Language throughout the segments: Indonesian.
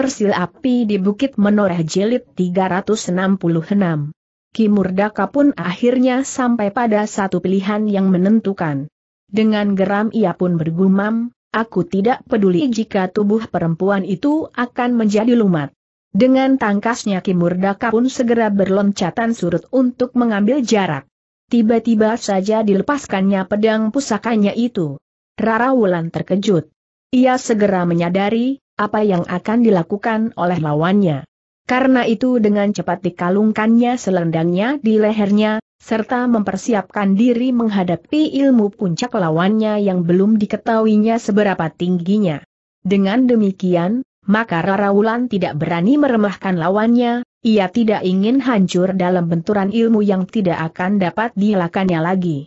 Sil api di Bukit Menoreh Jelit 366. Kimurdaka pun akhirnya sampai pada satu pilihan yang menentukan. Dengan geram ia pun bergumam, aku tidak peduli jika tubuh perempuan itu akan menjadi lumat. Dengan tangkasnya Kimurdaka pun segera berloncatan surut untuk mengambil jarak. Tiba-tiba saja dilepaskannya pedang pusakanya itu. Rara Wulan terkejut. Ia segera menyadari apa yang akan dilakukan oleh lawannya. Karena itu dengan cepat dikalungkannya selendangnya di lehernya, serta mempersiapkan diri menghadapi ilmu puncak lawannya yang belum diketahuinya seberapa tingginya. Dengan demikian, maka Rarawulan tidak berani meremahkan lawannya, ia tidak ingin hancur dalam benturan ilmu yang tidak akan dapat dilakannya lagi.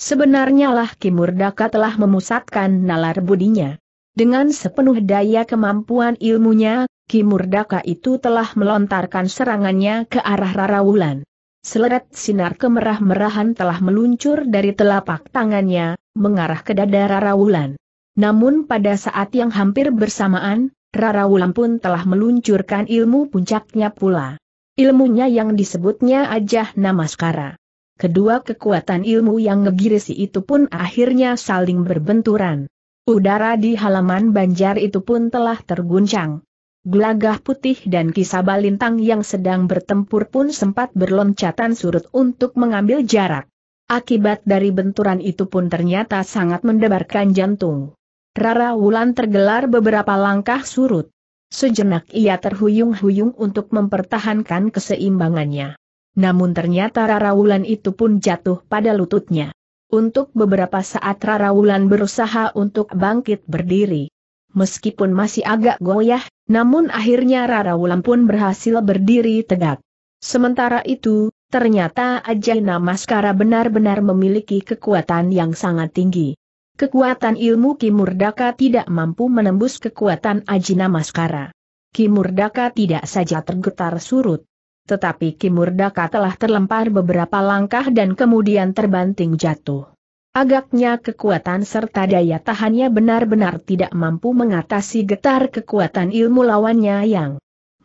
Sebenarnya lah Kimurdaka telah memusatkan nalar budinya. Dengan sepenuh daya kemampuan ilmunya, Kimurdaka itu telah melontarkan serangannya ke arah Rarawulan. Seleret sinar kemerah-merahan telah meluncur dari telapak tangannya, mengarah ke dada Rarawulan. Namun pada saat yang hampir bersamaan, Rarawulan pun telah meluncurkan ilmu puncaknya pula. Ilmunya yang disebutnya Ajah Namaskara. Kedua kekuatan ilmu yang ngegirisi itu pun akhirnya saling berbenturan. Udara di halaman banjar itu pun telah terguncang. Gelagah putih dan kisaba lintang yang sedang bertempur pun sempat berloncatan surut untuk mengambil jarak. Akibat dari benturan itu pun ternyata sangat mendebarkan jantung. Rara Wulan tergelar beberapa langkah surut. Sejenak ia terhuyung-huyung untuk mempertahankan keseimbangannya. Namun ternyata Rara Wulan itu pun jatuh pada lututnya. Untuk beberapa saat Rara Wulan berusaha untuk bangkit berdiri. Meskipun masih agak goyah, namun akhirnya Rara Wulan pun berhasil berdiri tegak. Sementara itu, ternyata Ajaina Maskara benar-benar memiliki kekuatan yang sangat tinggi. Kekuatan ilmu Kimurdaka tidak mampu menembus kekuatan Ajina Maskara. Kimurdaka tidak saja tergetar surut. Tetapi Kimurdaka telah terlempar beberapa langkah dan kemudian terbanting jatuh. Agaknya kekuatan serta daya tahannya benar-benar tidak mampu mengatasi getar kekuatan ilmu lawannya yang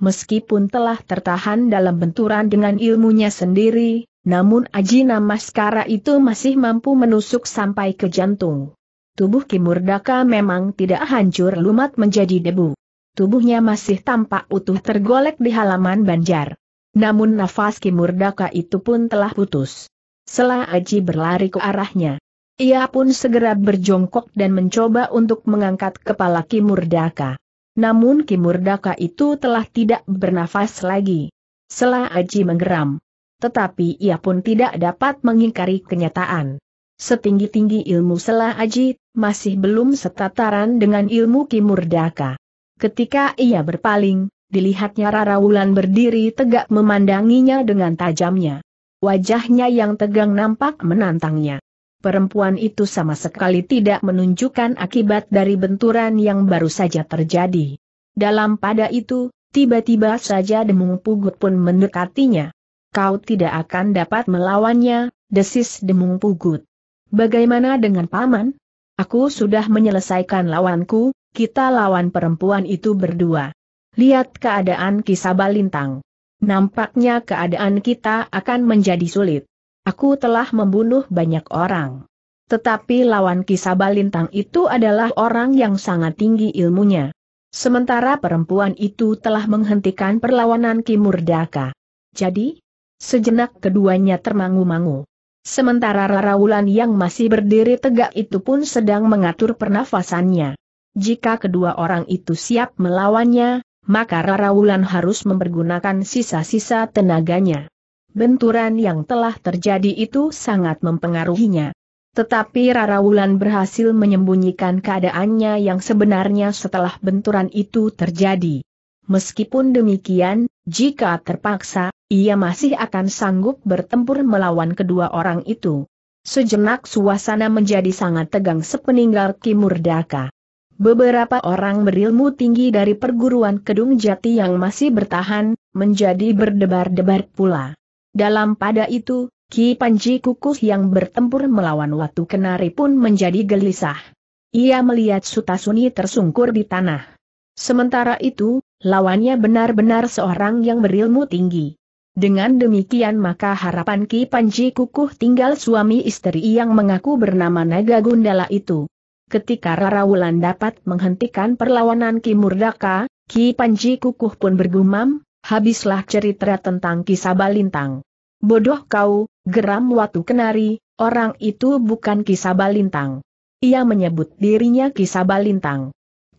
meskipun telah tertahan dalam benturan dengan ilmunya sendiri, namun Ajina Maskara itu masih mampu menusuk sampai ke jantung. Tubuh Kimurdaka memang tidak hancur lumat menjadi debu. Tubuhnya masih tampak utuh tergolek di halaman banjar. Namun nafas Kimurdaka itu pun telah putus. Selah Aji berlari ke arahnya. Ia pun segera berjongkok dan mencoba untuk mengangkat kepala Kimurdaka. Namun Kimurdaka itu telah tidak bernafas lagi. Selah Aji menggeram. Tetapi ia pun tidak dapat mengingkari kenyataan. Setinggi-tinggi ilmu Selah Aji, masih belum setataran dengan ilmu Kimurdaka. Ketika ia berpaling, dilihatnya Rara Wulan berdiri tegak memandanginya dengan tajamnya. Wajahnya yang tegang nampak menantangnya. Perempuan itu sama sekali tidak menunjukkan akibat dari benturan yang baru saja terjadi. Dalam pada itu, tiba-tiba saja Demung Pugut pun mendekatinya. Kau tidak akan dapat melawannya, desis Demung Pugut. Bagaimana dengan paman? Aku sudah menyelesaikan lawanku, kita lawan perempuan itu berdua lihat keadaan Kisabalintang. Nampaknya keadaan kita akan menjadi sulit. Aku telah membunuh banyak orang. Tetapi lawan Kisabalintang itu adalah orang yang sangat tinggi ilmunya. Sementara perempuan itu telah menghentikan perlawanan Kimurdaka. Jadi, sejenak keduanya termangu-mangu. Sementara Wulan yang masih berdiri tegak itu pun sedang mengatur pernafasannya. Jika kedua orang itu siap melawannya, maka Rara Wulan harus mempergunakan sisa-sisa tenaganya. Benturan yang telah terjadi itu sangat mempengaruhinya. Tetapi Rara Wulan berhasil menyembunyikan keadaannya yang sebenarnya setelah benturan itu terjadi. Meskipun demikian, jika terpaksa, ia masih akan sanggup bertempur melawan kedua orang itu. Sejenak suasana menjadi sangat tegang sepeninggal Kimurdaka. Beberapa orang berilmu tinggi dari perguruan Kedung Jati yang masih bertahan, menjadi berdebar-debar pula. Dalam pada itu, Ki Panji Kukuh yang bertempur melawan Watu Kenari pun menjadi gelisah. Ia melihat Sutasuni tersungkur di tanah. Sementara itu, lawannya benar-benar seorang yang berilmu tinggi. Dengan demikian maka harapan Ki Panji Kukuh tinggal suami istri yang mengaku bernama Naga Gundala itu. Ketika Rara Wulan dapat menghentikan perlawanan Ki Murdaka, Ki Panji Kukuh pun bergumam, habislah cerita tentang kisah Balintang. Bodoh kau, geram Watu Kenari, orang itu bukan kisah Balintang. Ia menyebut dirinya kisah Balintang.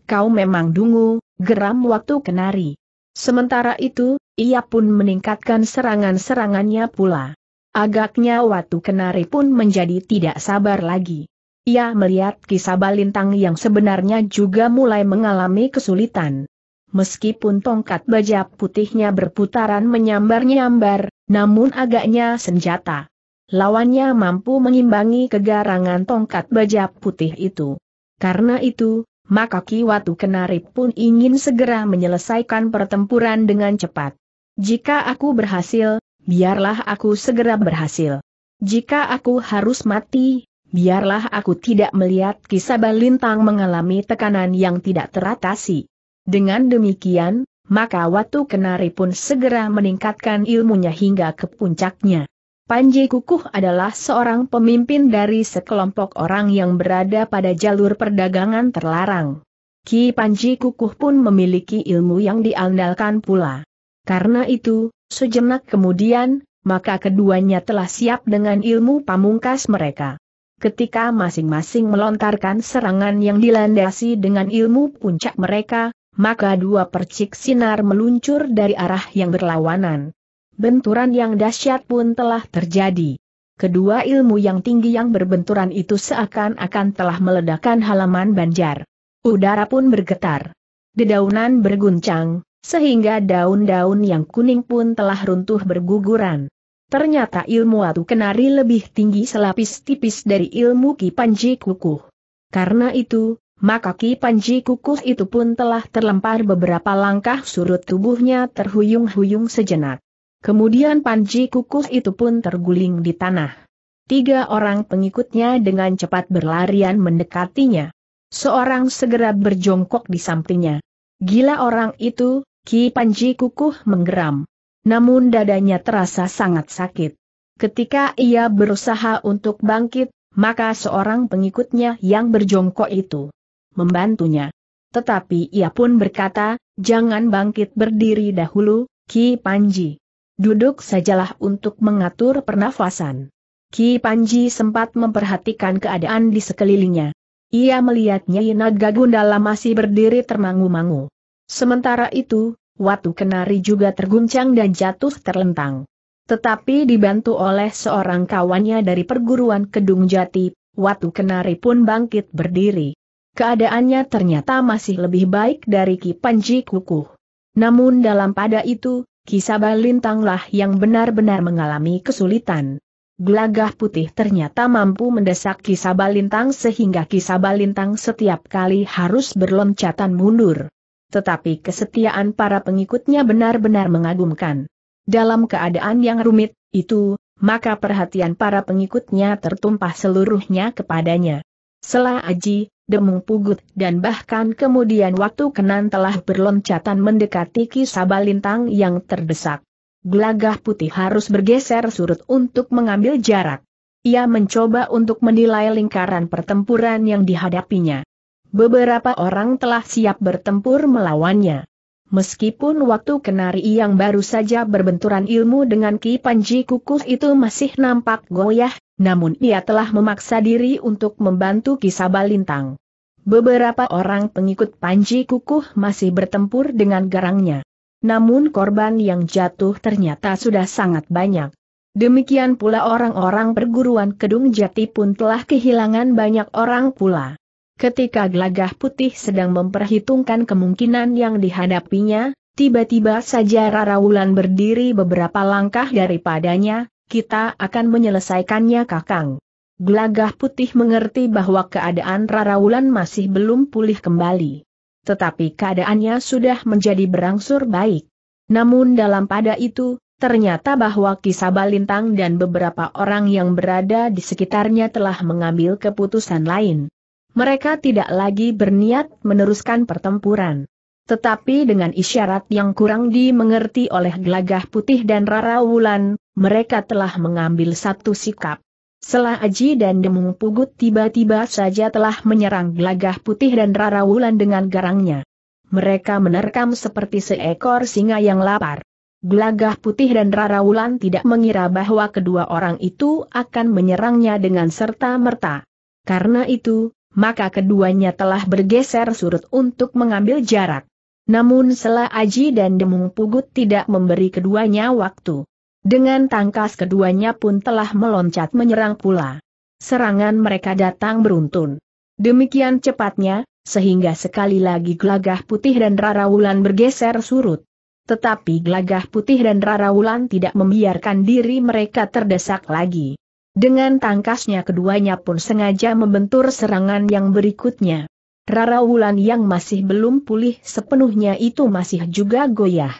Kau memang dungu, geram Watu Kenari. Sementara itu, ia pun meningkatkan serangan-serangannya pula. Agaknya Watu Kenari pun menjadi tidak sabar lagi. Ia melihat kisah balintang yang sebenarnya juga mulai mengalami kesulitan. Meskipun tongkat baja putihnya berputaran menyambar-nyambar, namun agaknya senjata. Lawannya mampu mengimbangi kegarangan tongkat baja putih itu. Karena itu, maka Kiwatu Kenari pun ingin segera menyelesaikan pertempuran dengan cepat. Jika aku berhasil, biarlah aku segera berhasil. Jika aku harus mati, biarlah aku tidak melihat kisah Balintang mengalami tekanan yang tidak teratasi. Dengan demikian, maka Watu Kenari pun segera meningkatkan ilmunya hingga ke puncaknya. Panji Kukuh adalah seorang pemimpin dari sekelompok orang yang berada pada jalur perdagangan terlarang. Ki Panji Kukuh pun memiliki ilmu yang diandalkan pula. Karena itu, sejenak kemudian, maka keduanya telah siap dengan ilmu pamungkas mereka. Ketika masing-masing melontarkan serangan yang dilandasi dengan ilmu puncak mereka, maka dua percik sinar meluncur dari arah yang berlawanan. Benturan yang dahsyat pun telah terjadi. Kedua ilmu yang tinggi yang berbenturan itu seakan-akan telah meledakkan halaman banjar. Udara pun bergetar. Dedaunan berguncang, sehingga daun-daun yang kuning pun telah runtuh berguguran. Ternyata ilmu Atu Kenari lebih tinggi selapis tipis dari ilmu Ki Panji Kukuh. Karena itu, maka Ki Panji Kukuh itu pun telah terlempar beberapa langkah surut tubuhnya terhuyung-huyung sejenak. Kemudian Panji Kukuh itu pun terguling di tanah. Tiga orang pengikutnya dengan cepat berlarian mendekatinya. Seorang segera berjongkok di sampingnya. Gila orang itu, Ki Panji Kukuh menggeram namun dadanya terasa sangat sakit. Ketika ia berusaha untuk bangkit, maka seorang pengikutnya yang berjongkok itu membantunya. Tetapi ia pun berkata, jangan bangkit berdiri dahulu, Ki Panji. Duduk sajalah untuk mengatur pernafasan. Ki Panji sempat memperhatikan keadaan di sekelilingnya. Ia melihat Nyai Naga Gundala masih berdiri termangu-mangu. Sementara itu, Watu Kenari juga terguncang dan jatuh terlentang. Tetapi dibantu oleh seorang kawannya dari perguruan Kedung Jati, Watu Kenari pun bangkit berdiri. Keadaannya ternyata masih lebih baik dari Ki Panji Kukuh. Namun dalam pada itu, Kisaba Lintanglah yang benar-benar mengalami kesulitan. Gelagah putih ternyata mampu mendesak Kisaba Lintang sehingga Kisaba Lintang setiap kali harus berloncatan mundur tetapi kesetiaan para pengikutnya benar-benar mengagumkan. Dalam keadaan yang rumit, itu, maka perhatian para pengikutnya tertumpah seluruhnya kepadanya. Sela Aji, Demung Pugut dan bahkan kemudian waktu Kenan telah berloncatan mendekati Kisabalintang yang terdesak. Gelagah putih harus bergeser surut untuk mengambil jarak. Ia mencoba untuk menilai lingkaran pertempuran yang dihadapinya. Beberapa orang telah siap bertempur melawannya. Meskipun waktu kenari yang baru saja berbenturan ilmu dengan Ki Panji Kukuh itu masih nampak goyah, namun ia telah memaksa diri untuk membantu Ki Sabalintang. Beberapa orang pengikut Panji Kukuh masih bertempur dengan garangnya. Namun korban yang jatuh ternyata sudah sangat banyak. Demikian pula orang-orang perguruan Kedung Jati pun telah kehilangan banyak orang pula. Ketika Glagah putih sedang memperhitungkan kemungkinan yang dihadapinya, tiba-tiba saja Rara Wulan berdiri beberapa langkah daripadanya, kita akan menyelesaikannya kakang. Glagah putih mengerti bahwa keadaan Rara Wulan masih belum pulih kembali. Tetapi keadaannya sudah menjadi berangsur baik. Namun dalam pada itu, ternyata bahwa Kisabalintang dan beberapa orang yang berada di sekitarnya telah mengambil keputusan lain mereka tidak lagi berniat meneruskan pertempuran. Tetapi dengan isyarat yang kurang dimengerti oleh Glagah Putih dan Rara Wulan, mereka telah mengambil satu sikap. Selah Aji dan Demung Pugut tiba-tiba saja telah menyerang Glagah Putih dan Rara Wulan dengan garangnya. Mereka menerkam seperti seekor singa yang lapar. Glagah Putih dan Rara Wulan tidak mengira bahwa kedua orang itu akan menyerangnya dengan serta-merta. Karena itu, maka keduanya telah bergeser surut untuk mengambil jarak. Namun Sela Aji dan Demung Pugut tidak memberi keduanya waktu. Dengan tangkas keduanya pun telah meloncat menyerang pula. Serangan mereka datang beruntun. Demikian cepatnya, sehingga sekali lagi glagah putih dan rarawulan bergeser surut. Tetapi glagah putih dan rarawulan tidak membiarkan diri mereka terdesak lagi. Dengan tangkasnya keduanya pun sengaja membentur serangan yang berikutnya. Rara Wulan yang masih belum pulih sepenuhnya itu masih juga goyah.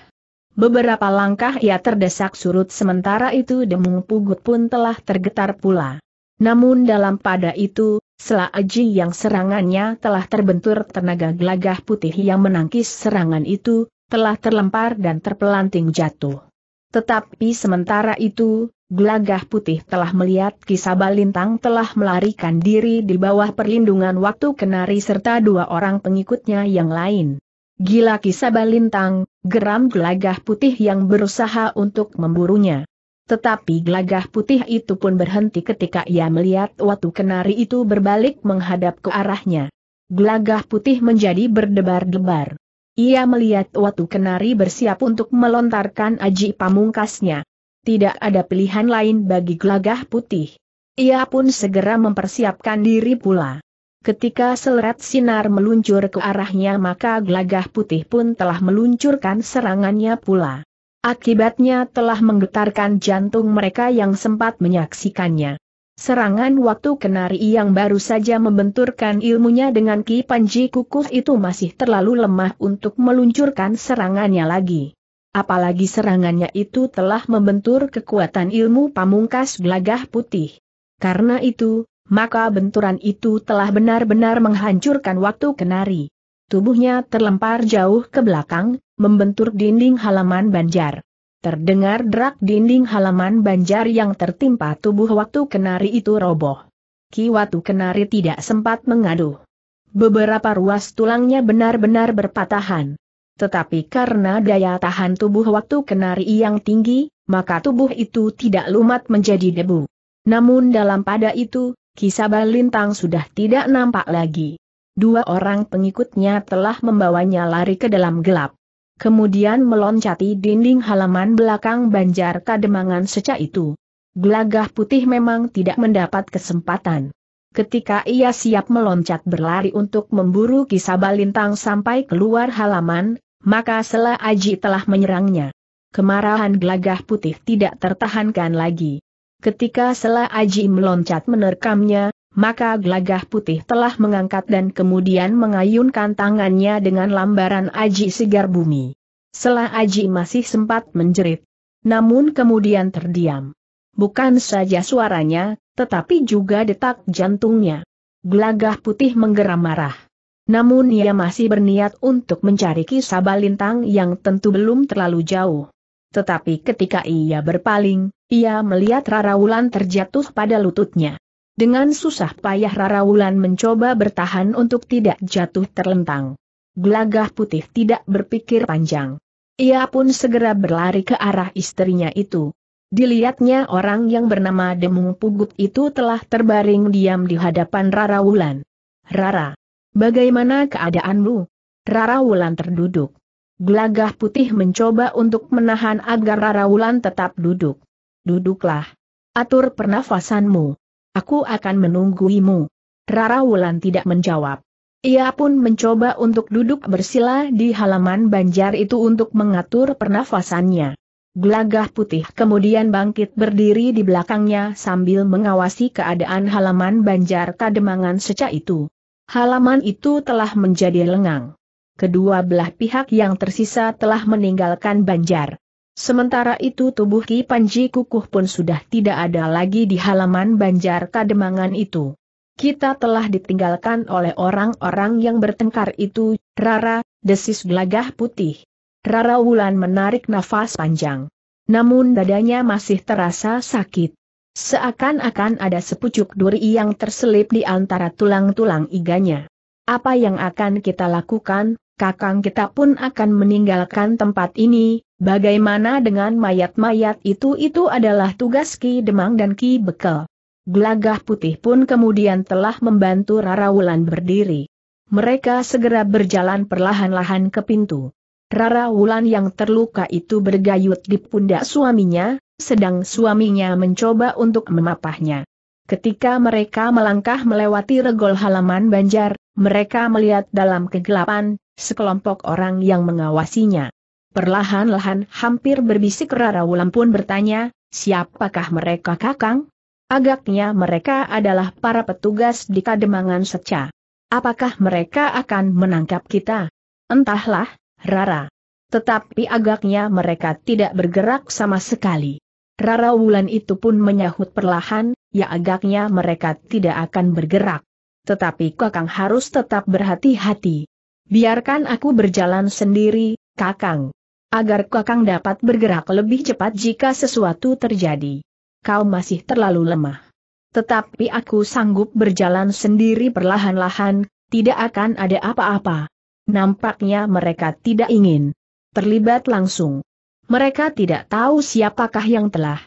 Beberapa langkah ia terdesak surut sementara itu Demung Pugut pun telah tergetar pula. Namun dalam pada itu, selah Aji yang serangannya telah terbentur tenaga gelagah putih yang menangkis serangan itu, telah terlempar dan terpelanting jatuh. Tetapi sementara itu, Gelagah putih telah melihat kisah balintang telah melarikan diri di bawah perlindungan waktu kenari serta dua orang pengikutnya yang lain. Gila kisah balintang, geram gelagah putih yang berusaha untuk memburunya. Tetapi gelagah putih itu pun berhenti ketika ia melihat waktu kenari itu berbalik menghadap ke arahnya. Gelagah putih menjadi berdebar-debar. Ia melihat waktu kenari bersiap untuk melontarkan aji pamungkasnya tidak ada pilihan lain bagi gelagah putih. Ia pun segera mempersiapkan diri pula. Ketika selerat sinar meluncur ke arahnya maka gelagah putih pun telah meluncurkan serangannya pula. Akibatnya telah menggetarkan jantung mereka yang sempat menyaksikannya. Serangan waktu kenari yang baru saja membenturkan ilmunya dengan Ki Panji Kukuh itu masih terlalu lemah untuk meluncurkan serangannya lagi. Apalagi serangannya itu telah membentur kekuatan ilmu pamungkas gelagah putih. Karena itu, maka benturan itu telah benar-benar menghancurkan waktu kenari. Tubuhnya terlempar jauh ke belakang, membentur dinding halaman banjar. Terdengar derak dinding halaman banjar yang tertimpa tubuh waktu kenari itu roboh. Ki Watu Kenari tidak sempat mengaduh. Beberapa ruas tulangnya benar-benar berpatahan. Tetapi karena daya tahan tubuh waktu kenari yang tinggi, maka tubuh itu tidak lumat menjadi debu. Namun dalam pada itu, Kisaba Lintang sudah tidak nampak lagi. Dua orang pengikutnya telah membawanya lari ke dalam gelap. Kemudian meloncati dinding halaman belakang banjar kademangan seca itu. Gelagah putih memang tidak mendapat kesempatan. Ketika ia siap meloncat berlari untuk memburu Kisaba Lintang sampai keluar halaman, maka Sela Aji telah menyerangnya. Kemarahan Glagah putih tidak tertahankan lagi. Ketika Sela Aji meloncat menerkamnya, maka Glagah putih telah mengangkat dan kemudian mengayunkan tangannya dengan lambaran Aji Segar Bumi. Sela Aji masih sempat menjerit. Namun kemudian terdiam. Bukan saja suaranya, tetapi juga detak jantungnya. Glagah putih menggeram marah. Namun ia masih berniat untuk mencari kisah balintang yang tentu belum terlalu jauh. Tetapi ketika ia berpaling, ia melihat Rara Wulan terjatuh pada lututnya. Dengan susah payah Rara Wulan mencoba bertahan untuk tidak jatuh terlentang. Gelagah putih tidak berpikir panjang. Ia pun segera berlari ke arah istrinya itu. Dilihatnya orang yang bernama Demung Pugut itu telah terbaring diam di hadapan Rara Wulan. Rara, Bagaimana keadaanmu? Rara Wulan terduduk. Gelagah putih mencoba untuk menahan agar Rara Wulan tetap duduk. Duduklah. Atur pernafasanmu. Aku akan menungguimu. Rara Wulan tidak menjawab. Ia pun mencoba untuk duduk bersila di halaman banjar itu untuk mengatur pernafasannya. Gelagah putih kemudian bangkit berdiri di belakangnya sambil mengawasi keadaan halaman banjar kademangan seca itu halaman itu telah menjadi lengang. Kedua belah pihak yang tersisa telah meninggalkan Banjar. Sementara itu tubuh Ki Panji Kukuh pun sudah tidak ada lagi di halaman Banjar Kademangan itu. Kita telah ditinggalkan oleh orang-orang yang bertengkar itu, Rara, desis gelagah putih. Rara Wulan menarik nafas panjang. Namun dadanya masih terasa sakit. Seakan-akan ada sepucuk duri yang terselip di antara tulang-tulang iganya. Apa yang akan kita lakukan, kakang kita pun akan meninggalkan tempat ini, bagaimana dengan mayat-mayat itu itu adalah tugas Ki Demang dan Ki Bekel. Gelagah putih pun kemudian telah membantu Rara Wulan berdiri. Mereka segera berjalan perlahan-lahan ke pintu. Rara Wulan yang terluka itu bergayut di pundak suaminya, sedang suaminya mencoba untuk memapahnya. Ketika mereka melangkah melewati regol halaman banjar, mereka melihat dalam kegelapan, sekelompok orang yang mengawasinya. Perlahan-lahan hampir berbisik Rara Wulan pun bertanya, siapakah mereka kakang? Agaknya mereka adalah para petugas di kademangan seca. Apakah mereka akan menangkap kita? Entahlah, Rara. Tetapi agaknya mereka tidak bergerak sama sekali. Rara Wulan itu pun menyahut perlahan, ya agaknya mereka tidak akan bergerak. Tetapi Kakang harus tetap berhati-hati. Biarkan aku berjalan sendiri, Kakang. Agar Kakang dapat bergerak lebih cepat jika sesuatu terjadi. Kau masih terlalu lemah. Tetapi aku sanggup berjalan sendiri perlahan-lahan, tidak akan ada apa-apa. Nampaknya mereka tidak ingin terlibat langsung. Mereka tidak tahu siapakah yang telah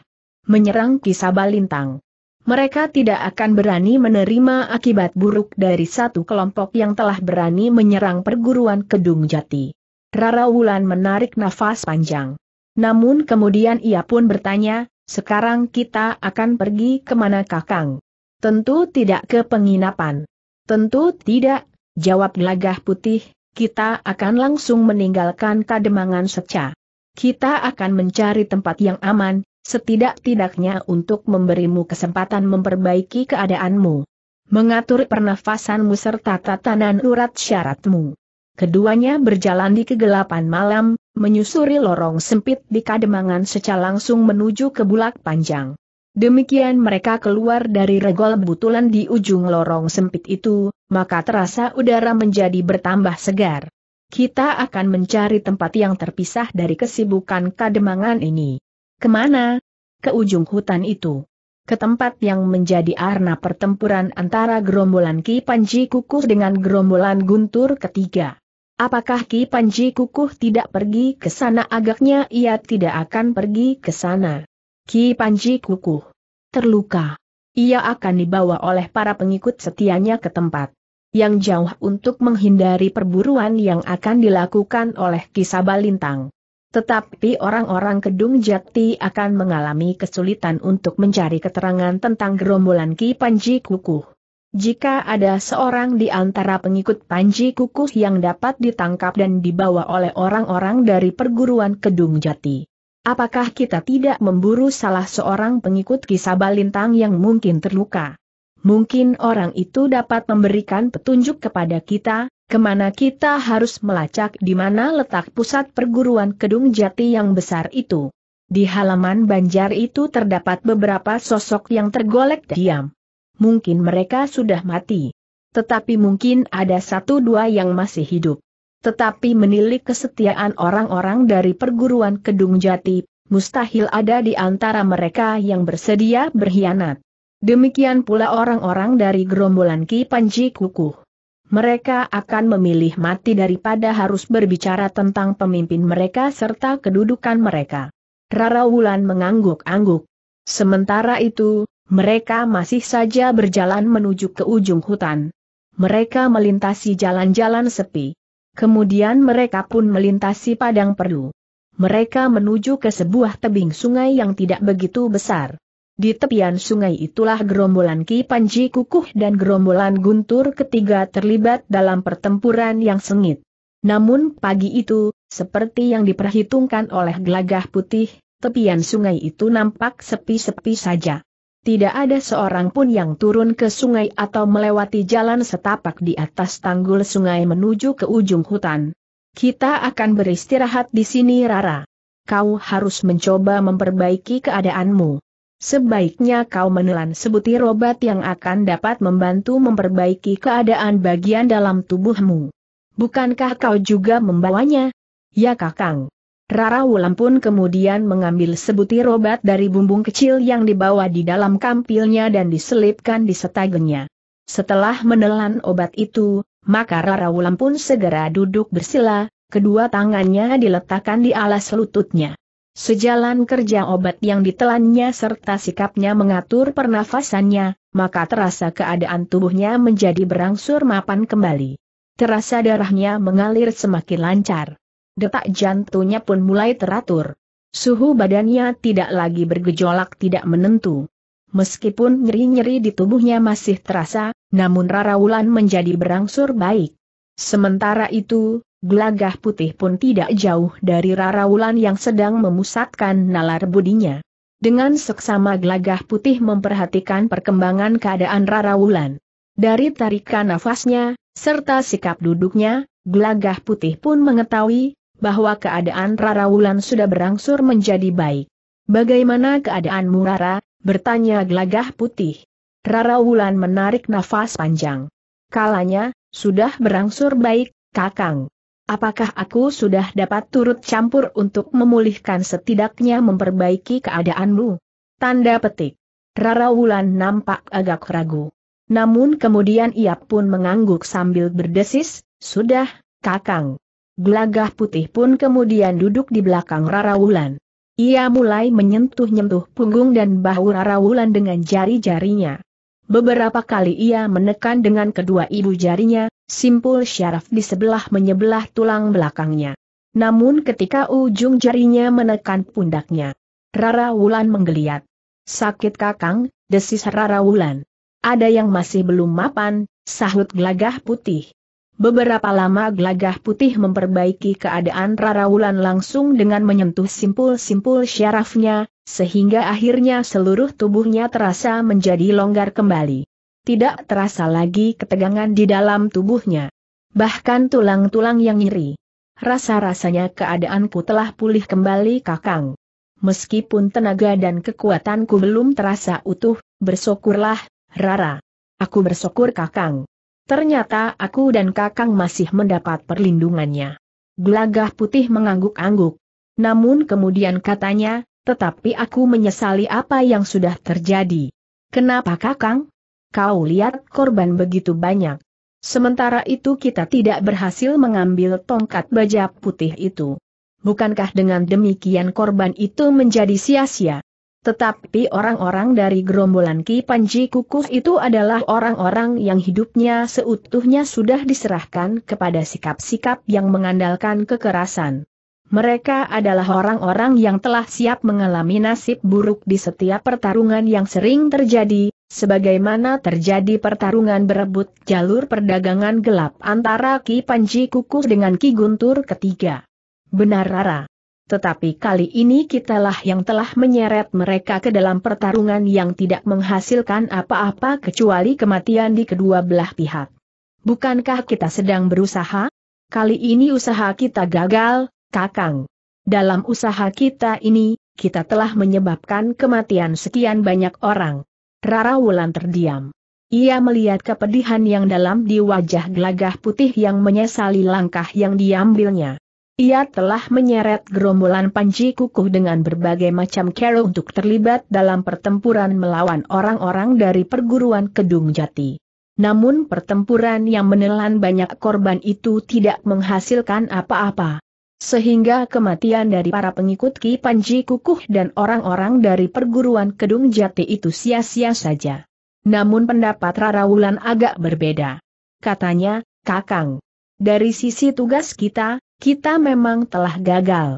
menyerang Kisaba Lintang. Mereka tidak akan berani menerima akibat buruk dari satu kelompok yang telah berani menyerang perguruan Kedung Jati. Rara Wulan menarik nafas panjang. Namun kemudian ia pun bertanya, sekarang kita akan pergi kemana kakang? Tentu tidak ke penginapan. Tentu tidak, jawab gelagah putih, kita akan langsung meninggalkan kademangan seca. Kita akan mencari tempat yang aman, setidak-tidaknya untuk memberimu kesempatan memperbaiki keadaanmu. Mengatur pernafasanmu serta tatanan urat syaratmu. Keduanya berjalan di kegelapan malam, menyusuri lorong sempit di kademangan secara langsung menuju ke bulak panjang. Demikian mereka keluar dari regol butulan di ujung lorong sempit itu, maka terasa udara menjadi bertambah segar. Kita akan mencari tempat yang terpisah dari kesibukan kademangan ini. Kemana? Ke ujung hutan itu. Ke tempat yang menjadi arna pertempuran antara gerombolan Ki Panji Kukuh dengan gerombolan Guntur ketiga. Apakah Ki Panji Kukuh tidak pergi ke sana? Agaknya ia tidak akan pergi ke sana. Ki Panji Kukuh terluka. Ia akan dibawa oleh para pengikut setianya ke tempat yang jauh untuk menghindari perburuan yang akan dilakukan oleh Kisabalintang. Tetapi orang-orang Kedung jati akan mengalami kesulitan untuk mencari keterangan tentang gerombolan Ki Panji Kukuh. Jika ada seorang di antara pengikut Panji Kukuh yang dapat ditangkap dan dibawa oleh orang-orang dari perguruan Kedung Jati. Apakah kita tidak memburu salah seorang pengikut Kisabalintang yang mungkin terluka? Mungkin orang itu dapat memberikan petunjuk kepada kita, kemana kita harus melacak di mana letak pusat perguruan Kedung Jati yang besar itu. Di halaman banjar itu terdapat beberapa sosok yang tergolek diam. Mungkin mereka sudah mati. Tetapi mungkin ada satu dua yang masih hidup. Tetapi menilik kesetiaan orang-orang dari perguruan Kedung Jati, mustahil ada di antara mereka yang bersedia berkhianat. Demikian pula orang-orang dari gerombolan Ki Panji Kukuh. Mereka akan memilih mati daripada harus berbicara tentang pemimpin mereka serta kedudukan mereka. Rara Wulan mengangguk-angguk. Sementara itu, mereka masih saja berjalan menuju ke ujung hutan. Mereka melintasi jalan-jalan sepi. Kemudian mereka pun melintasi padang perdu. Mereka menuju ke sebuah tebing sungai yang tidak begitu besar. Di tepian sungai itulah gerombolan Ki Panji Kukuh dan gerombolan Guntur ketiga terlibat dalam pertempuran yang sengit. Namun pagi itu, seperti yang diperhitungkan oleh gelagah putih, tepian sungai itu nampak sepi-sepi saja. Tidak ada seorang pun yang turun ke sungai atau melewati jalan setapak di atas tanggul sungai menuju ke ujung hutan. Kita akan beristirahat di sini Rara. Kau harus mencoba memperbaiki keadaanmu. Sebaiknya kau menelan sebutir obat yang akan dapat membantu memperbaiki keadaan bagian dalam tubuhmu. Bukankah kau juga membawanya? Ya kakang. Rara Wulan pun kemudian mengambil sebutir obat dari bumbung kecil yang dibawa di dalam kampilnya dan diselipkan di setagenya. Setelah menelan obat itu, maka Rara Wulan pun segera duduk bersila, kedua tangannya diletakkan di alas lututnya. Sejalan kerja obat yang ditelannya serta sikapnya mengatur pernafasannya, maka terasa keadaan tubuhnya menjadi berangsur mapan kembali. Terasa darahnya mengalir semakin lancar. Detak jantungnya pun mulai teratur. Suhu badannya tidak lagi bergejolak tidak menentu. Meskipun nyeri-nyeri di tubuhnya masih terasa, namun Rara Wulan menjadi berangsur baik. Sementara itu, gelagah putih pun tidak jauh dari Rara Wulan yang sedang memusatkan nalar budinya. Dengan seksama gelagah putih memperhatikan perkembangan keadaan Rara Wulan. Dari tarikan nafasnya, serta sikap duduknya, gelagah putih pun mengetahui bahwa keadaan Rara Wulan sudah berangsur menjadi baik. Bagaimana keadaanmu Rara? bertanya gelagah putih. Rara Wulan menarik nafas panjang. Kalanya, sudah berangsur baik, Kakang. Apakah aku sudah dapat turut campur untuk memulihkan setidaknya memperbaiki keadaanmu? Tanda petik. Rara Wulan nampak agak ragu. Namun kemudian ia pun mengangguk sambil berdesis, sudah, kakang. Gelagah putih pun kemudian duduk di belakang Rara Wulan. Ia mulai menyentuh-nyentuh punggung dan bahu Rara Wulan dengan jari-jarinya. Beberapa kali ia menekan dengan kedua ibu jarinya, simpul syaraf di sebelah menyebelah tulang belakangnya. Namun ketika ujung jarinya menekan pundaknya, Rara Wulan menggeliat. Sakit kakang, desis Rara Wulan. Ada yang masih belum mapan, sahut Glagah putih. Beberapa lama Glagah putih memperbaiki keadaan Rara Wulan langsung dengan menyentuh simpul-simpul syarafnya, sehingga akhirnya seluruh tubuhnya terasa menjadi longgar kembali. Tidak terasa lagi ketegangan di dalam tubuhnya. Bahkan tulang-tulang yang nyeri. Rasa-rasanya keadaanku telah pulih kembali kakang. Meskipun tenaga dan kekuatanku belum terasa utuh, bersyukurlah, Rara. Aku bersyukur kakang. Ternyata aku dan kakang masih mendapat perlindungannya. Gelagah putih mengangguk-angguk. Namun kemudian katanya, tetapi aku menyesali apa yang sudah terjadi. Kenapa kakang? kau lihat korban begitu banyak. Sementara itu kita tidak berhasil mengambil tongkat baja putih itu. Bukankah dengan demikian korban itu menjadi sia-sia? Tetapi orang-orang dari gerombolan Ki Panji Kukuh itu adalah orang-orang yang hidupnya seutuhnya sudah diserahkan kepada sikap-sikap yang mengandalkan kekerasan. Mereka adalah orang-orang yang telah siap mengalami nasib buruk di setiap pertarungan yang sering terjadi, sebagaimana terjadi pertarungan berebut jalur perdagangan gelap antara Ki Panji Kuku dengan Ki Guntur ketiga. Benar Rara. Tetapi kali ini kitalah yang telah menyeret mereka ke dalam pertarungan yang tidak menghasilkan apa-apa kecuali kematian di kedua belah pihak. Bukankah kita sedang berusaha? Kali ini usaha kita gagal, Kakang. Dalam usaha kita ini, kita telah menyebabkan kematian sekian banyak orang. Rara Wulan terdiam. Ia melihat kepedihan yang dalam di wajah gelagah putih yang menyesali langkah yang diambilnya. Ia telah menyeret gerombolan Panji Kukuh dengan berbagai macam cara untuk terlibat dalam pertempuran melawan orang-orang dari perguruan Kedung Jati. Namun pertempuran yang menelan banyak korban itu tidak menghasilkan apa-apa sehingga kematian dari para pengikut Ki Panji Kukuh dan orang-orang dari perguruan Kedung Jati itu sia-sia saja. Namun pendapat Rara Wulan agak berbeda. Katanya, Kakang, dari sisi tugas kita, kita memang telah gagal.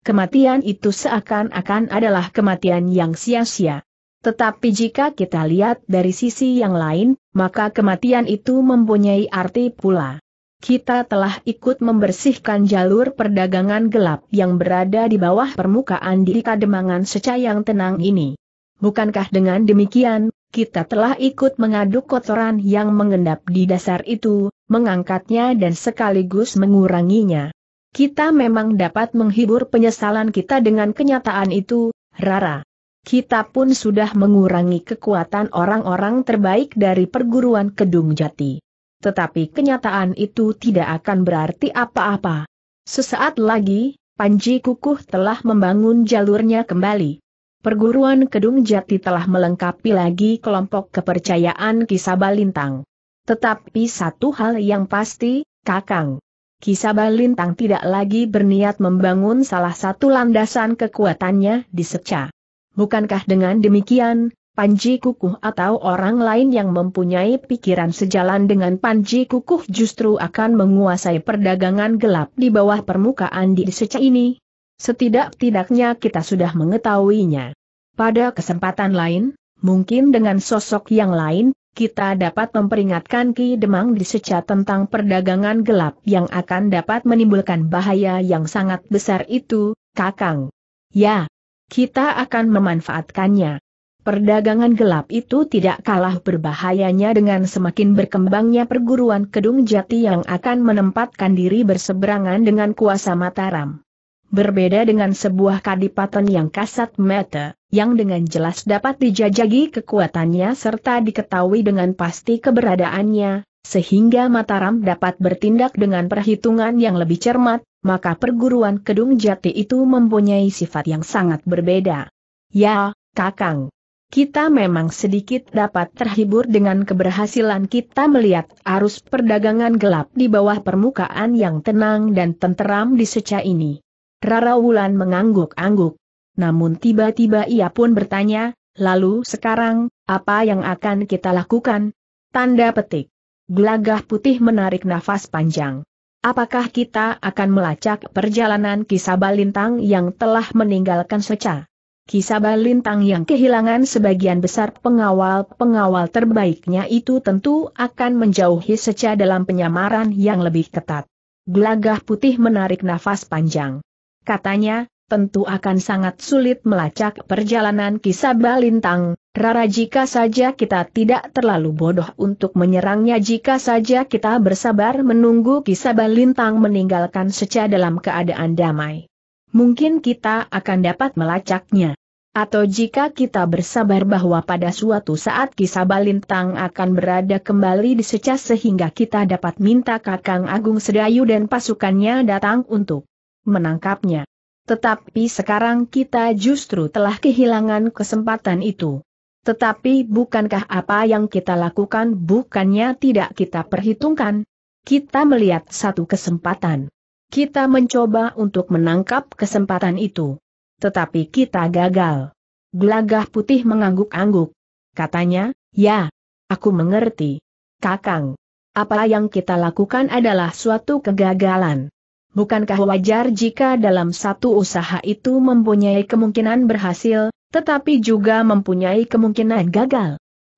Kematian itu seakan-akan adalah kematian yang sia-sia. Tetapi jika kita lihat dari sisi yang lain, maka kematian itu mempunyai arti pula kita telah ikut membersihkan jalur perdagangan gelap yang berada di bawah permukaan di kademangan secayang tenang ini. Bukankah dengan demikian, kita telah ikut mengaduk kotoran yang mengendap di dasar itu, mengangkatnya dan sekaligus menguranginya. Kita memang dapat menghibur penyesalan kita dengan kenyataan itu, Rara. Kita pun sudah mengurangi kekuatan orang-orang terbaik dari perguruan Kedung Jati tetapi kenyataan itu tidak akan berarti apa-apa. Sesaat lagi, Panji Kukuh telah membangun jalurnya kembali. Perguruan Kedung Jati telah melengkapi lagi kelompok kepercayaan Kisabalintang. Tetapi satu hal yang pasti, Kakang. Kisabalintang tidak lagi berniat membangun salah satu landasan kekuatannya di Seca. Bukankah dengan demikian, Panji Kukuh atau orang lain yang mempunyai pikiran sejalan dengan Panji Kukuh justru akan menguasai perdagangan gelap di bawah permukaan di seca ini. Setidak-tidaknya kita sudah mengetahuinya. Pada kesempatan lain, mungkin dengan sosok yang lain, kita dapat memperingatkan Ki Demang di seca tentang perdagangan gelap yang akan dapat menimbulkan bahaya yang sangat besar itu, Kakang. Ya, kita akan memanfaatkannya. Perdagangan gelap itu tidak kalah berbahayanya dengan semakin berkembangnya perguruan Kedung Jati yang akan menempatkan diri berseberangan dengan kuasa Mataram. Berbeda dengan sebuah kadipaten yang kasat mata, yang dengan jelas dapat dijajagi kekuatannya serta diketahui dengan pasti keberadaannya, sehingga Mataram dapat bertindak dengan perhitungan yang lebih cermat, maka perguruan Kedung Jati itu mempunyai sifat yang sangat berbeda. Ya, Kakang, kita memang sedikit dapat terhibur dengan keberhasilan kita melihat arus perdagangan gelap di bawah permukaan yang tenang dan tenteram di seca ini. Rara Wulan mengangguk-angguk. Namun tiba-tiba ia pun bertanya, lalu sekarang, apa yang akan kita lakukan? Tanda petik. Gelagah putih menarik nafas panjang. Apakah kita akan melacak perjalanan kisah Balintang yang telah meninggalkan seca? Kisabah Lintang yang kehilangan sebagian besar pengawal-pengawal terbaiknya itu tentu akan menjauhi Seca dalam penyamaran yang lebih ketat. Gelagah putih menarik nafas panjang. Katanya, tentu akan sangat sulit melacak perjalanan Kisabah Lintang, Rara jika saja kita tidak terlalu bodoh untuk menyerangnya jika saja kita bersabar menunggu Kisabah Lintang meninggalkan Seca dalam keadaan damai mungkin kita akan dapat melacaknya. Atau jika kita bersabar bahwa pada suatu saat kisah Balintang akan berada kembali di secas sehingga kita dapat minta Kakang Agung Sedayu dan pasukannya datang untuk menangkapnya. Tetapi sekarang kita justru telah kehilangan kesempatan itu. Tetapi bukankah apa yang kita lakukan bukannya tidak kita perhitungkan? Kita melihat satu kesempatan. Kita mencoba untuk menangkap kesempatan itu. Tetapi kita gagal. Gelagah putih mengangguk-angguk. Katanya, ya, aku mengerti. Kakang, apa yang kita lakukan adalah suatu kegagalan. Bukankah wajar jika dalam satu usaha itu mempunyai kemungkinan berhasil, tetapi juga mempunyai kemungkinan gagal?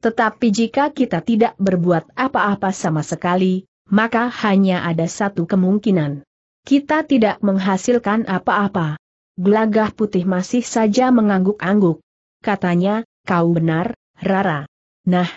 Tetapi jika kita tidak berbuat apa-apa sama sekali, maka hanya ada satu kemungkinan. Kita tidak menghasilkan apa-apa. Gelagah putih masih saja mengangguk-angguk. Katanya, kau benar, Rara. Nah,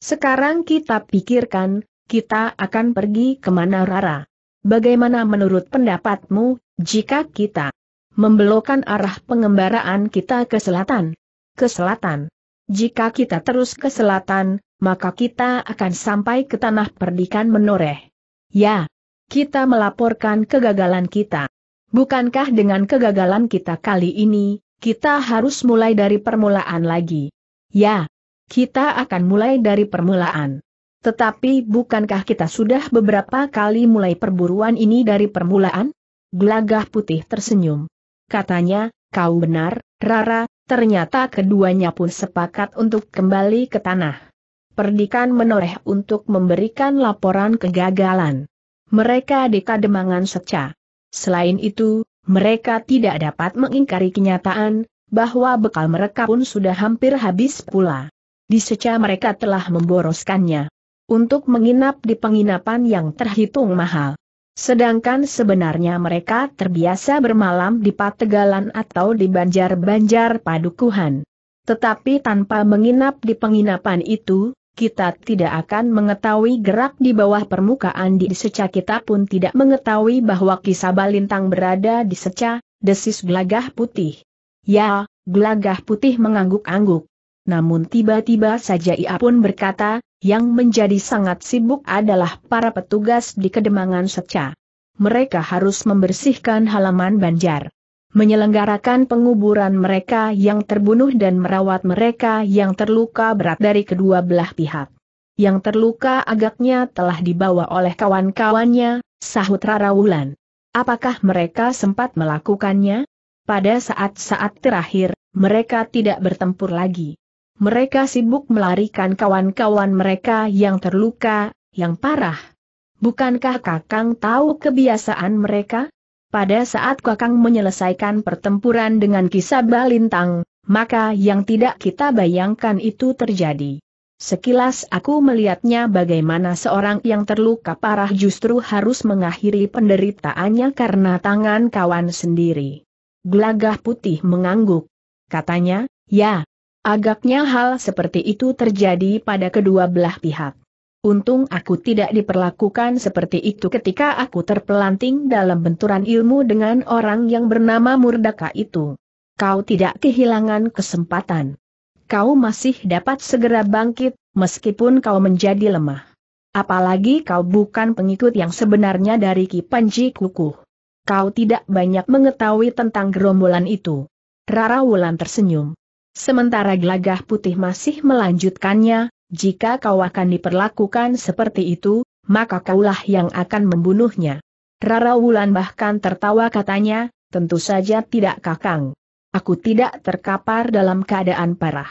sekarang kita pikirkan, kita akan pergi kemana Rara. Bagaimana menurut pendapatmu, jika kita membelokkan arah pengembaraan kita ke selatan? Ke selatan. Jika kita terus ke selatan, maka kita akan sampai ke tanah perdikan menoreh. Ya, kita melaporkan kegagalan kita. Bukankah dengan kegagalan kita kali ini, kita harus mulai dari permulaan lagi? Ya, kita akan mulai dari permulaan. Tetapi bukankah kita sudah beberapa kali mulai perburuan ini dari permulaan? Gelagah putih tersenyum. Katanya, kau benar, Rara, ternyata keduanya pun sepakat untuk kembali ke tanah. Perdikan menoreh untuk memberikan laporan kegagalan. Mereka di Kademangan Seca. Selain itu, mereka tidak dapat mengingkari kenyataan bahwa bekal mereka pun sudah hampir habis pula. Diseca mereka telah memboroskannya untuk menginap di penginapan yang terhitung mahal. Sedangkan sebenarnya mereka terbiasa bermalam di pategalan atau di banjar-banjar padukuhan. Tetapi tanpa menginap di penginapan itu, kita tidak akan mengetahui gerak di bawah permukaan di seca kita pun tidak mengetahui bahwa kisah balintang berada di seca, desis gelagah putih. Ya, gelagah putih mengangguk-angguk. Namun tiba-tiba saja ia pun berkata, yang menjadi sangat sibuk adalah para petugas di kedemangan seca. Mereka harus membersihkan halaman banjar menyelenggarakan penguburan mereka yang terbunuh dan merawat mereka yang terluka berat dari kedua belah pihak. Yang terluka agaknya telah dibawa oleh kawan-kawannya, sahut Rara Wulan. Apakah mereka sempat melakukannya? Pada saat-saat terakhir, mereka tidak bertempur lagi. Mereka sibuk melarikan kawan-kawan mereka yang terluka, yang parah. Bukankah Kakang tahu kebiasaan mereka? Pada saat Kakang menyelesaikan pertempuran dengan kisah Balintang, maka yang tidak kita bayangkan itu terjadi. Sekilas aku melihatnya bagaimana seorang yang terluka parah justru harus mengakhiri penderitaannya karena tangan kawan sendiri. Gelagah putih mengangguk. Katanya, ya. Agaknya hal seperti itu terjadi pada kedua belah pihak. Untung aku tidak diperlakukan seperti itu ketika aku terpelanting dalam benturan ilmu dengan orang yang bernama Murdaka itu. Kau tidak kehilangan kesempatan. Kau masih dapat segera bangkit, meskipun kau menjadi lemah. Apalagi kau bukan pengikut yang sebenarnya dari Kipanji Kukuh. Kau tidak banyak mengetahui tentang gerombolan itu. Rara Wulan tersenyum. Sementara gelagah putih masih melanjutkannya, jika kau akan diperlakukan seperti itu, maka kaulah yang akan membunuhnya. Rara Wulan bahkan tertawa katanya, tentu saja tidak kakang. Aku tidak terkapar dalam keadaan parah.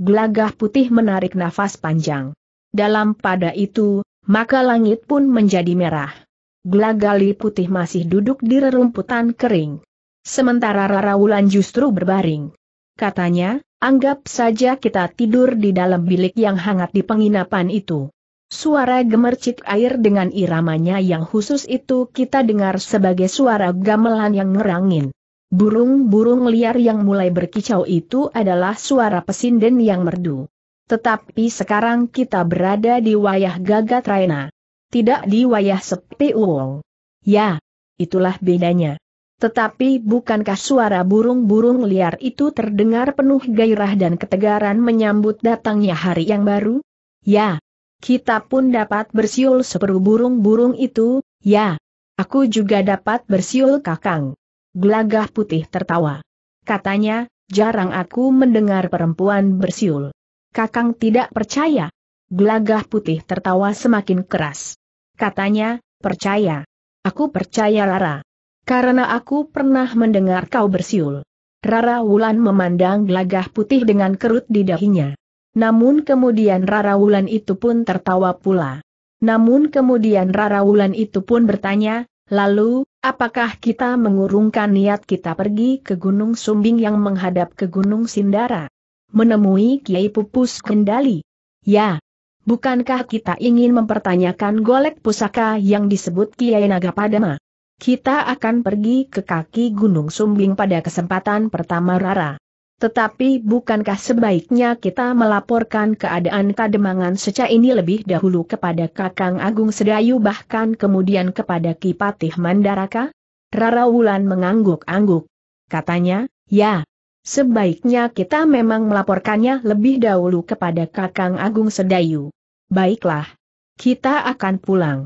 Gelagah putih menarik nafas panjang. Dalam pada itu, maka langit pun menjadi merah. Gelagali putih masih duduk di rerumputan kering. Sementara Rara Wulan justru berbaring. Katanya, Anggap saja kita tidur di dalam bilik yang hangat di penginapan itu. Suara gemercik air dengan iramanya yang khusus itu kita dengar sebagai suara gamelan yang ngerangin. Burung-burung liar yang mulai berkicau itu adalah suara pesinden yang merdu. Tetapi sekarang kita berada di wayah Gagat Raina. Tidak di wayah sepi uang. Ya, itulah bedanya. Tetapi bukankah suara burung-burung liar itu terdengar penuh gairah dan ketegaran menyambut datangnya hari yang baru? Ya. Kita pun dapat bersiul seperu burung-burung itu, ya. Aku juga dapat bersiul kakang. Gelagah putih tertawa. Katanya, jarang aku mendengar perempuan bersiul. Kakang tidak percaya. Gelagah putih tertawa semakin keras. Katanya, percaya. Aku percaya Lara. Karena aku pernah mendengar kau bersiul. Rara Wulan memandang gelagah putih dengan kerut di dahinya. Namun kemudian Rara Wulan itu pun tertawa pula. Namun kemudian Rara Wulan itu pun bertanya, lalu, apakah kita mengurungkan niat kita pergi ke Gunung Sumbing yang menghadap ke Gunung Sindara? Menemui Kiai Pupus Kendali? Ya. Bukankah kita ingin mempertanyakan golek pusaka yang disebut Kiai Naga Padama? Kita akan pergi ke kaki Gunung Sumbing pada kesempatan pertama Rara. Tetapi bukankah sebaiknya kita melaporkan keadaan Kademangan seca ini lebih dahulu kepada Kakang Agung Sedayu bahkan kemudian kepada Kipatih Mandaraka? Rara Wulan mengangguk-angguk. Katanya, ya. Sebaiknya kita memang melaporkannya lebih dahulu kepada Kakang Agung Sedayu. Baiklah. Kita akan pulang.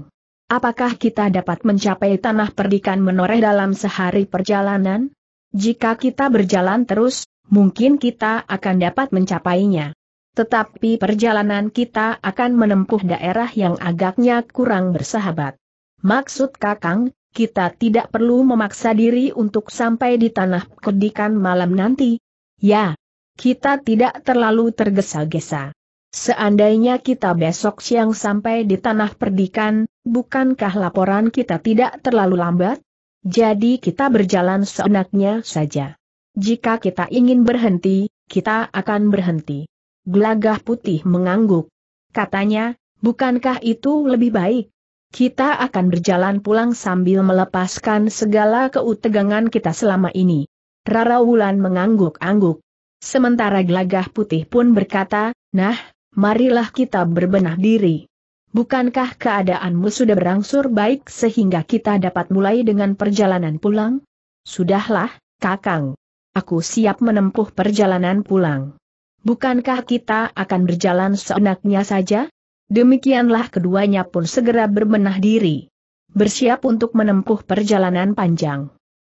Apakah kita dapat mencapai tanah perdikan menoreh dalam sehari perjalanan? Jika kita berjalan terus, mungkin kita akan dapat mencapainya. Tetapi perjalanan kita akan menempuh daerah yang agaknya kurang bersahabat. Maksud Kakang, kita tidak perlu memaksa diri untuk sampai di tanah perdikan malam nanti. Ya, kita tidak terlalu tergesa-gesa. Seandainya kita besok siang sampai di tanah perdikan, bukankah laporan kita tidak terlalu lambat? Jadi kita berjalan seenaknya saja. Jika kita ingin berhenti, kita akan berhenti. Gelagah putih mengangguk. Katanya, bukankah itu lebih baik? Kita akan berjalan pulang sambil melepaskan segala keutegangan kita selama ini. Rara Wulan mengangguk-angguk. Sementara gelagah putih pun berkata, nah, marilah kita berbenah diri. Bukankah keadaanmu sudah berangsur baik sehingga kita dapat mulai dengan perjalanan pulang? Sudahlah, Kakang. Aku siap menempuh perjalanan pulang. Bukankah kita akan berjalan seenaknya saja? Demikianlah keduanya pun segera berbenah diri. Bersiap untuk menempuh perjalanan panjang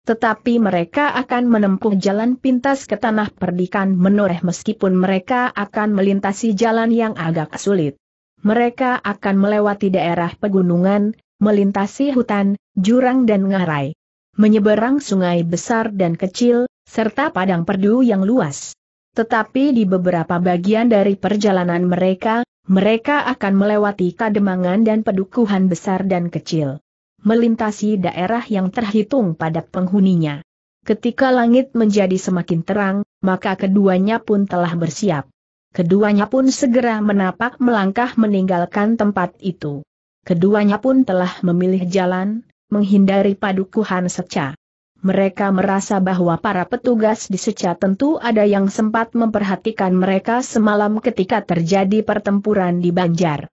tetapi mereka akan menempuh jalan pintas ke tanah perdikan menoreh meskipun mereka akan melintasi jalan yang agak sulit. Mereka akan melewati daerah pegunungan, melintasi hutan, jurang dan ngarai. Menyeberang sungai besar dan kecil, serta padang perdu yang luas. Tetapi di beberapa bagian dari perjalanan mereka, mereka akan melewati kademangan dan pedukuhan besar dan kecil melintasi daerah yang terhitung padat penghuninya. Ketika langit menjadi semakin terang, maka keduanya pun telah bersiap. Keduanya pun segera menapak melangkah meninggalkan tempat itu. Keduanya pun telah memilih jalan, menghindari padukuhan seca. Mereka merasa bahwa para petugas di Seca tentu ada yang sempat memperhatikan mereka semalam ketika terjadi pertempuran di Banjar.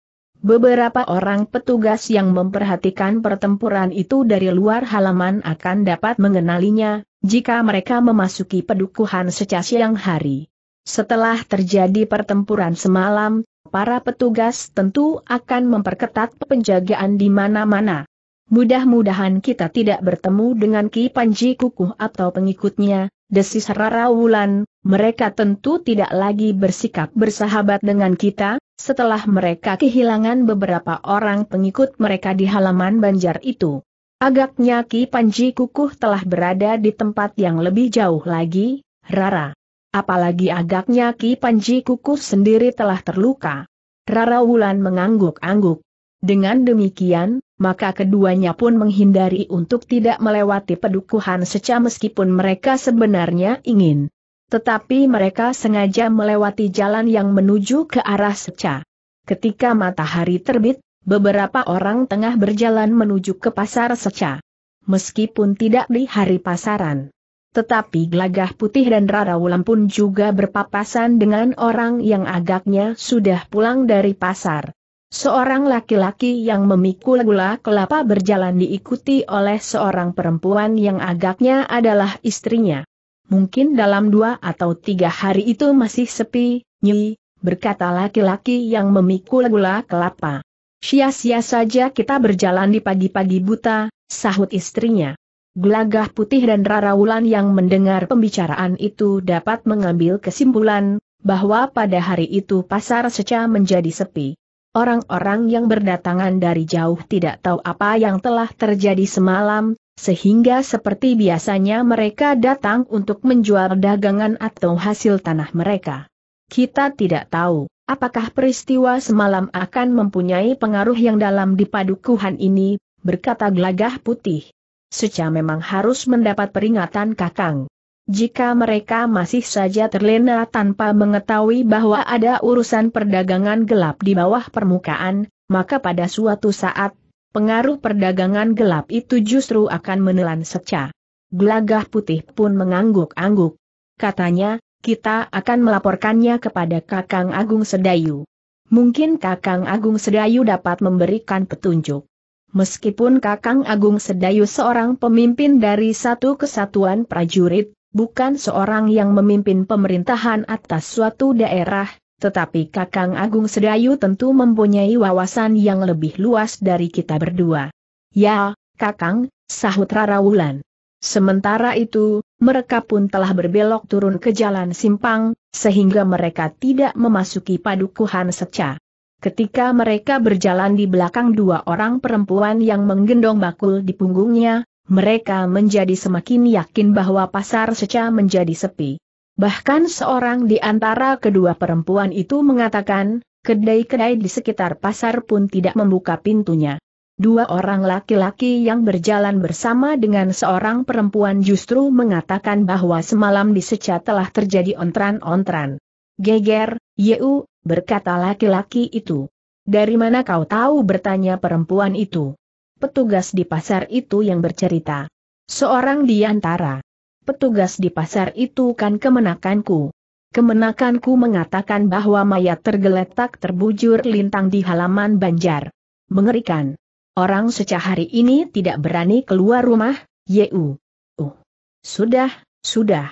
Beberapa orang petugas yang memperhatikan pertempuran itu dari luar halaman akan dapat mengenalinya, jika mereka memasuki pedukuhan sejak siang hari. Setelah terjadi pertempuran semalam, para petugas tentu akan memperketat penjagaan di mana-mana. Mudah-mudahan kita tidak bertemu dengan Ki Panji Kukuh atau pengikutnya, desis Rara Wulan, mereka tentu tidak lagi bersikap bersahabat dengan kita, setelah mereka kehilangan beberapa orang pengikut mereka di halaman banjar itu, agaknya Ki Panji Kukuh telah berada di tempat yang lebih jauh lagi, Rara. Apalagi agaknya Ki Panji Kukuh sendiri telah terluka. Rara Wulan mengangguk-angguk. Dengan demikian, maka keduanya pun menghindari untuk tidak melewati pedukuhan seca meskipun mereka sebenarnya ingin. Tetapi mereka sengaja melewati jalan yang menuju ke arah seca. Ketika matahari terbit, beberapa orang tengah berjalan menuju ke pasar seca. Meskipun tidak di hari pasaran. Tetapi Gelagah Putih dan Rara Wulan pun juga berpapasan dengan orang yang agaknya sudah pulang dari pasar. Seorang laki-laki yang memikul gula kelapa berjalan diikuti oleh seorang perempuan yang agaknya adalah istrinya mungkin dalam dua atau tiga hari itu masih sepi, nyi, berkata laki-laki yang memikul gula kelapa. Sia-sia saja kita berjalan di pagi-pagi buta, sahut istrinya. Gelagah putih dan Raraulan yang mendengar pembicaraan itu dapat mengambil kesimpulan, bahwa pada hari itu pasar seca menjadi sepi. Orang-orang yang berdatangan dari jauh tidak tahu apa yang telah terjadi semalam, sehingga seperti biasanya mereka datang untuk menjual dagangan atau hasil tanah mereka. Kita tidak tahu, apakah peristiwa semalam akan mempunyai pengaruh yang dalam di padukuhan ini, berkata gelagah putih. Seca memang harus mendapat peringatan kakang. Jika mereka masih saja terlena tanpa mengetahui bahwa ada urusan perdagangan gelap di bawah permukaan, maka pada suatu saat pengaruh perdagangan gelap itu justru akan menelan seca. Gelagah putih pun mengangguk-angguk. Katanya, kita akan melaporkannya kepada Kakang Agung Sedayu. Mungkin Kakang Agung Sedayu dapat memberikan petunjuk. Meskipun Kakang Agung Sedayu seorang pemimpin dari satu kesatuan prajurit, bukan seorang yang memimpin pemerintahan atas suatu daerah, tetapi Kakang Agung Sedayu tentu mempunyai wawasan yang lebih luas dari kita berdua. Ya, Kakang, sahut Rara Wulan. Sementara itu, mereka pun telah berbelok turun ke jalan simpang, sehingga mereka tidak memasuki padukuhan seca. Ketika mereka berjalan di belakang dua orang perempuan yang menggendong bakul di punggungnya, mereka menjadi semakin yakin bahwa pasar seca menjadi sepi. Bahkan seorang di antara kedua perempuan itu mengatakan, kedai-kedai di sekitar pasar pun tidak membuka pintunya. Dua orang laki-laki yang berjalan bersama dengan seorang perempuan justru mengatakan bahwa semalam di Seca telah terjadi ontran-ontran. Geger, Yeu, berkata laki-laki itu. Dari mana kau tahu bertanya perempuan itu? Petugas di pasar itu yang bercerita. Seorang di antara petugas di pasar itu kan kemenakanku. Kemenakanku mengatakan bahwa mayat tergeletak terbujur lintang di halaman Banjar. Mengerikan. Orang secahari ini tidak berani keluar rumah, Yeu. Uh. Sudah, sudah.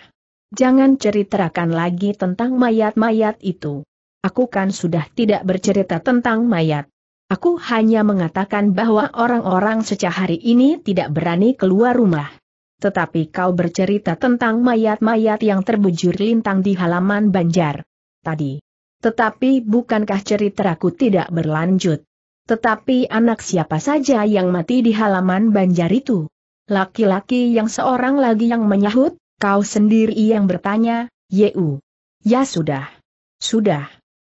Jangan ceritakan lagi tentang mayat-mayat itu. Aku kan sudah tidak bercerita tentang mayat. Aku hanya mengatakan bahwa orang-orang secahari ini tidak berani keluar rumah. Tetapi kau bercerita tentang mayat-mayat yang terbujur lintang di halaman Banjar. Tadi. Tetapi bukankah ceritaku tidak berlanjut? Tetapi anak siapa saja yang mati di halaman Banjar itu? Laki-laki yang seorang lagi yang menyahut, kau sendiri yang bertanya, Yeu. Ya sudah. Sudah.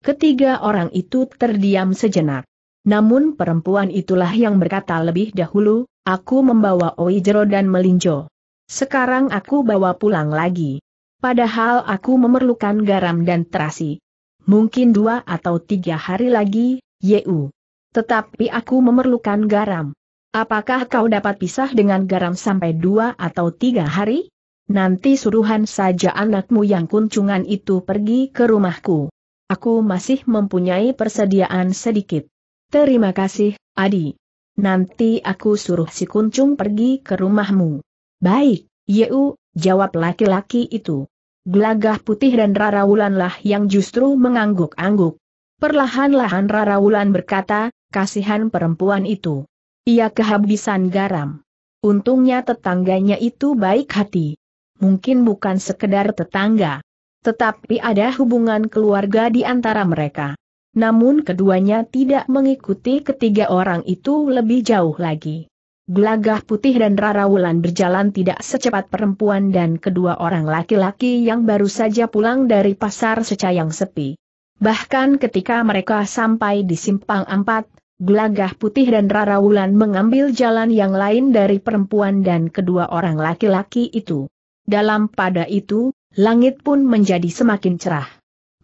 Ketiga orang itu terdiam sejenak. Namun perempuan itulah yang berkata lebih dahulu, aku membawa Oijero dan Melinjo. Sekarang aku bawa pulang lagi. Padahal aku memerlukan garam dan terasi. Mungkin dua atau tiga hari lagi, Yeu. Tetapi aku memerlukan garam. Apakah kau dapat pisah dengan garam sampai dua atau tiga hari? Nanti suruhan saja anakmu yang kuncungan itu pergi ke rumahku. Aku masih mempunyai persediaan sedikit. Terima kasih, Adi. Nanti aku suruh si kuncung pergi ke rumahmu. Baik, Yeu, jawab laki-laki itu. Gelagah putih dan Rara Wulanlah yang justru mengangguk-angguk. Perlahan-lahan Rara Wulan berkata, kasihan perempuan itu. Ia kehabisan garam. Untungnya tetangganya itu baik hati. Mungkin bukan sekedar tetangga. Tetapi ada hubungan keluarga di antara mereka. Namun keduanya tidak mengikuti ketiga orang itu lebih jauh lagi. Gelagah putih dan Rara Wulan berjalan tidak secepat perempuan dan kedua orang laki-laki yang baru saja pulang dari pasar secayang sepi. Bahkan ketika mereka sampai di simpang empat, Gelagah putih dan Rara Wulan mengambil jalan yang lain dari perempuan dan kedua orang laki-laki itu. Dalam pada itu, langit pun menjadi semakin cerah.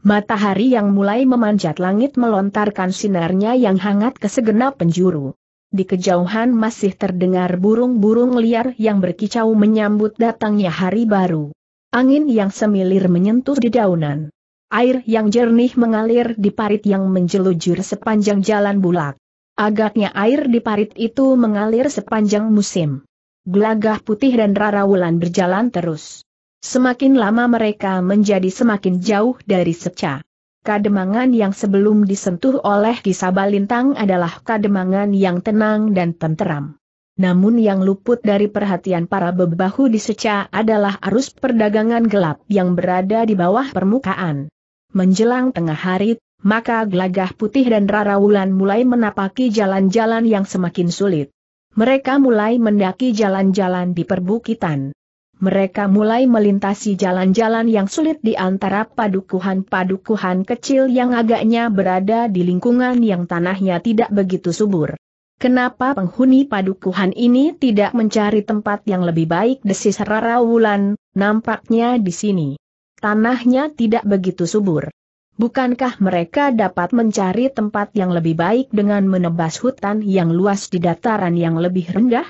Matahari yang mulai memanjat langit melontarkan sinarnya yang hangat ke segenap penjuru di kejauhan masih terdengar burung-burung liar yang berkicau menyambut datangnya hari baru. Angin yang semilir menyentuh di daunan. Air yang jernih mengalir di parit yang menjelujur sepanjang jalan bulak. Agaknya air di parit itu mengalir sepanjang musim. Gelagah putih dan rarawulan berjalan terus. Semakin lama mereka menjadi semakin jauh dari seca kademangan yang sebelum disentuh oleh Kisabalintang adalah kademangan yang tenang dan tenteram. Namun yang luput dari perhatian para bebahu di Seca adalah arus perdagangan gelap yang berada di bawah permukaan. Menjelang tengah hari, maka gelagah putih dan rarawulan mulai menapaki jalan-jalan yang semakin sulit. Mereka mulai mendaki jalan-jalan di perbukitan mereka mulai melintasi jalan-jalan yang sulit di antara padukuhan-padukuhan kecil yang agaknya berada di lingkungan yang tanahnya tidak begitu subur. Kenapa penghuni padukuhan ini tidak mencari tempat yang lebih baik desis Rara Wulan, nampaknya di sini. Tanahnya tidak begitu subur. Bukankah mereka dapat mencari tempat yang lebih baik dengan menebas hutan yang luas di dataran yang lebih rendah?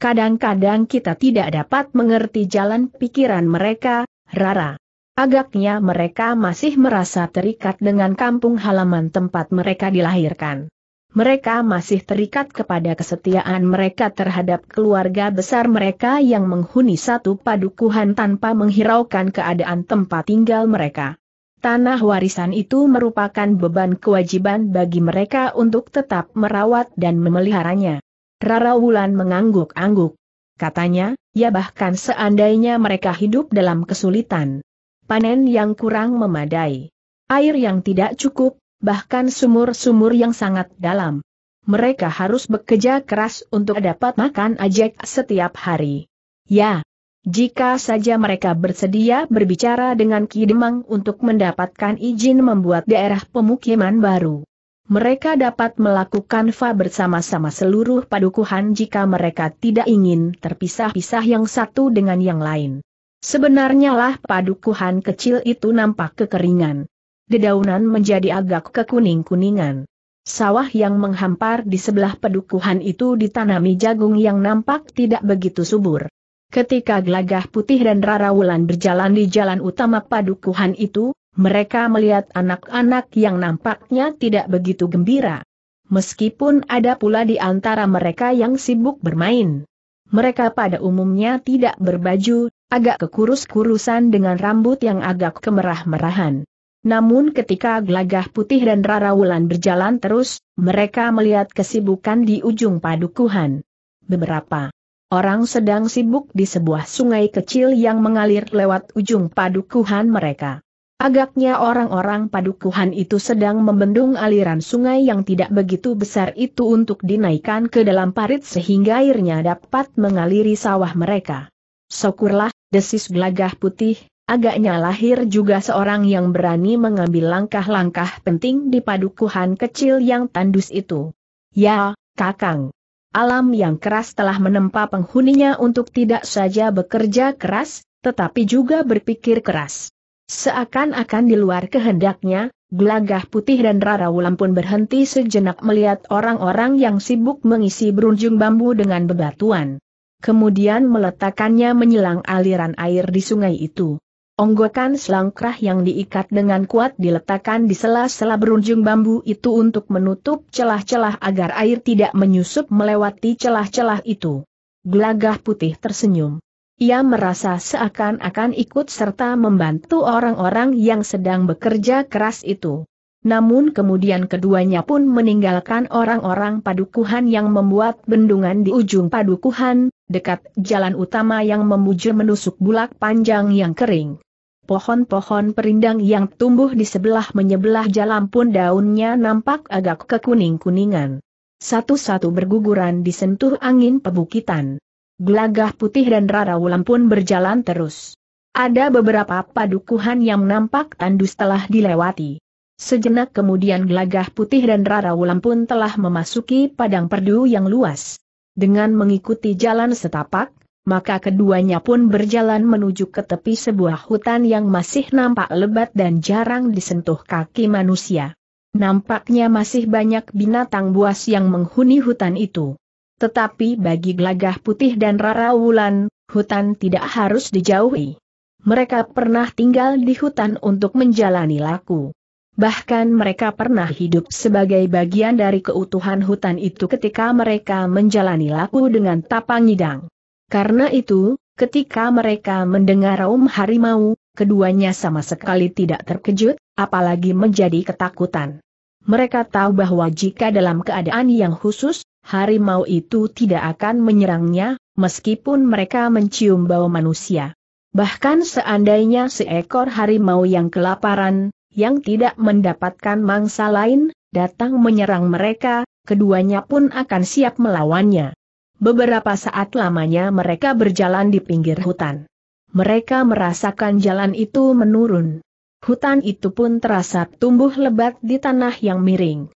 Kadang-kadang kita tidak dapat mengerti jalan pikiran mereka, Rara. Agaknya mereka masih merasa terikat dengan kampung halaman tempat mereka dilahirkan. Mereka masih terikat kepada kesetiaan mereka terhadap keluarga besar mereka yang menghuni satu padukuhan tanpa menghiraukan keadaan tempat tinggal mereka. Tanah warisan itu merupakan beban kewajiban bagi mereka untuk tetap merawat dan memeliharanya. Rara Wulan mengangguk-angguk. Katanya, ya bahkan seandainya mereka hidup dalam kesulitan. Panen yang kurang memadai. Air yang tidak cukup, bahkan sumur-sumur yang sangat dalam. Mereka harus bekerja keras untuk dapat makan ajek setiap hari. Ya, jika saja mereka bersedia berbicara dengan Ki Demang untuk mendapatkan izin membuat daerah pemukiman baru mereka dapat melakukan fa bersama-sama seluruh padukuhan jika mereka tidak ingin terpisah-pisah yang satu dengan yang lain. Sebenarnya lah padukuhan kecil itu nampak kekeringan. Dedaunan menjadi agak kekuning-kuningan. Sawah yang menghampar di sebelah padukuhan itu ditanami jagung yang nampak tidak begitu subur. Ketika gelagah putih dan Rara Wulan berjalan di jalan utama padukuhan itu, mereka melihat anak-anak yang nampaknya tidak begitu gembira. Meskipun ada pula di antara mereka yang sibuk bermain. Mereka pada umumnya tidak berbaju, agak kekurus-kurusan dengan rambut yang agak kemerah-merahan. Namun ketika gelagah putih dan rarawulan berjalan terus, mereka melihat kesibukan di ujung padukuhan. Beberapa orang sedang sibuk di sebuah sungai kecil yang mengalir lewat ujung padukuhan mereka. Agaknya orang-orang padukuhan itu sedang membendung aliran sungai yang tidak begitu besar itu untuk dinaikkan ke dalam parit sehingga airnya dapat mengaliri sawah mereka. Syukurlah, desis gelagah putih, agaknya lahir juga seorang yang berani mengambil langkah-langkah penting di padukuhan kecil yang tandus itu. Ya, Kakang. Alam yang keras telah menempa penghuninya untuk tidak saja bekerja keras, tetapi juga berpikir keras. Seakan-akan di luar kehendaknya, gelagah putih dan rara wulan pun berhenti sejenak melihat orang-orang yang sibuk mengisi berunjung bambu dengan bebatuan. Kemudian meletakkannya menyilang aliran air di sungai itu. Onggokan selangkrah yang diikat dengan kuat diletakkan di sela-sela berunjung bambu itu untuk menutup celah-celah agar air tidak menyusup melewati celah-celah itu. Gelagah putih tersenyum. Ia merasa seakan-akan ikut serta membantu orang-orang yang sedang bekerja keras itu. Namun kemudian keduanya pun meninggalkan orang-orang padukuhan yang membuat bendungan di ujung padukuhan, dekat jalan utama yang memuju menusuk bulak panjang yang kering pohon-pohon perindang yang tumbuh di sebelah menyebelah jalan pun daunnya nampak agak kekuning-kuningan. Satu-satu berguguran disentuh angin pebukitan gelagah putih dan rara wulan pun berjalan terus. Ada beberapa padukuhan yang nampak tandus telah dilewati. Sejenak kemudian gelagah putih dan rara wulan pun telah memasuki padang perdu yang luas. Dengan mengikuti jalan setapak, maka keduanya pun berjalan menuju ke tepi sebuah hutan yang masih nampak lebat dan jarang disentuh kaki manusia. Nampaknya masih banyak binatang buas yang menghuni hutan itu. Tetapi bagi gelagah putih dan Rara Wulan, hutan tidak harus dijauhi. Mereka pernah tinggal di hutan untuk menjalani laku. Bahkan mereka pernah hidup sebagai bagian dari keutuhan hutan itu ketika mereka menjalani laku dengan tapang hidang. Karena itu, ketika mereka mendengar raum harimau, keduanya sama sekali tidak terkejut, apalagi menjadi ketakutan. Mereka tahu bahwa jika dalam keadaan yang khusus, harimau itu tidak akan menyerangnya, meskipun mereka mencium bau manusia. Bahkan seandainya seekor harimau yang kelaparan, yang tidak mendapatkan mangsa lain, datang menyerang mereka, keduanya pun akan siap melawannya. Beberapa saat lamanya mereka berjalan di pinggir hutan. Mereka merasakan jalan itu menurun. Hutan itu pun terasa tumbuh lebat di tanah yang miring.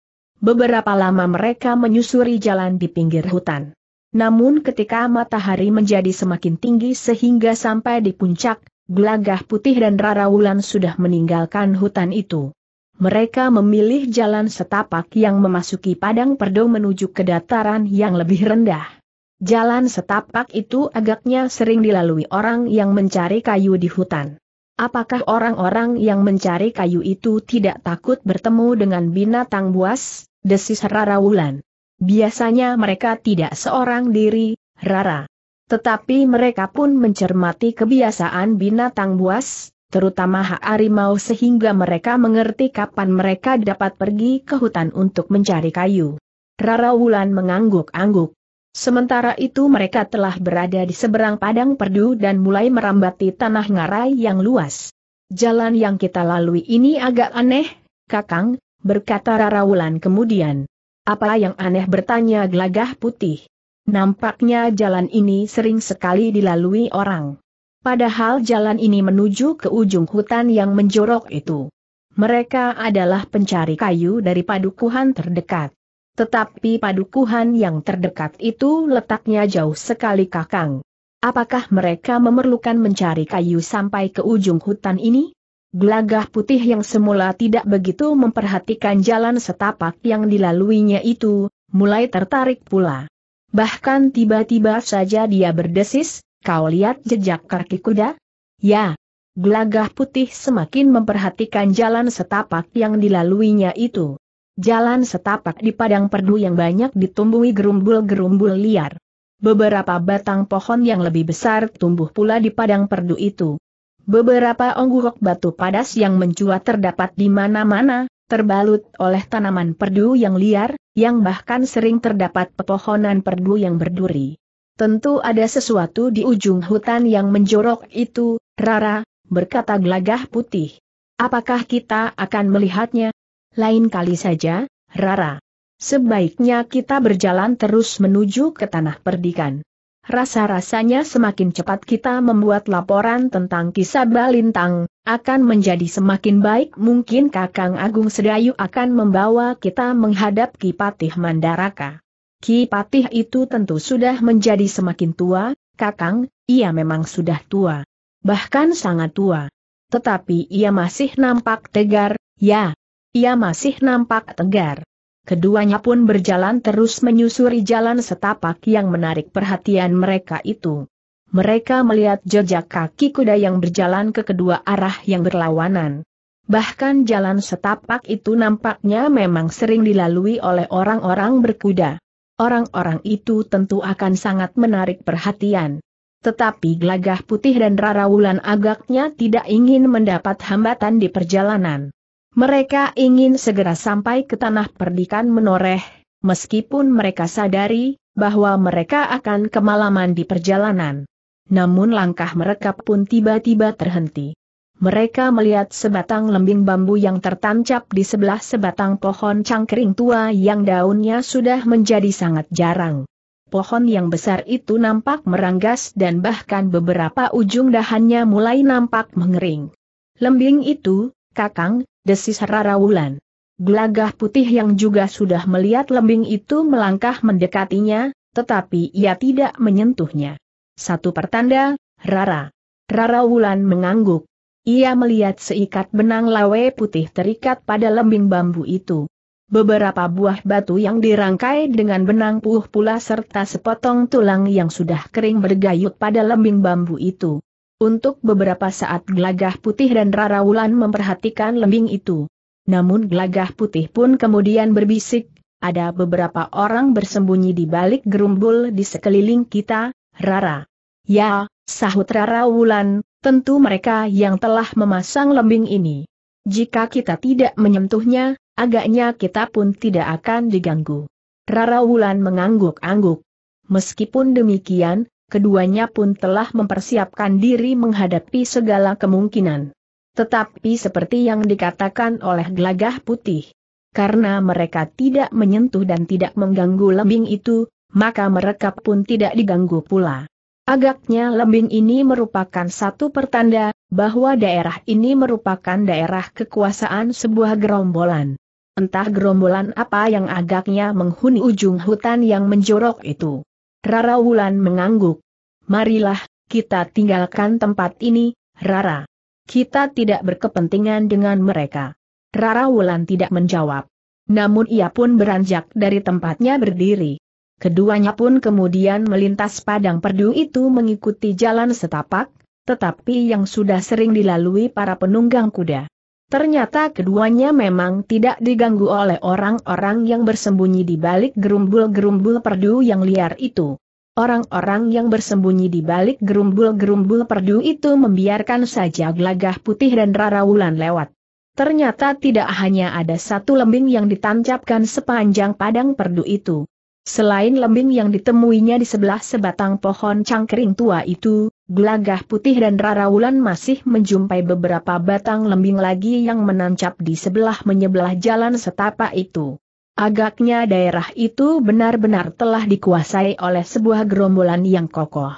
Beberapa lama mereka menyusuri jalan di pinggir hutan. Namun ketika matahari menjadi semakin tinggi sehingga sampai di puncak, Gelagah Putih dan Rara Wulan sudah meninggalkan hutan itu. Mereka memilih jalan setapak yang memasuki padang perdo menuju ke dataran yang lebih rendah. Jalan setapak itu agaknya sering dilalui orang yang mencari kayu di hutan. Apakah orang-orang yang mencari kayu itu tidak takut bertemu dengan binatang buas? desis Rara Wulan. Biasanya mereka tidak seorang diri, Rara. Tetapi mereka pun mencermati kebiasaan binatang buas, terutama hak harimau sehingga mereka mengerti kapan mereka dapat pergi ke hutan untuk mencari kayu. Rara Wulan mengangguk-angguk. Sementara itu mereka telah berada di seberang padang perdu dan mulai merambati tanah ngarai yang luas. Jalan yang kita lalui ini agak aneh, Kakang, berkata Raraulan kemudian. Apa yang aneh bertanya Glagah putih. Nampaknya jalan ini sering sekali dilalui orang. Padahal jalan ini menuju ke ujung hutan yang menjorok itu. Mereka adalah pencari kayu dari padukuhan terdekat. Tetapi padukuhan yang terdekat itu letaknya jauh sekali kakang. Apakah mereka memerlukan mencari kayu sampai ke ujung hutan ini? Gelagah putih yang semula tidak begitu memperhatikan jalan setapak yang dilaluinya itu, mulai tertarik pula. Bahkan tiba-tiba saja dia berdesis, kau lihat jejak kaki kuda? Ya. Gelagah putih semakin memperhatikan jalan setapak yang dilaluinya itu. Jalan setapak di padang perdu yang banyak ditumbuhi gerumbul-gerumbul liar. Beberapa batang pohon yang lebih besar tumbuh pula di padang perdu itu. Beberapa onggurok batu padas yang mencuat terdapat di mana-mana, terbalut oleh tanaman perdu yang liar, yang bahkan sering terdapat pepohonan perdu yang berduri. Tentu ada sesuatu di ujung hutan yang menjorok itu, Rara, berkata gelagah putih. Apakah kita akan melihatnya? Lain kali saja, Rara. Sebaiknya kita berjalan terus menuju ke tanah perdikan. Rasa-rasanya semakin cepat kita membuat laporan tentang kisah Balintang, akan menjadi semakin baik mungkin Kakang Agung Sedayu akan membawa kita menghadap Patih Mandaraka. Patih itu tentu sudah menjadi semakin tua, Kakang, ia memang sudah tua. Bahkan sangat tua. Tetapi ia masih nampak tegar, ya. Ia masih nampak tegar keduanya pun berjalan terus menyusuri jalan setapak yang menarik perhatian mereka itu. Mereka melihat jejak kaki kuda yang berjalan ke kedua arah yang berlawanan. Bahkan jalan setapak itu nampaknya memang sering dilalui oleh orang-orang berkuda. Orang-orang itu tentu akan sangat menarik perhatian. Tetapi gelagah putih dan rara rarawulan agaknya tidak ingin mendapat hambatan di perjalanan. Mereka ingin segera sampai ke tanah perdikan menoreh, meskipun mereka sadari bahwa mereka akan kemalaman di perjalanan. Namun langkah mereka pun tiba-tiba terhenti. Mereka melihat sebatang lembing bambu yang tertancap di sebelah sebatang pohon cangkering tua yang daunnya sudah menjadi sangat jarang. Pohon yang besar itu nampak meranggas dan bahkan beberapa ujung dahannya mulai nampak mengering. Lembing itu, Kakang, desis Rara Wulan. Gelagah putih yang juga sudah melihat lembing itu melangkah mendekatinya, tetapi ia tidak menyentuhnya. Satu pertanda, Rara. Rara Wulan mengangguk. Ia melihat seikat benang lawe putih terikat pada lembing bambu itu. Beberapa buah batu yang dirangkai dengan benang puh pula serta sepotong tulang yang sudah kering bergayut pada lembing bambu itu. Untuk beberapa saat Glagah putih dan Rara Wulan memperhatikan lembing itu. Namun Glagah putih pun kemudian berbisik, ada beberapa orang bersembunyi di balik gerumbul di sekeliling kita, Rara. Ya, sahut Rara Wulan, tentu mereka yang telah memasang lembing ini. Jika kita tidak menyentuhnya, agaknya kita pun tidak akan diganggu. Rara Wulan mengangguk-angguk. Meskipun demikian, keduanya pun telah mempersiapkan diri menghadapi segala kemungkinan. Tetapi seperti yang dikatakan oleh gelagah putih, karena mereka tidak menyentuh dan tidak mengganggu lembing itu, maka mereka pun tidak diganggu pula. Agaknya lembing ini merupakan satu pertanda bahwa daerah ini merupakan daerah kekuasaan sebuah gerombolan. Entah gerombolan apa yang agaknya menghuni ujung hutan yang menjorok itu. Rara Wulan mengangguk. Marilah, kita tinggalkan tempat ini, Rara. Kita tidak berkepentingan dengan mereka. Rara Wulan tidak menjawab. Namun ia pun beranjak dari tempatnya berdiri. Keduanya pun kemudian melintas padang perdu itu mengikuti jalan setapak, tetapi yang sudah sering dilalui para penunggang kuda. Ternyata keduanya memang tidak diganggu oleh orang-orang yang bersembunyi di balik gerumbul-gerumbul perdu yang liar itu. Orang-orang yang bersembunyi di balik gerumbul-gerumbul perdu itu membiarkan saja gelagah putih dan rarawulan lewat. Ternyata tidak hanya ada satu lembing yang ditancapkan sepanjang padang perdu itu. Selain lembing yang ditemuinya di sebelah sebatang pohon cangkering tua itu, gelagah putih dan Rara Wulan masih menjumpai beberapa batang lembing lagi yang menancap di sebelah menyebelah jalan setapak itu. Agaknya daerah itu benar-benar telah dikuasai oleh sebuah gerombolan yang kokoh.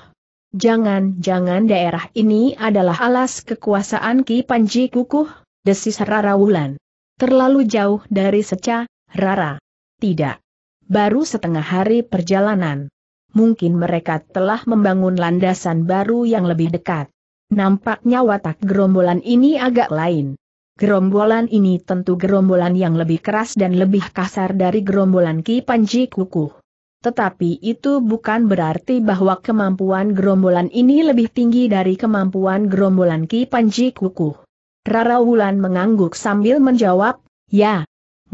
Jangan-jangan daerah ini adalah alas kekuasaan Ki Panji Kukuh, desis Rara Wulan. Terlalu jauh dari seca, Rara. Tidak baru setengah hari perjalanan. Mungkin mereka telah membangun landasan baru yang lebih dekat. Nampaknya watak gerombolan ini agak lain. Gerombolan ini tentu gerombolan yang lebih keras dan lebih kasar dari gerombolan Ki Panji Kukuh. Tetapi itu bukan berarti bahwa kemampuan gerombolan ini lebih tinggi dari kemampuan gerombolan Ki Panji Kukuh. Rara Wulan mengangguk sambil menjawab, ya,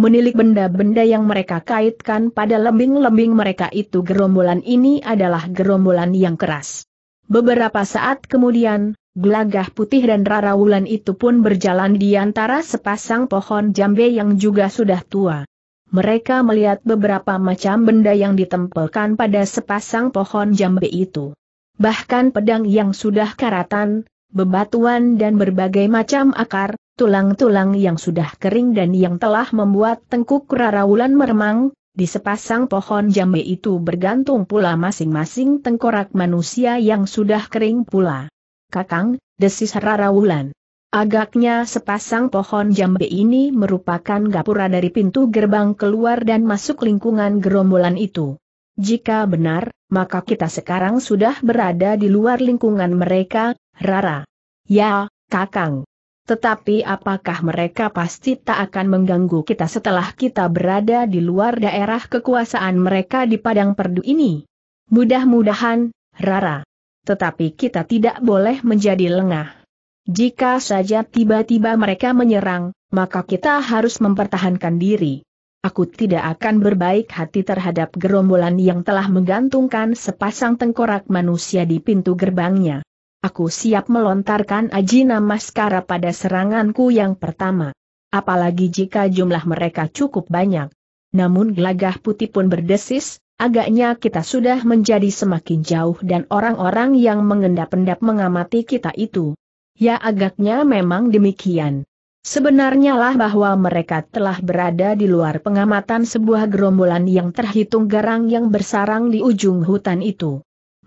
menilik benda-benda yang mereka kaitkan pada lembing-lembing mereka itu gerombolan ini adalah gerombolan yang keras. Beberapa saat kemudian, gelagah putih dan wulan itu pun berjalan di antara sepasang pohon jambe yang juga sudah tua. Mereka melihat beberapa macam benda yang ditempelkan pada sepasang pohon jambe itu. Bahkan pedang yang sudah karatan, bebatuan dan berbagai macam akar, tulang-tulang yang sudah kering dan yang telah membuat tengkuk Wulan meremang, di sepasang pohon jambe itu bergantung pula masing-masing tengkorak manusia yang sudah kering pula. Kakang, desis rara wulan. Agaknya sepasang pohon jambe ini merupakan gapura dari pintu gerbang keluar dan masuk lingkungan gerombolan itu. Jika benar, maka kita sekarang sudah berada di luar lingkungan mereka, Rara. Ya, Kakang. Tetapi apakah mereka pasti tak akan mengganggu kita setelah kita berada di luar daerah kekuasaan mereka di Padang Perdu ini? Mudah-mudahan, Rara. Tetapi kita tidak boleh menjadi lengah. Jika saja tiba-tiba mereka menyerang, maka kita harus mempertahankan diri. Aku tidak akan berbaik hati terhadap gerombolan yang telah menggantungkan sepasang tengkorak manusia di pintu gerbangnya. Aku siap melontarkan Aji Maskara pada seranganku yang pertama. Apalagi jika jumlah mereka cukup banyak. Namun gelagah putih pun berdesis, agaknya kita sudah menjadi semakin jauh dan orang-orang yang mengendap-endap mengamati kita itu. Ya agaknya memang demikian. Sebenarnya lah bahwa mereka telah berada di luar pengamatan sebuah gerombolan yang terhitung garang yang bersarang di ujung hutan itu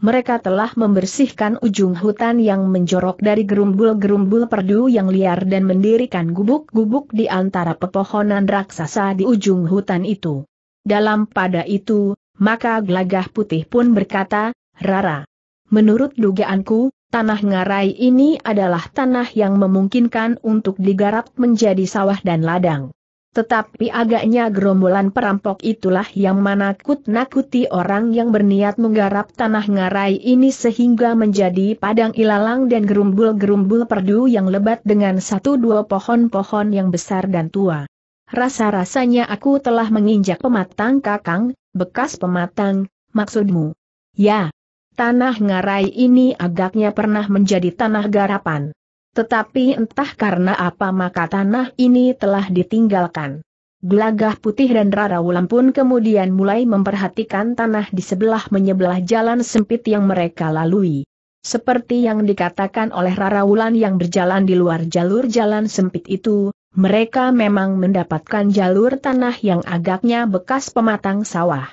mereka telah membersihkan ujung hutan yang menjorok dari gerumbul-gerumbul perdu yang liar dan mendirikan gubuk-gubuk di antara pepohonan raksasa di ujung hutan itu. Dalam pada itu, maka gelagah putih pun berkata, Rara, menurut dugaanku, tanah ngarai ini adalah tanah yang memungkinkan untuk digarap menjadi sawah dan ladang. Tetapi agaknya gerombolan perampok itulah yang menakut-nakuti orang yang berniat menggarap tanah ngarai ini sehingga menjadi padang ilalang dan gerumbul-gerumbul perdu yang lebat dengan satu dua pohon-pohon yang besar dan tua. Rasa-rasanya aku telah menginjak pematang kakang, bekas pematang, maksudmu. Ya, tanah ngarai ini agaknya pernah menjadi tanah garapan. Tetapi entah karena apa maka tanah ini telah ditinggalkan. Gelagah putih dan Rara Wulan pun kemudian mulai memperhatikan tanah di sebelah menyebelah jalan sempit yang mereka lalui. Seperti yang dikatakan oleh Rara Wulan yang berjalan di luar jalur jalan sempit itu, mereka memang mendapatkan jalur tanah yang agaknya bekas pematang sawah.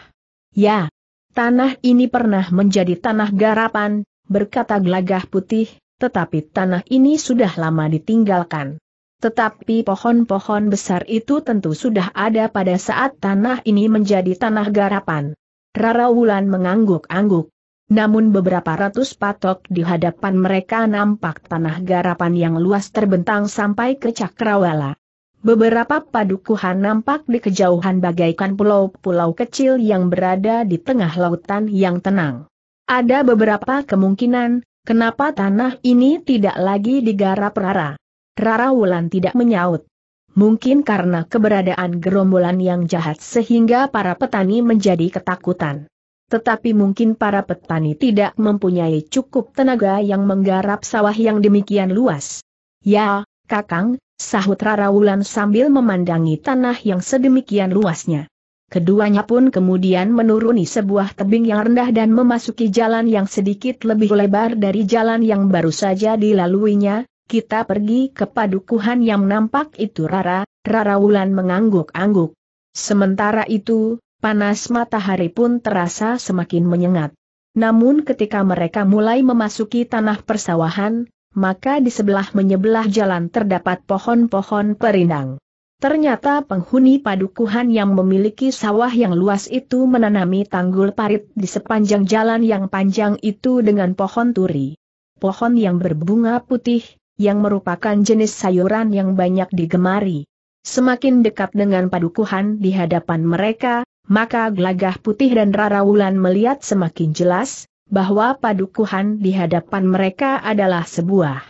Ya, tanah ini pernah menjadi tanah garapan, berkata gelagah putih, tetapi tanah ini sudah lama ditinggalkan. Tetapi pohon-pohon besar itu tentu sudah ada pada saat tanah ini menjadi tanah garapan. Rara Wulan mengangguk-angguk. Namun beberapa ratus patok di hadapan mereka nampak tanah garapan yang luas terbentang sampai ke Cakrawala. Beberapa padukuhan nampak di kejauhan bagaikan pulau-pulau kecil yang berada di tengah lautan yang tenang. Ada beberapa kemungkinan, Kenapa tanah ini tidak lagi digarap Rara? Rara Wulan tidak menyaut. Mungkin karena keberadaan gerombolan yang jahat sehingga para petani menjadi ketakutan. Tetapi mungkin para petani tidak mempunyai cukup tenaga yang menggarap sawah yang demikian luas. Ya, Kakang, sahut Rara Wulan sambil memandangi tanah yang sedemikian luasnya. Keduanya pun kemudian menuruni sebuah tebing yang rendah dan memasuki jalan yang sedikit lebih lebar dari jalan yang baru saja dilaluinya, kita pergi ke padukuhan yang nampak itu Rara, Rara Wulan mengangguk-angguk. Sementara itu, panas matahari pun terasa semakin menyengat. Namun ketika mereka mulai memasuki tanah persawahan, maka di sebelah menyebelah jalan terdapat pohon-pohon perindang. Ternyata penghuni padukuhan yang memiliki sawah yang luas itu menanami tanggul parit di sepanjang jalan yang panjang itu dengan pohon turi. Pohon yang berbunga putih, yang merupakan jenis sayuran yang banyak digemari. Semakin dekat dengan padukuhan di hadapan mereka, maka gelagah putih dan rarawulan melihat semakin jelas, bahwa padukuhan di hadapan mereka adalah sebuah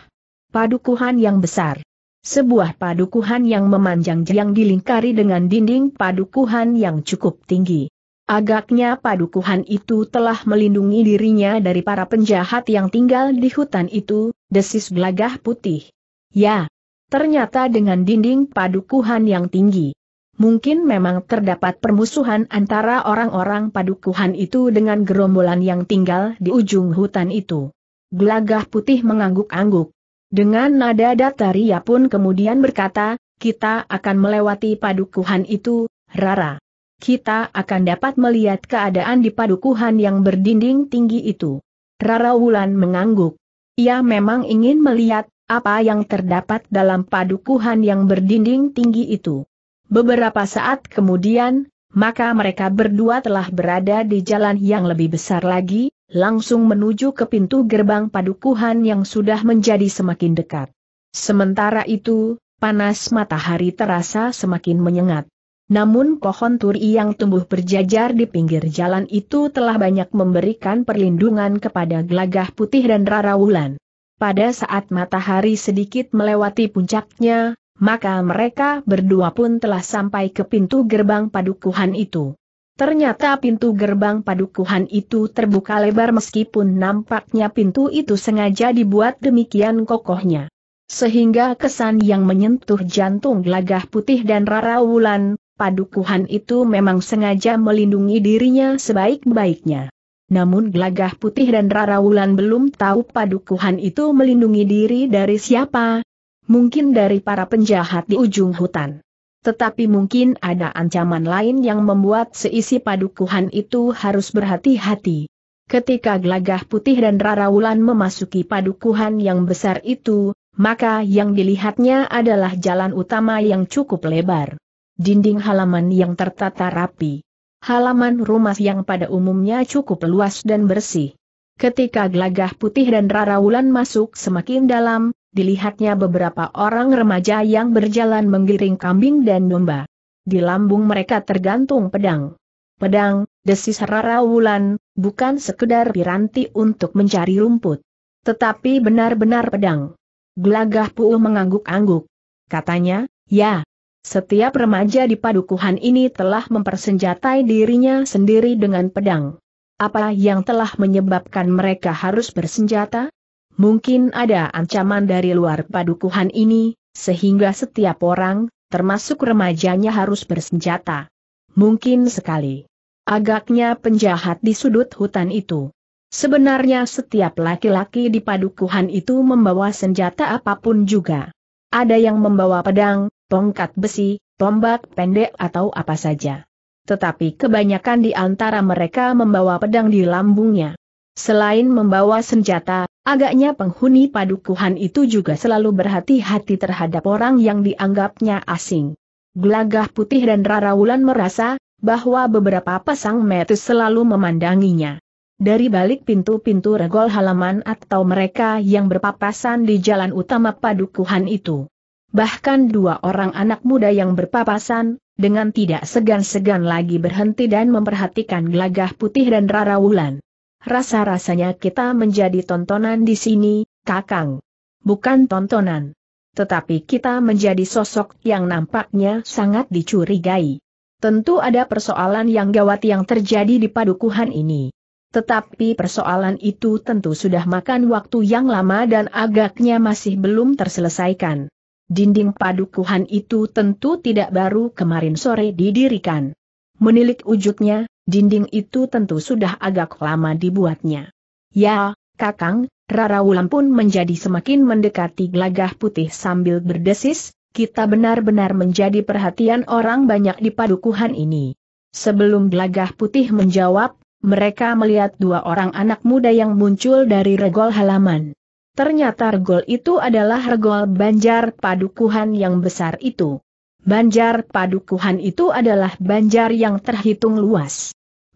padukuhan yang besar. Sebuah padukuhan yang memanjang yang dilingkari dengan dinding padukuhan yang cukup tinggi. Agaknya padukuhan itu telah melindungi dirinya dari para penjahat yang tinggal di hutan itu, desis gelagah putih. Ya, ternyata dengan dinding padukuhan yang tinggi. Mungkin memang terdapat permusuhan antara orang-orang padukuhan itu dengan gerombolan yang tinggal di ujung hutan itu. Gelagah putih mengangguk-angguk. Dengan nada datar ia pun kemudian berkata, kita akan melewati padukuhan itu, Rara. Kita akan dapat melihat keadaan di padukuhan yang berdinding tinggi itu. Rara Wulan mengangguk. Ia memang ingin melihat apa yang terdapat dalam padukuhan yang berdinding tinggi itu. Beberapa saat kemudian, maka mereka berdua telah berada di jalan yang lebih besar lagi, langsung menuju ke pintu gerbang padukuhan yang sudah menjadi semakin dekat. Sementara itu, panas matahari terasa semakin menyengat. Namun pohon turi yang tumbuh berjajar di pinggir jalan itu telah banyak memberikan perlindungan kepada gelagah putih dan Rara Wulan. Pada saat matahari sedikit melewati puncaknya, maka mereka berdua pun telah sampai ke pintu gerbang padukuhan itu. Ternyata pintu gerbang padukuhan itu terbuka lebar meskipun nampaknya pintu itu sengaja dibuat demikian kokohnya. Sehingga kesan yang menyentuh jantung gelagah putih dan rara wulan, padukuhan itu memang sengaja melindungi dirinya sebaik-baiknya. Namun gelagah putih dan rara wulan belum tahu padukuhan itu melindungi diri dari siapa. Mungkin dari para penjahat di ujung hutan. Tetapi mungkin ada ancaman lain yang membuat seisi padukuhan itu harus berhati-hati. Ketika gelagah putih dan Wulan memasuki padukuhan yang besar itu, maka yang dilihatnya adalah jalan utama yang cukup lebar. Dinding halaman yang tertata rapi. Halaman rumah yang pada umumnya cukup luas dan bersih. Ketika gelagah putih dan Wulan masuk semakin dalam, dilihatnya beberapa orang remaja yang berjalan menggiring kambing dan domba. Di lambung mereka tergantung pedang. Pedang, desis Rara Wulan, bukan sekedar piranti untuk mencari rumput. Tetapi benar-benar pedang. Gelagah Pu'u mengangguk-angguk. Katanya, ya. Setiap remaja di padukuhan ini telah mempersenjatai dirinya sendiri dengan pedang. Apa yang telah menyebabkan mereka harus bersenjata? mungkin ada ancaman dari luar padukuhan ini, sehingga setiap orang, termasuk remajanya harus bersenjata. Mungkin sekali. Agaknya penjahat di sudut hutan itu. Sebenarnya setiap laki-laki di padukuhan itu membawa senjata apapun juga. Ada yang membawa pedang, tongkat besi, tombak pendek atau apa saja. Tetapi kebanyakan di antara mereka membawa pedang di lambungnya. Selain membawa senjata, Agaknya penghuni padukuhan itu juga selalu berhati-hati terhadap orang yang dianggapnya asing. Gelagah putih dan Raraulan merasa bahwa beberapa pasang mata selalu memandanginya. Dari balik pintu-pintu regol halaman atau mereka yang berpapasan di jalan utama padukuhan itu. Bahkan dua orang anak muda yang berpapasan, dengan tidak segan-segan lagi berhenti dan memperhatikan gelagah putih dan Rara Wulan. Rasa-rasanya kita menjadi tontonan di sini, Kakang. Bukan tontonan. Tetapi kita menjadi sosok yang nampaknya sangat dicurigai. Tentu ada persoalan yang gawat yang terjadi di padukuhan ini. Tetapi persoalan itu tentu sudah makan waktu yang lama dan agaknya masih belum terselesaikan. Dinding padukuhan itu tentu tidak baru kemarin sore didirikan. Menilik wujudnya, dinding itu tentu sudah agak lama dibuatnya. Ya, Kakang, Rara Wulan pun menjadi semakin mendekati gelagah putih sambil berdesis, kita benar-benar menjadi perhatian orang banyak di padukuhan ini. Sebelum gelagah putih menjawab, mereka melihat dua orang anak muda yang muncul dari regol halaman. Ternyata regol itu adalah regol banjar padukuhan yang besar itu. Banjar padukuhan itu adalah banjar yang terhitung luas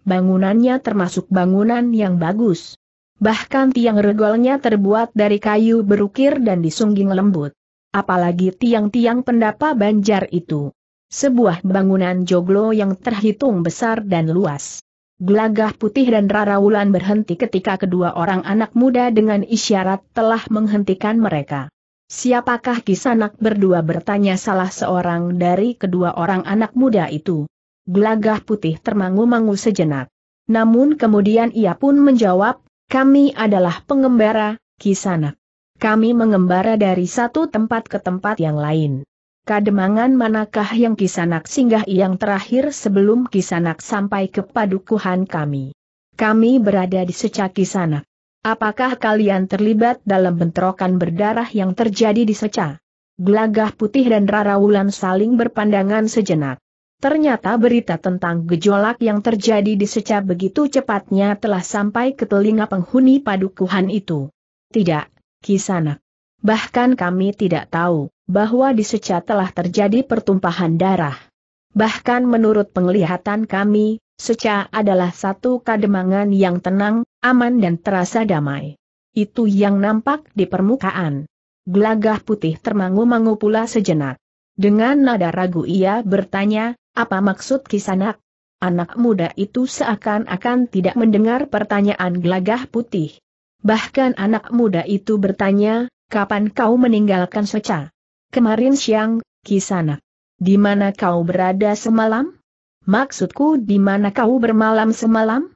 bangunannya termasuk bangunan yang bagus. Bahkan tiang regolnya terbuat dari kayu berukir dan disungging lembut. Apalagi tiang-tiang pendapa banjar itu. Sebuah bangunan joglo yang terhitung besar dan luas. Gelagah putih dan Raraulan berhenti ketika kedua orang anak muda dengan isyarat telah menghentikan mereka. Siapakah kisanak berdua bertanya salah seorang dari kedua orang anak muda itu? gelagah putih termangu-mangu sejenak. Namun kemudian ia pun menjawab, kami adalah pengembara, kisanak. Kami mengembara dari satu tempat ke tempat yang lain. Kademangan manakah yang kisanak singgah yang terakhir sebelum kisanak sampai ke padukuhan kami? Kami berada di Secah Kisanak. Apakah kalian terlibat dalam bentrokan berdarah yang terjadi di seca? Gelagah putih dan Rara Wulan saling berpandangan sejenak. Ternyata berita tentang gejolak yang terjadi di Seca begitu cepatnya telah sampai ke telinga penghuni padukuhan itu. Tidak, Kisanak. Bahkan kami tidak tahu bahwa di Seca telah terjadi pertumpahan darah. Bahkan menurut penglihatan kami, Seca adalah satu kademangan yang tenang, aman dan terasa damai. Itu yang nampak di permukaan. Gelagah putih termangu-mangu pula sejenak. Dengan nada ragu ia bertanya, apa maksud kisanak? Anak muda itu seakan-akan tidak mendengar pertanyaan gelagah putih. Bahkan anak muda itu bertanya, kapan kau meninggalkan seca? Kemarin siang, kisanak. Di mana kau berada semalam? Maksudku di mana kau bermalam semalam?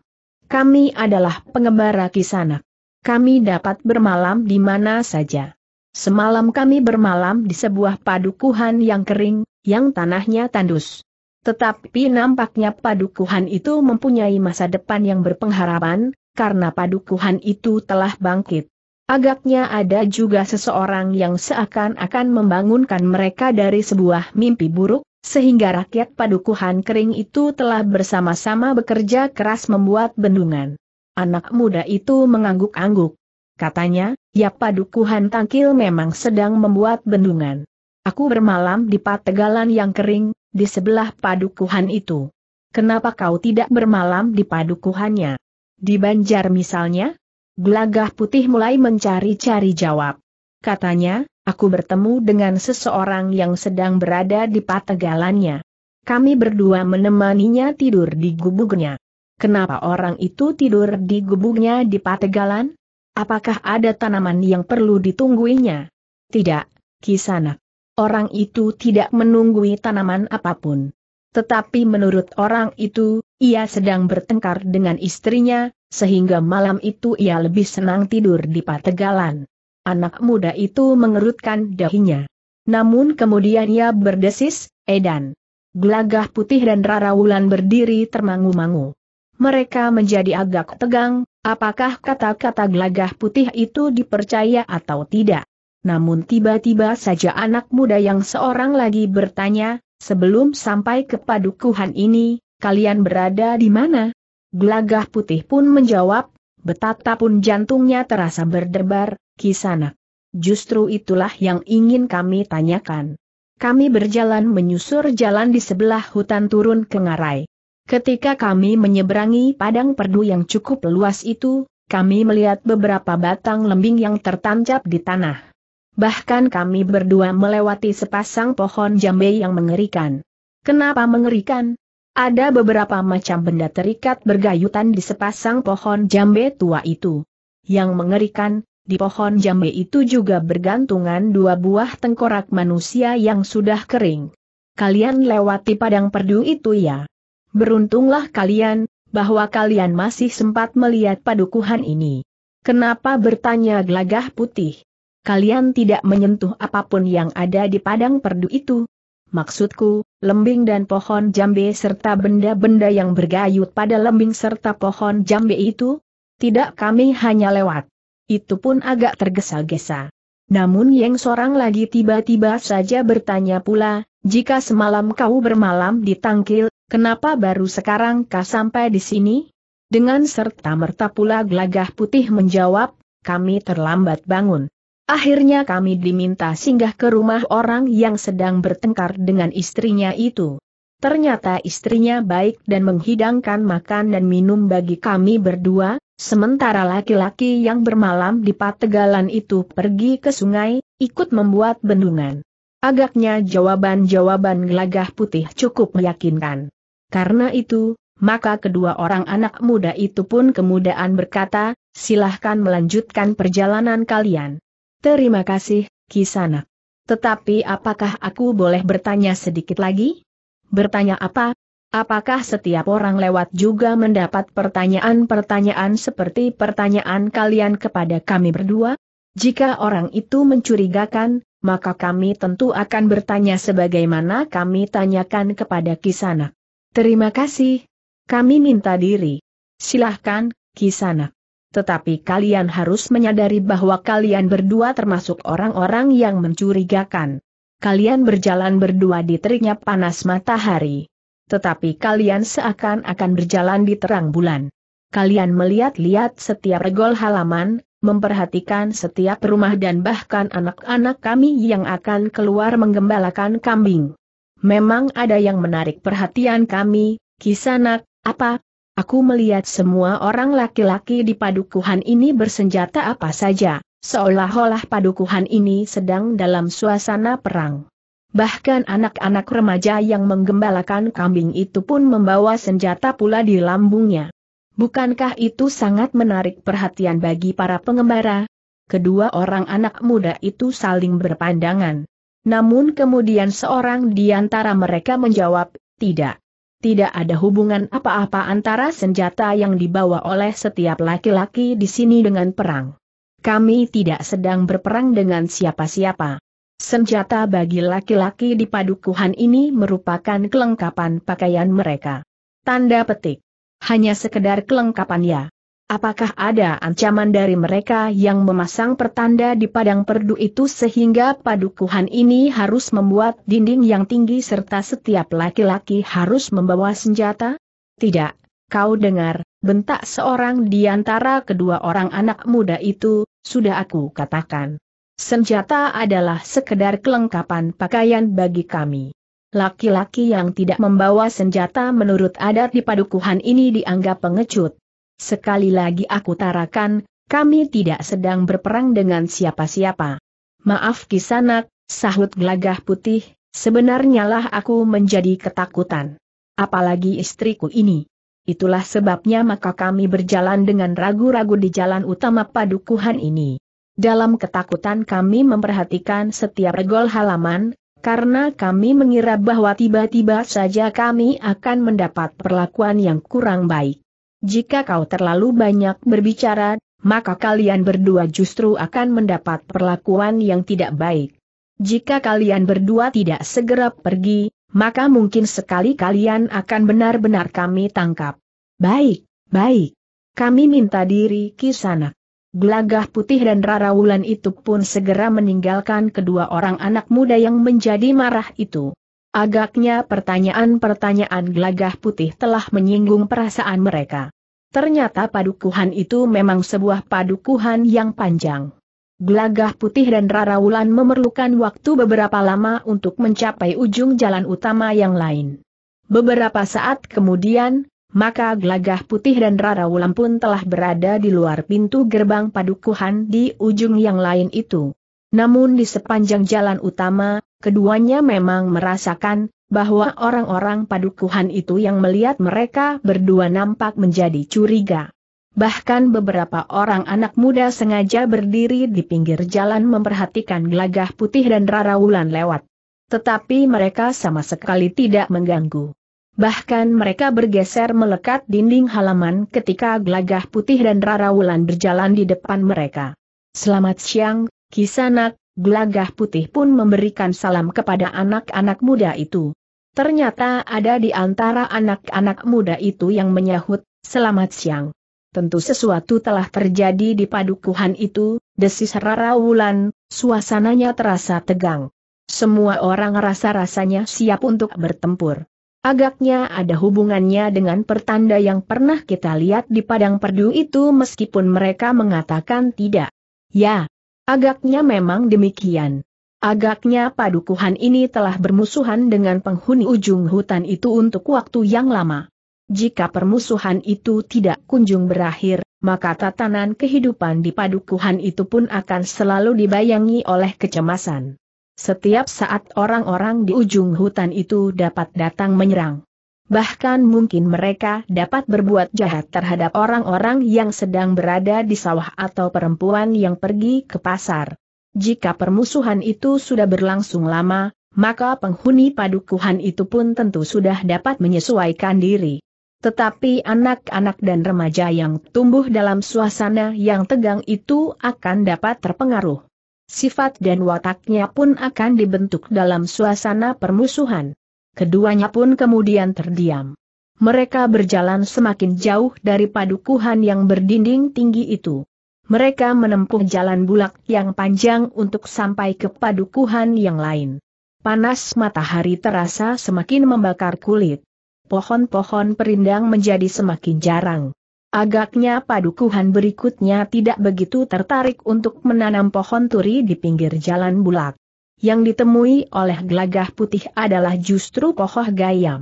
Kami adalah pengembara kisanak. Kami dapat bermalam di mana saja. Semalam kami bermalam di sebuah padukuhan yang kering, yang tanahnya tandus. Tetapi nampaknya padukuhan itu mempunyai masa depan yang berpengharapan, karena padukuhan itu telah bangkit. Agaknya ada juga seseorang yang seakan-akan membangunkan mereka dari sebuah mimpi buruk, sehingga rakyat padukuhan kering itu telah bersama-sama bekerja keras membuat bendungan. Anak muda itu mengangguk-angguk. Katanya, ya padukuhan tangkil memang sedang membuat bendungan. Aku bermalam di pategalan yang kering, di sebelah padukuhan itu. Kenapa kau tidak bermalam di padukuhannya? Di Banjar misalnya? Gelagah putih mulai mencari-cari jawab. Katanya, aku bertemu dengan seseorang yang sedang berada di pategalannya. Kami berdua menemaninya tidur di gubuknya. Kenapa orang itu tidur di gubuknya di pategalan? Apakah ada tanaman yang perlu ditungguinya? Tidak, Kisanak orang itu tidak menunggui tanaman apapun. Tetapi menurut orang itu, ia sedang bertengkar dengan istrinya, sehingga malam itu ia lebih senang tidur di pategalan. Anak muda itu mengerutkan dahinya. Namun kemudian ia berdesis, Edan. Gelagah putih dan Rara Wulan berdiri termangu-mangu. Mereka menjadi agak tegang, apakah kata-kata gelagah putih itu dipercaya atau tidak namun tiba-tiba saja anak muda yang seorang lagi bertanya, sebelum sampai ke padukuhan ini, kalian berada di mana? Gelagah putih pun menjawab, betapa pun jantungnya terasa berdebar, kisanak. Justru itulah yang ingin kami tanyakan. Kami berjalan menyusur jalan di sebelah hutan turun ke ngarai. Ketika kami menyeberangi padang perdu yang cukup luas itu, kami melihat beberapa batang lembing yang tertancap di tanah. Bahkan kami berdua melewati sepasang pohon jambe yang mengerikan. Kenapa mengerikan? Ada beberapa macam benda terikat bergayutan di sepasang pohon jambe tua itu. Yang mengerikan, di pohon jambe itu juga bergantungan dua buah tengkorak manusia yang sudah kering. Kalian lewati padang perdu itu ya. Beruntunglah kalian, bahwa kalian masih sempat melihat padukuhan ini. Kenapa bertanya gelagah putih? kalian tidak menyentuh apapun yang ada di padang perdu itu. Maksudku, lembing dan pohon jambe serta benda-benda yang bergayut pada lembing serta pohon jambe itu? Tidak kami hanya lewat. Itu pun agak tergesa-gesa. Namun yang seorang lagi tiba-tiba saja bertanya pula, jika semalam kau bermalam di Tangkil, kenapa baru sekarang kau sampai di sini? Dengan serta merta pula gelagah putih menjawab, kami terlambat bangun. Akhirnya kami diminta singgah ke rumah orang yang sedang bertengkar dengan istrinya itu. Ternyata istrinya baik dan menghidangkan makan dan minum bagi kami berdua, sementara laki-laki yang bermalam di pategalan itu pergi ke sungai, ikut membuat bendungan. Agaknya jawaban-jawaban gelagah putih cukup meyakinkan. Karena itu, maka kedua orang anak muda itu pun kemudahan berkata, silahkan melanjutkan perjalanan kalian. Terima kasih, Kisanak. Tetapi apakah aku boleh bertanya sedikit lagi? Bertanya apa? Apakah setiap orang lewat juga mendapat pertanyaan-pertanyaan seperti pertanyaan kalian kepada kami berdua? Jika orang itu mencurigakan, maka kami tentu akan bertanya sebagaimana kami tanyakan kepada Kisanak. Terima kasih. Kami minta diri. Silahkan, Kisanak. Tetapi kalian harus menyadari bahwa kalian berdua termasuk orang-orang yang mencurigakan. Kalian berjalan berdua di teriknya panas matahari. Tetapi kalian seakan-akan berjalan di terang bulan. Kalian melihat-lihat setiap regol halaman, memperhatikan setiap rumah dan bahkan anak-anak kami yang akan keluar menggembalakan kambing. Memang ada yang menarik perhatian kami, Kisanak, apa, Aku melihat semua orang laki-laki di padukuhan ini bersenjata apa saja, seolah-olah padukuhan ini sedang dalam suasana perang. Bahkan anak-anak remaja yang menggembalakan kambing itu pun membawa senjata pula di lambungnya. Bukankah itu sangat menarik perhatian bagi para pengembara? Kedua orang anak muda itu saling berpandangan. Namun kemudian seorang di antara mereka menjawab, tidak. Tidak ada hubungan apa-apa antara senjata yang dibawa oleh setiap laki-laki di sini dengan perang. Kami tidak sedang berperang dengan siapa-siapa. Senjata bagi laki-laki di padukuhan ini merupakan kelengkapan pakaian mereka. Tanda petik. Hanya sekedar kelengkapan ya. Apakah ada ancaman dari mereka yang memasang pertanda di padang perdu itu sehingga padukuhan ini harus membuat dinding yang tinggi serta setiap laki-laki harus membawa senjata? Tidak, kau dengar, bentak seorang di antara kedua orang anak muda itu, sudah aku katakan. Senjata adalah sekedar kelengkapan pakaian bagi kami. Laki-laki yang tidak membawa senjata menurut adat di padukuhan ini dianggap pengecut Sekali lagi aku tarakan, kami tidak sedang berperang dengan siapa-siapa. Maaf kisanak, sahut gelagah putih, sebenarnya lah aku menjadi ketakutan. Apalagi istriku ini. Itulah sebabnya maka kami berjalan dengan ragu-ragu di jalan utama padukuhan ini. Dalam ketakutan kami memperhatikan setiap regol halaman, karena kami mengira bahwa tiba-tiba saja kami akan mendapat perlakuan yang kurang baik. Jika kau terlalu banyak berbicara, maka kalian berdua justru akan mendapat perlakuan yang tidak baik. Jika kalian berdua tidak segera pergi, maka mungkin sekali kalian akan benar-benar kami tangkap. Baik, baik. Kami minta diri sana. Gelagah putih dan rara wulan itu pun segera meninggalkan kedua orang anak muda yang menjadi marah itu. Agaknya pertanyaan-pertanyaan gelagah putih telah menyinggung perasaan mereka. Ternyata padukuhan itu memang sebuah padukuhan yang panjang. Gelagah putih dan Rarawulan memerlukan waktu beberapa lama untuk mencapai ujung jalan utama yang lain. Beberapa saat kemudian, maka gelagah putih dan Rarawulan pun telah berada di luar pintu gerbang padukuhan di ujung yang lain itu. Namun di sepanjang jalan utama, Keduanya memang merasakan bahwa orang-orang padukuhan itu yang melihat mereka berdua nampak menjadi curiga. Bahkan beberapa orang anak muda sengaja berdiri di pinggir jalan memperhatikan gelagah putih dan raraulan lewat. Tetapi mereka sama sekali tidak mengganggu. Bahkan mereka bergeser melekat dinding halaman ketika gelagah putih dan raraulan berjalan di depan mereka. Selamat siang, Kisanak, Gelagah putih pun memberikan salam kepada anak-anak muda itu. Ternyata ada di antara anak-anak muda itu yang menyahut, selamat siang. Tentu sesuatu telah terjadi di padukuhan itu, desis Rara Wulan, suasananya terasa tegang. Semua orang rasa-rasanya siap untuk bertempur. Agaknya ada hubungannya dengan pertanda yang pernah kita lihat di padang perdu itu meskipun mereka mengatakan tidak. Ya, Agaknya memang demikian. Agaknya padukuhan ini telah bermusuhan dengan penghuni ujung hutan itu untuk waktu yang lama. Jika permusuhan itu tidak kunjung berakhir, maka tatanan kehidupan di padukuhan itu pun akan selalu dibayangi oleh kecemasan. Setiap saat orang-orang di ujung hutan itu dapat datang menyerang bahkan mungkin mereka dapat berbuat jahat terhadap orang-orang yang sedang berada di sawah atau perempuan yang pergi ke pasar. Jika permusuhan itu sudah berlangsung lama, maka penghuni padukuhan itu pun tentu sudah dapat menyesuaikan diri. Tetapi anak-anak dan remaja yang tumbuh dalam suasana yang tegang itu akan dapat terpengaruh. Sifat dan wataknya pun akan dibentuk dalam suasana permusuhan keduanya pun kemudian terdiam. Mereka berjalan semakin jauh dari padukuhan yang berdinding tinggi itu. Mereka menempuh jalan bulak yang panjang untuk sampai ke padukuhan yang lain. Panas matahari terasa semakin membakar kulit. Pohon-pohon perindang menjadi semakin jarang. Agaknya padukuhan berikutnya tidak begitu tertarik untuk menanam pohon turi di pinggir jalan bulak yang ditemui oleh gelagah putih adalah justru pohon gayam.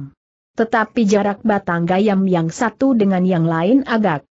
Tetapi jarak batang gayam yang satu dengan yang lain agak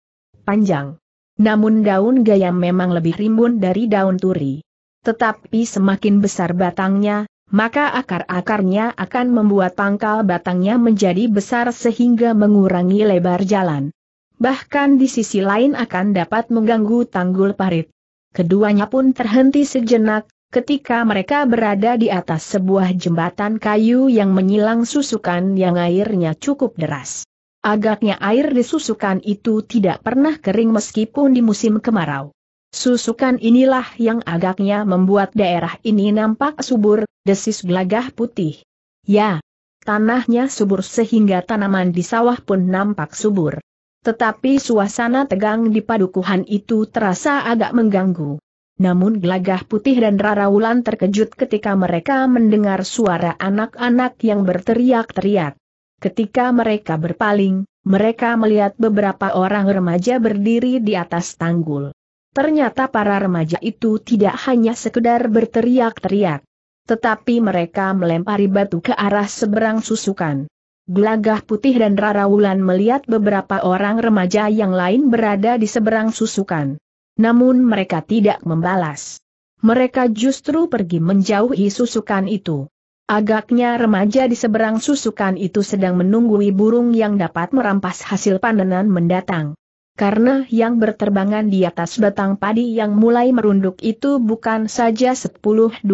panjang. Namun daun gayam memang lebih rimbun dari daun turi. Tetapi semakin besar batangnya, maka akar-akarnya akan membuat pangkal batangnya menjadi besar sehingga mengurangi lebar jalan. Bahkan di sisi lain akan dapat mengganggu tanggul parit. Keduanya pun terhenti sejenak, Ketika mereka berada di atas sebuah jembatan kayu yang menyilang susukan yang airnya cukup deras. Agaknya air di susukan itu tidak pernah kering meskipun di musim kemarau. Susukan inilah yang agaknya membuat daerah ini nampak subur, desis gelagah putih. Ya, tanahnya subur sehingga tanaman di sawah pun nampak subur. Tetapi suasana tegang di padukuhan itu terasa agak mengganggu. Namun Glagah Putih dan Rara Wulan terkejut ketika mereka mendengar suara anak-anak yang berteriak-teriak. Ketika mereka berpaling, mereka melihat beberapa orang remaja berdiri di atas tanggul. Ternyata para remaja itu tidak hanya sekedar berteriak-teriak. Tetapi mereka melempari batu ke arah seberang susukan. Glagah Putih dan Rara Wulan melihat beberapa orang remaja yang lain berada di seberang susukan. Namun mereka tidak membalas. Mereka justru pergi menjauhi susukan itu. Agaknya remaja di seberang susukan itu sedang menunggui burung yang dapat merampas hasil panenan mendatang. Karena yang berterbangan di atas batang padi yang mulai merunduk itu bukan saja 10-20.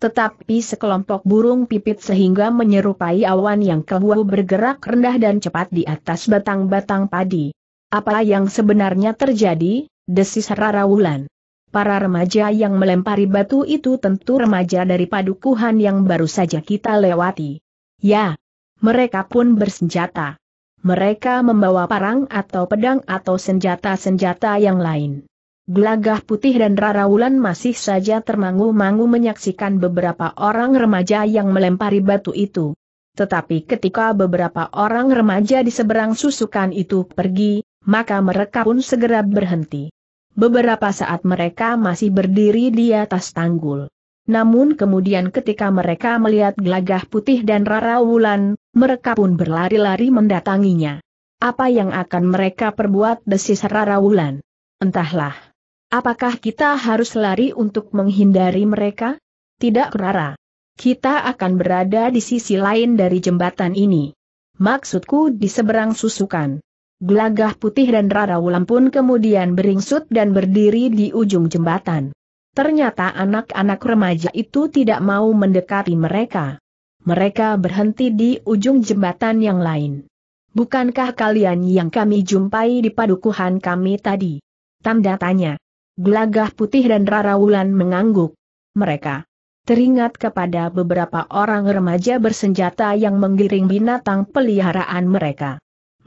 Tetapi sekelompok burung pipit sehingga menyerupai awan yang keluar bergerak rendah dan cepat di atas batang-batang padi. Apa yang sebenarnya terjadi? desis Rara Wulan. Para remaja yang melempari batu itu tentu remaja dari padukuhan yang baru saja kita lewati. Ya, mereka pun bersenjata. Mereka membawa parang atau pedang atau senjata-senjata yang lain. Gelagah putih dan Rara Wulan masih saja termangu-mangu menyaksikan beberapa orang remaja yang melempari batu itu. Tetapi ketika beberapa orang remaja di seberang susukan itu pergi, maka mereka pun segera berhenti. Beberapa saat mereka masih berdiri di atas tanggul. Namun kemudian ketika mereka melihat gelagah putih dan rara wulan, mereka pun berlari-lari mendatanginya. Apa yang akan mereka perbuat desis rara wulan? Entahlah. Apakah kita harus lari untuk menghindari mereka? Tidak rara. Kita akan berada di sisi lain dari jembatan ini. Maksudku di seberang susukan. Gelagah putih dan Rara Wulan pun kemudian beringsut dan berdiri di ujung jembatan. Ternyata anak-anak remaja itu tidak mau mendekati mereka. Mereka berhenti di ujung jembatan yang lain. Bukankah kalian yang kami jumpai di padukuhan kami tadi? Tanda tanya. Gelagah putih dan Rara Wulan mengangguk. Mereka teringat kepada beberapa orang remaja bersenjata yang menggiring binatang peliharaan mereka.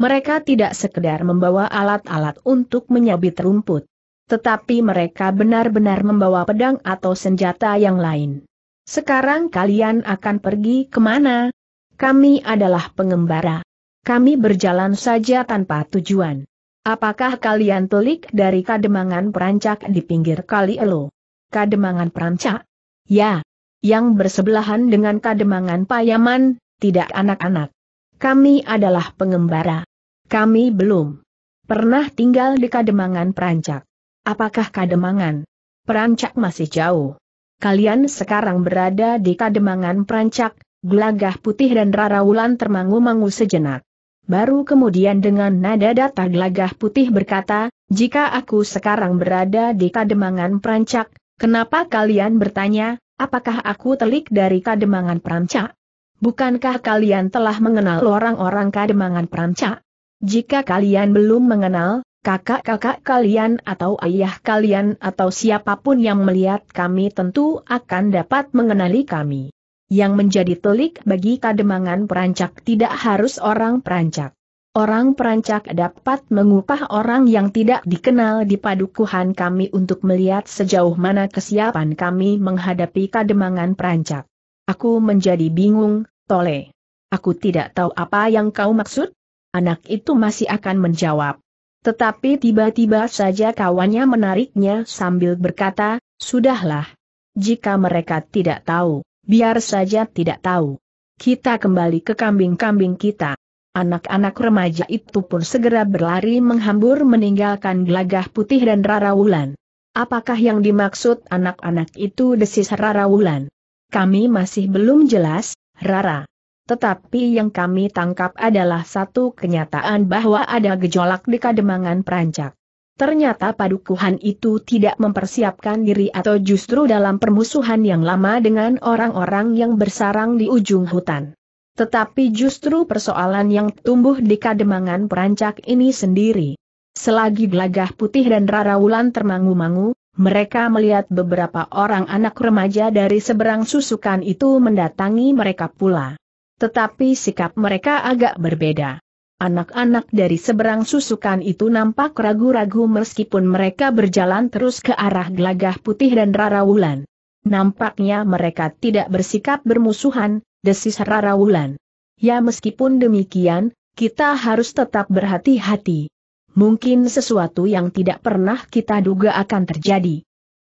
Mereka tidak sekedar membawa alat-alat untuk menyabit rumput. Tetapi mereka benar-benar membawa pedang atau senjata yang lain. Sekarang kalian akan pergi kemana? Kami adalah pengembara. Kami berjalan saja tanpa tujuan. Apakah kalian telik dari kademangan perancak di pinggir kali Elo? Kademangan perancak? Ya. Yang bersebelahan dengan kademangan payaman, tidak anak-anak. Kami adalah pengembara. Kami belum pernah tinggal di Kademangan Perancak. Apakah Kademangan? Perancak masih jauh. Kalian sekarang berada di Kademangan Perancak, Glagah putih dan Rara Wulan termangu-mangu sejenak. Baru kemudian dengan nada datar gelagah putih berkata, jika aku sekarang berada di Kademangan Perancak, kenapa kalian bertanya, apakah aku telik dari Kademangan Perancak? Bukankah kalian telah mengenal orang-orang Kademangan Perancak? Jika kalian belum mengenal, kakak-kakak kalian atau ayah kalian atau siapapun yang melihat kami tentu akan dapat mengenali kami. Yang menjadi telik bagi kademangan perancak tidak harus orang perancak. Orang perancak dapat mengupah orang yang tidak dikenal di padukuhan kami untuk melihat sejauh mana kesiapan kami menghadapi kademangan perancak. Aku menjadi bingung, Tole. Aku tidak tahu apa yang kau maksud, anak itu masih akan menjawab. Tetapi tiba-tiba saja kawannya menariknya sambil berkata, sudahlah. Jika mereka tidak tahu, biar saja tidak tahu. Kita kembali ke kambing-kambing kita. Anak-anak remaja itu pun segera berlari menghambur meninggalkan gelagah putih dan Rara Wulan. Apakah yang dimaksud anak-anak itu desis Rara Wulan? Kami masih belum jelas, Rara. Tetapi yang kami tangkap adalah satu kenyataan bahwa ada gejolak di kademangan perancak. Ternyata padukuhan itu tidak mempersiapkan diri atau justru dalam permusuhan yang lama dengan orang-orang yang bersarang di ujung hutan. Tetapi justru persoalan yang tumbuh di kademangan perancak ini sendiri. Selagi Gelagah Putih dan Rara Wulan termangu-mangu, mereka melihat beberapa orang anak remaja dari seberang susukan itu mendatangi mereka pula. Tetapi sikap mereka agak berbeda. Anak-anak dari seberang susukan itu nampak ragu-ragu meskipun mereka berjalan terus ke arah Glagah putih dan rarawulan. Nampaknya mereka tidak bersikap bermusuhan, desis rarawulan. Ya meskipun demikian, kita harus tetap berhati-hati. Mungkin sesuatu yang tidak pernah kita duga akan terjadi.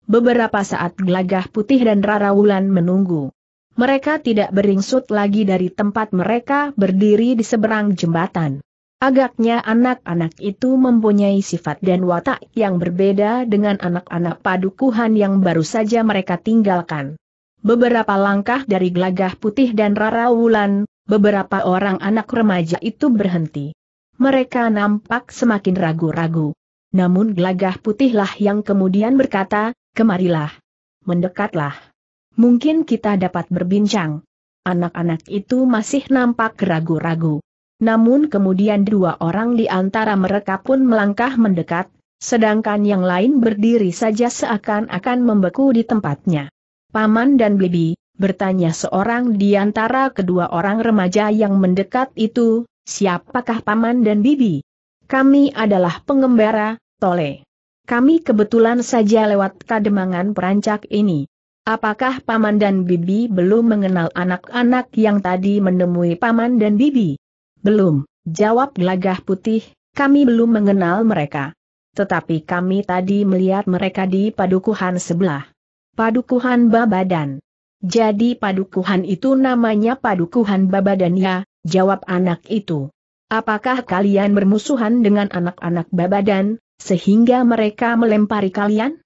Beberapa saat Glagah putih dan rarawulan menunggu mereka tidak beringsut lagi dari tempat mereka berdiri di seberang jembatan. Agaknya anak-anak itu mempunyai sifat dan watak yang berbeda dengan anak-anak padukuhan yang baru saja mereka tinggalkan. Beberapa langkah dari gelagah putih dan rara wulan, beberapa orang anak remaja itu berhenti. Mereka nampak semakin ragu-ragu. Namun gelagah putihlah yang kemudian berkata, kemarilah. Mendekatlah mungkin kita dapat berbincang. Anak-anak itu masih nampak ragu-ragu. Namun kemudian dua orang di antara mereka pun melangkah mendekat, sedangkan yang lain berdiri saja seakan-akan membeku di tempatnya. Paman dan Bibi, bertanya seorang di antara kedua orang remaja yang mendekat itu, siapakah Paman dan Bibi? Kami adalah pengembara, Tole. Kami kebetulan saja lewat kademangan perancak ini. Apakah Paman dan Bibi belum mengenal anak-anak yang tadi menemui Paman dan Bibi? Belum, jawab Gelagah Putih, kami belum mengenal mereka. Tetapi kami tadi melihat mereka di padukuhan sebelah. Padukuhan Babadan. Jadi padukuhan itu namanya padukuhan Babadan ya, jawab anak itu. Apakah kalian bermusuhan dengan anak-anak Babadan, sehingga mereka melempari kalian?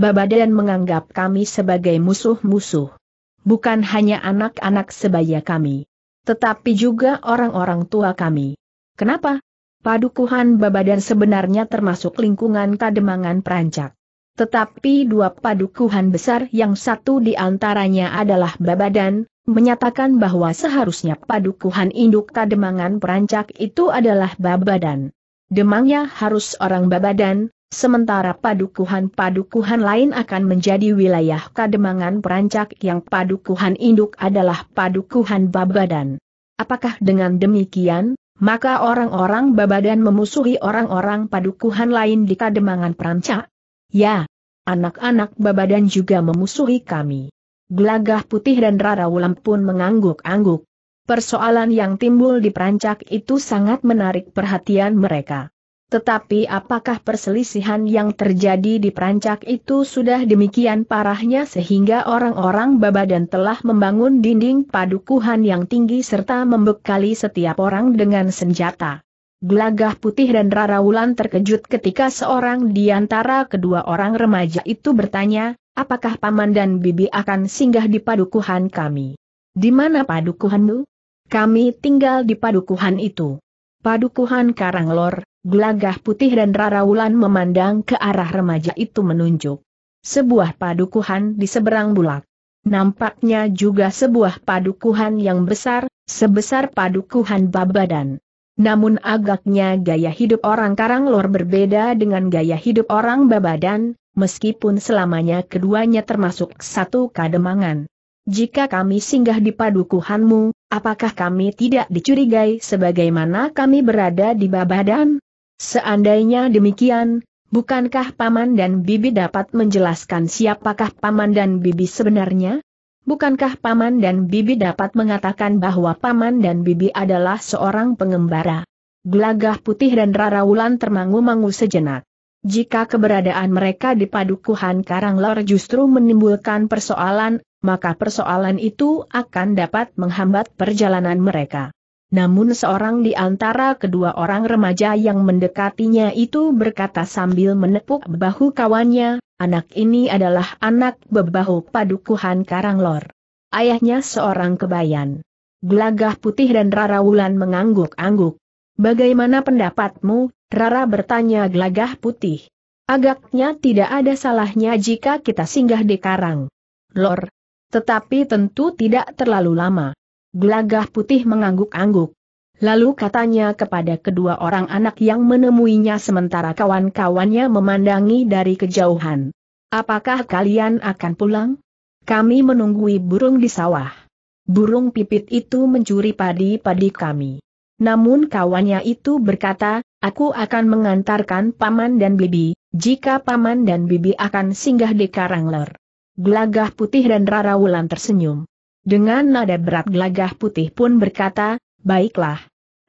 Babadan menganggap kami sebagai musuh-musuh. Bukan hanya anak-anak sebaya kami, tetapi juga orang-orang tua kami. Kenapa? Padukuhan Babadan sebenarnya termasuk lingkungan Kademangan Perancak. Tetapi dua padukuhan besar yang satu di antaranya adalah Babadan, menyatakan bahwa seharusnya padukuhan induk Kademangan Perancak itu adalah Babadan. Demangnya harus orang Babadan, Sementara padukuhan-padukuhan lain akan menjadi wilayah kademangan perancak yang padukuhan induk adalah padukuhan babadan. Apakah dengan demikian, maka orang-orang babadan memusuhi orang-orang padukuhan lain di kademangan perancak? Ya, anak-anak babadan juga memusuhi kami. Gelagah putih dan Rara ulam pun mengangguk-angguk. Persoalan yang timbul di perancak itu sangat menarik perhatian mereka. Tetapi apakah perselisihan yang terjadi di Perancak itu sudah demikian parahnya sehingga orang-orang Babadan telah membangun dinding padukuhan yang tinggi serta membekali setiap orang dengan senjata. Gelagah putih dan Rara terkejut ketika seorang di antara kedua orang remaja itu bertanya, apakah Paman dan Bibi akan singgah di padukuhan kami? Di mana padukuhanmu? Kami tinggal di padukuhan itu. Padukuhan Karanglor, Gelagah putih dan raraulan memandang ke arah remaja itu menunjuk. Sebuah padukuhan di seberang bulak. Nampaknya juga sebuah padukuhan yang besar, sebesar padukuhan Babadan. Namun agaknya gaya hidup orang Karanglor berbeda dengan gaya hidup orang Babadan, meskipun selamanya keduanya termasuk satu kademangan. Jika kami singgah di padukuhanmu, apakah kami tidak dicurigai sebagaimana kami berada di Babadan? Seandainya demikian, bukankah Paman dan Bibi dapat menjelaskan siapakah Paman dan Bibi sebenarnya? Bukankah Paman dan Bibi dapat mengatakan bahwa Paman dan Bibi adalah seorang pengembara? Gelagah putih dan rarawulan termangu-mangu sejenak. Jika keberadaan mereka di padukuhan Karanglor justru menimbulkan persoalan, maka persoalan itu akan dapat menghambat perjalanan mereka. Namun seorang di antara kedua orang remaja yang mendekatinya itu berkata sambil menepuk bahu kawannya, anak ini adalah anak bebahu padukuhan Karanglor. Ayahnya seorang kebayan. Gelagah putih dan Rara Wulan mengangguk-angguk. Bagaimana pendapatmu? Rara bertanya gelagah putih. Agaknya tidak ada salahnya jika kita singgah di Karang. Lor. Tetapi tentu tidak terlalu lama. Gelagah putih mengangguk-angguk. Lalu katanya kepada kedua orang anak yang menemuinya sementara kawan-kawannya memandangi dari kejauhan. Apakah kalian akan pulang? Kami menunggui burung di sawah. Burung pipit itu mencuri padi-padi kami. Namun kawannya itu berkata, aku akan mengantarkan paman dan bibi, jika paman dan bibi akan singgah di Karangler. Gelagah putih dan Rara Wulan tersenyum. Dengan nada berat gelagah putih pun berkata, baiklah.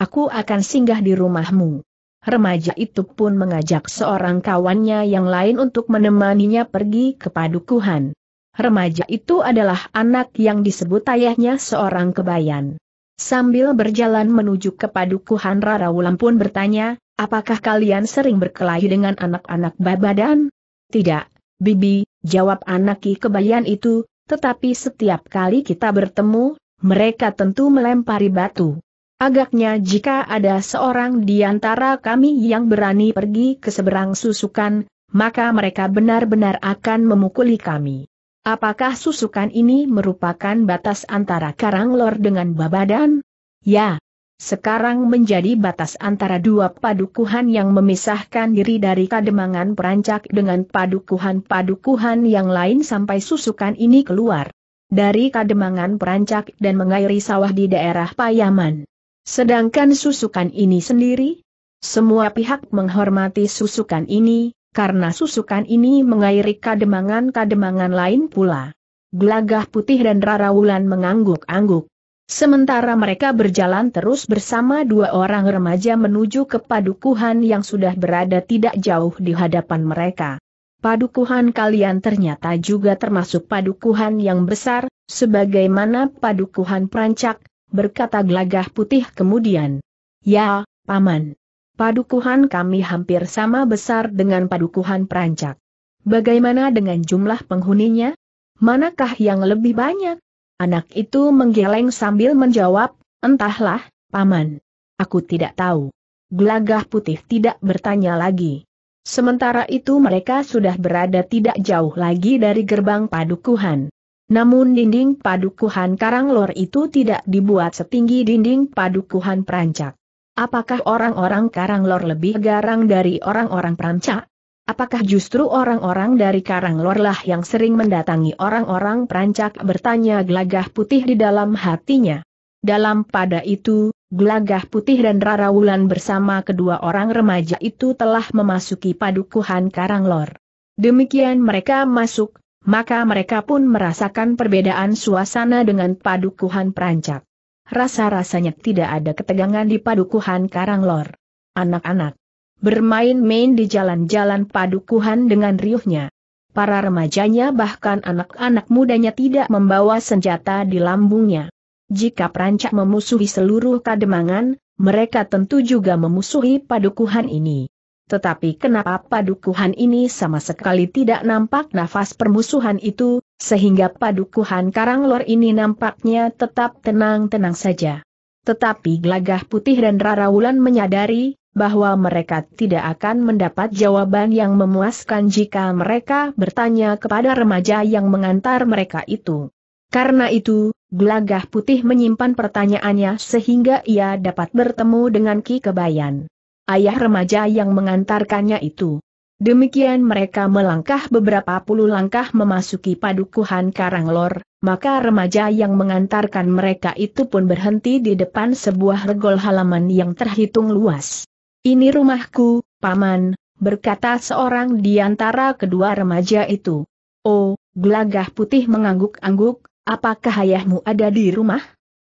Aku akan singgah di rumahmu. Remaja itu pun mengajak seorang kawannya yang lain untuk menemaninya pergi ke padukuhan. Remaja itu adalah anak yang disebut ayahnya seorang kebayan. Sambil berjalan menuju ke padukuhan Rara Wulan pun bertanya, apakah kalian sering berkelahi dengan anak-anak babadan? Tidak, Bibi, jawab anak kebayan itu, tetapi setiap kali kita bertemu, mereka tentu melempari batu. Agaknya jika ada seorang di antara kami yang berani pergi ke seberang susukan, maka mereka benar-benar akan memukuli kami. Apakah susukan ini merupakan batas antara Karanglor dengan Babadan? Ya, sekarang menjadi batas antara dua padukuhan yang memisahkan diri dari kademangan perancak dengan padukuhan-padukuhan yang lain sampai susukan ini keluar dari kademangan perancak dan mengairi sawah di daerah Payaman. Sedangkan susukan ini sendiri, semua pihak menghormati susukan ini, karena susukan ini mengairi kademangan-kademangan lain pula. Gelagah putih dan Rara Wulan mengangguk-angguk. Sementara mereka berjalan terus bersama dua orang remaja menuju ke padukuhan yang sudah berada tidak jauh di hadapan mereka. Padukuhan kalian ternyata juga termasuk padukuhan yang besar, sebagaimana padukuhan perancak, berkata gelagah putih kemudian. Ya, Paman. Padukuhan kami hampir sama besar dengan padukuhan perancak. Bagaimana dengan jumlah penghuninya? Manakah yang lebih banyak? Anak itu menggeleng sambil menjawab, entahlah, paman. Aku tidak tahu. Gelagah putih tidak bertanya lagi. Sementara itu mereka sudah berada tidak jauh lagi dari gerbang padukuhan. Namun dinding padukuhan Karanglor itu tidak dibuat setinggi dinding padukuhan Perancak. Apakah orang-orang Karanglor lebih garang dari orang-orang Perancak? Apakah justru orang-orang dari Lorlah yang sering mendatangi orang-orang perancak bertanya gelagah putih di dalam hatinya? Dalam pada itu, gelagah putih dan Rara Wulan bersama kedua orang remaja itu telah memasuki padukuhan Karanglor. Demikian mereka masuk, maka mereka pun merasakan perbedaan suasana dengan padukuhan perancak. Rasa-rasanya tidak ada ketegangan di padukuhan Karanglor. Anak-anak, bermain-main di jalan-jalan padukuhan dengan riuhnya. Para remajanya bahkan anak-anak mudanya tidak membawa senjata di lambungnya. Jika perancak memusuhi seluruh kademangan, mereka tentu juga memusuhi padukuhan ini. Tetapi kenapa padukuhan ini sama sekali tidak nampak nafas permusuhan itu, sehingga padukuhan Karanglor ini nampaknya tetap tenang-tenang saja. Tetapi Gelagah Putih dan Rara Wulan menyadari, bahwa mereka tidak akan mendapat jawaban yang memuaskan jika mereka bertanya kepada remaja yang mengantar mereka itu. Karena itu, Gelagah Putih menyimpan pertanyaannya sehingga ia dapat bertemu dengan Ki Kebayan. Ayah remaja yang mengantarkannya itu. Demikian mereka melangkah beberapa puluh langkah memasuki padukuhan Karanglor, maka remaja yang mengantarkan mereka itu pun berhenti di depan sebuah regol halaman yang terhitung luas. Ini rumahku, Paman, berkata seorang di antara kedua remaja itu. Oh, gelagah putih mengangguk-angguk, apakah ayahmu ada di rumah?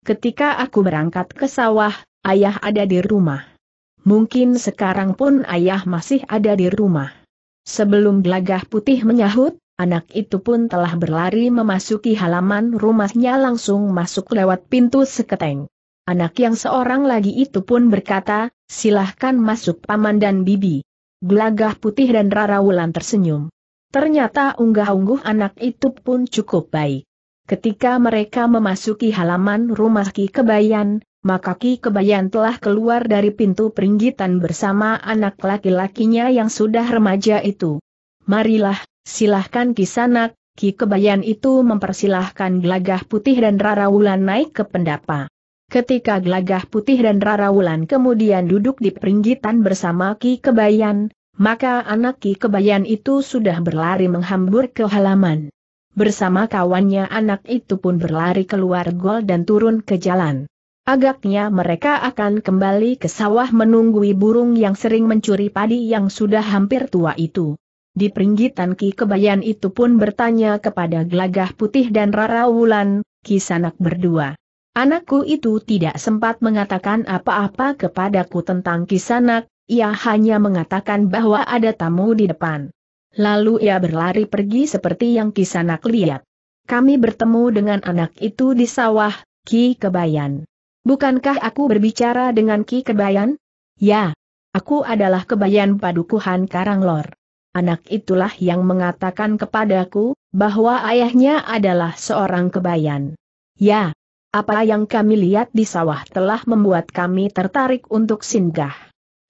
Ketika aku berangkat ke sawah, ayah ada di rumah. Mungkin sekarang pun ayah masih ada di rumah. Sebelum gelagah putih menyahut, anak itu pun telah berlari memasuki halaman rumahnya langsung masuk lewat pintu seketeng. Anak yang seorang lagi itu pun berkata, silahkan masuk paman dan bibi. Gelagah putih dan Rara Wulan tersenyum. Ternyata unggah-ungguh anak itu pun cukup baik. Ketika mereka memasuki halaman rumah Ki Kebayan, maka Ki Kebayan telah keluar dari pintu peringgitan bersama anak laki-lakinya yang sudah remaja itu. Marilah, silahkan kisanak, Ki Kebayan itu mempersilahkan gelagah putih dan Rara Wulan naik ke pendapa. Ketika Glagah Putih dan Rara Wulan kemudian duduk di peringgitan bersama Ki Kebayan, maka anak Ki Kebayan itu sudah berlari menghambur ke halaman. Bersama kawannya anak itu pun berlari keluar gol dan turun ke jalan. Agaknya mereka akan kembali ke sawah menunggui burung yang sering mencuri padi yang sudah hampir tua itu. Di peringgitan Ki Kebayan itu pun bertanya kepada Glagah Putih dan Rara Wulan, Sanak berdua. Anakku itu tidak sempat mengatakan apa-apa kepadaku tentang kisanak, ia hanya mengatakan bahwa ada tamu di depan. Lalu ia berlari pergi seperti yang kisanak lihat. Kami bertemu dengan anak itu di sawah, Ki Kebayan. Bukankah aku berbicara dengan Ki Kebayan? Ya, aku adalah Kebayan Padukuhan Karanglor. Anak itulah yang mengatakan kepadaku, bahwa ayahnya adalah seorang Kebayan. Ya, apa yang kami lihat di sawah telah membuat kami tertarik untuk singgah.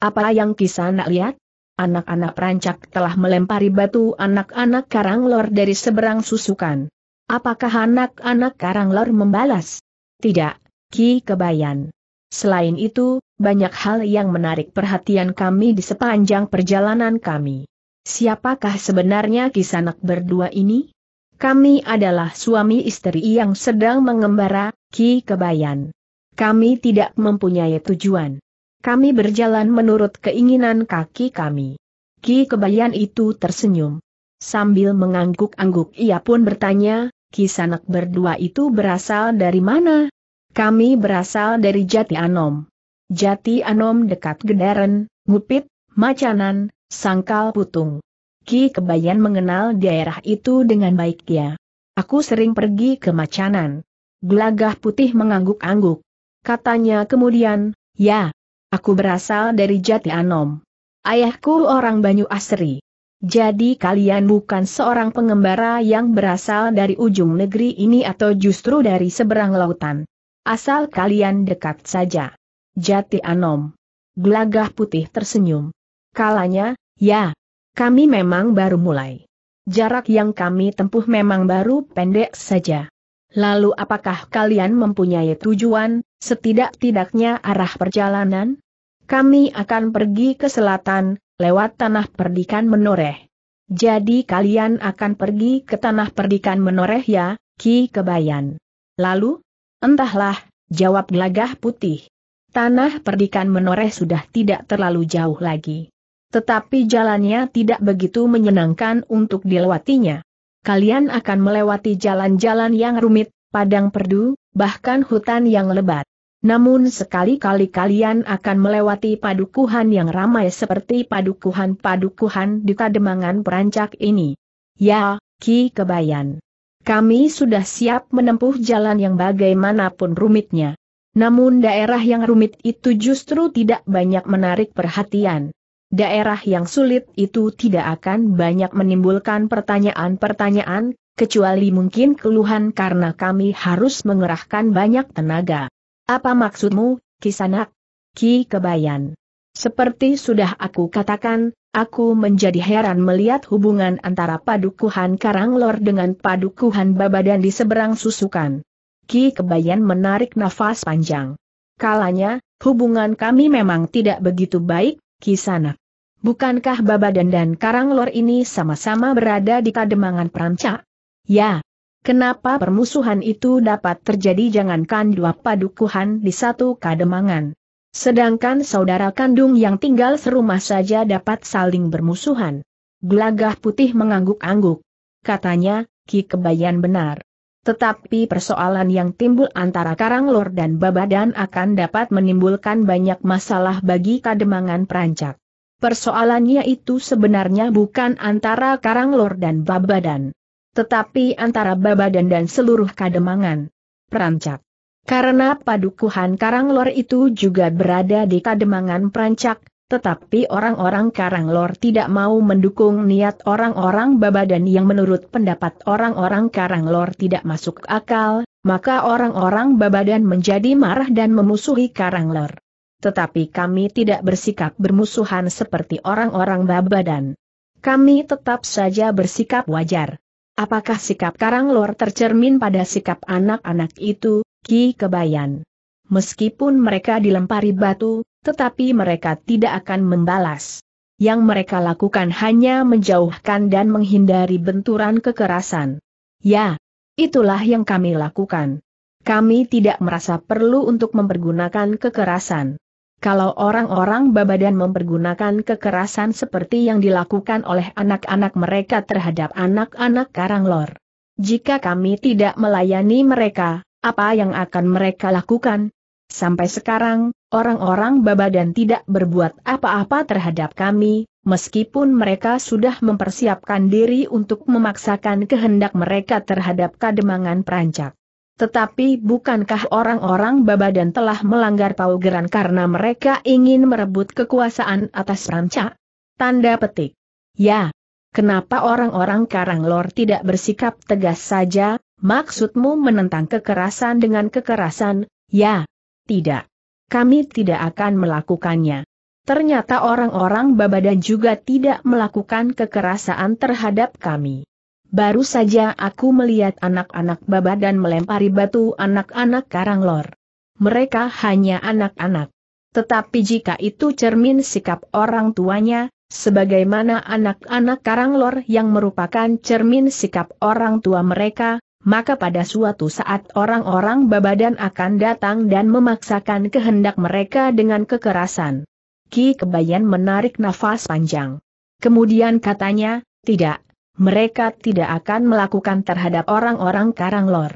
Apa yang kisah nak lihat? Anak-anak perancak telah melempari batu anak-anak Karanglor dari seberang susukan. Apakah anak-anak Karanglor membalas? Tidak, Ki Kebayan. Selain itu, banyak hal yang menarik perhatian kami di sepanjang perjalanan kami. Siapakah sebenarnya kisanak berdua ini? Kami adalah suami istri yang sedang mengembara, Ki Kebayan. Kami tidak mempunyai tujuan. Kami berjalan menurut keinginan kaki kami. Ki Kebayan itu tersenyum. Sambil mengangguk-angguk ia pun bertanya, Ki Sanak berdua itu berasal dari mana? Kami berasal dari Jati Anom. Jati Anom dekat Gedaren, Ngupit, Macanan, Sangkal Putung. Ki Kebayan mengenal daerah itu dengan baik ya. Aku sering pergi ke Macanan. Gelagah putih mengangguk-angguk. Katanya kemudian, ya, aku berasal dari Jati Anom. Ayahku orang Banyu Asri. Jadi kalian bukan seorang pengembara yang berasal dari ujung negeri ini atau justru dari seberang lautan. Asal kalian dekat saja. Jati Anom. Gelagah putih tersenyum. Kalanya, ya, kami memang baru mulai. Jarak yang kami tempuh memang baru pendek saja. Lalu apakah kalian mempunyai tujuan, setidak-tidaknya arah perjalanan? Kami akan pergi ke selatan, lewat tanah perdikan menoreh. Jadi kalian akan pergi ke tanah perdikan menoreh ya, Ki Kebayan. Lalu? Entahlah, jawab gelagah putih. Tanah perdikan menoreh sudah tidak terlalu jauh lagi. Tetapi jalannya tidak begitu menyenangkan untuk dilewatinya. Kalian akan melewati jalan-jalan yang rumit, padang perdu, bahkan hutan yang lebat. Namun sekali-kali kalian akan melewati padukuhan yang ramai seperti padukuhan-padukuhan di kademangan perancak ini. Ya, Ki Kebayan. Kami sudah siap menempuh jalan yang bagaimanapun rumitnya. Namun daerah yang rumit itu justru tidak banyak menarik perhatian. Daerah yang sulit itu tidak akan banyak menimbulkan pertanyaan-pertanyaan, kecuali mungkin keluhan karena kami harus mengerahkan banyak tenaga. Apa maksudmu, Kisanak? Ki Kebayan. Seperti sudah aku katakan, Aku menjadi heran melihat hubungan antara padukuhan Karanglor dengan padukuhan Babadan di seberang susukan. Ki Kebayan menarik nafas panjang. Kalanya, hubungan kami memang tidak begitu baik, Kisana. Bukankah Babadan dan Karanglor ini sama-sama berada di kademangan Pramca? Ya. Kenapa permusuhan itu dapat terjadi jangankan dua padukuhan di satu kademangan? Sedangkan saudara kandung yang tinggal serumah saja dapat saling bermusuhan. Gelagah putih mengangguk-angguk. Katanya, Ki Kebayan benar. Tetapi persoalan yang timbul antara Karanglor dan Babadan akan dapat menimbulkan banyak masalah bagi kademangan perancak. Persoalannya itu sebenarnya bukan antara Karanglor dan Babadan. Tetapi antara Babadan dan seluruh kademangan perancak. Karena padukuhan Karanglor itu juga berada di kademangan perancak, tetapi orang-orang Karanglor tidak mau mendukung niat orang-orang Babadan yang menurut pendapat orang-orang Karanglor tidak masuk akal, maka orang-orang Babadan menjadi marah dan memusuhi Karanglor. Tetapi kami tidak bersikap bermusuhan seperti orang-orang Babadan. Kami tetap saja bersikap wajar. Apakah sikap Karanglor tercermin pada sikap anak-anak itu, Ki Kebayan? Meskipun mereka dilempari batu, tetapi mereka tidak akan membalas. Yang mereka lakukan hanya menjauhkan dan menghindari benturan kekerasan. Ya, itulah yang kami lakukan. Kami tidak merasa perlu untuk mempergunakan kekerasan. Kalau orang-orang Babadan mempergunakan kekerasan seperti yang dilakukan oleh anak-anak mereka terhadap anak-anak Karanglor. Jika kami tidak melayani mereka, apa yang akan mereka lakukan? Sampai sekarang, orang-orang Babadan tidak berbuat apa-apa terhadap kami, meskipun mereka sudah mempersiapkan diri untuk memaksakan kehendak mereka terhadap kademangan perancak. Tetapi bukankah orang-orang Babadan telah melanggar paugeran karena mereka ingin merebut kekuasaan atas perancak? Tanda petik. Ya. Kenapa orang-orang Karanglor tidak bersikap tegas saja, maksudmu menentang kekerasan dengan kekerasan, ya, tidak. Kami tidak akan melakukannya. Ternyata orang-orang Babadan juga tidak melakukan kekerasan terhadap kami. Baru saja aku melihat anak-anak Babadan melempari batu anak-anak Karanglor. Mereka hanya anak-anak. Tetapi jika itu cermin sikap orang tuanya, sebagaimana anak-anak Karanglor yang merupakan cermin sikap orang tua mereka, maka pada suatu saat orang-orang Babadan akan datang dan memaksakan kehendak mereka dengan kekerasan. Ki Kebayan menarik nafas panjang. Kemudian katanya, tidak, mereka tidak akan melakukan terhadap orang-orang Karanglor.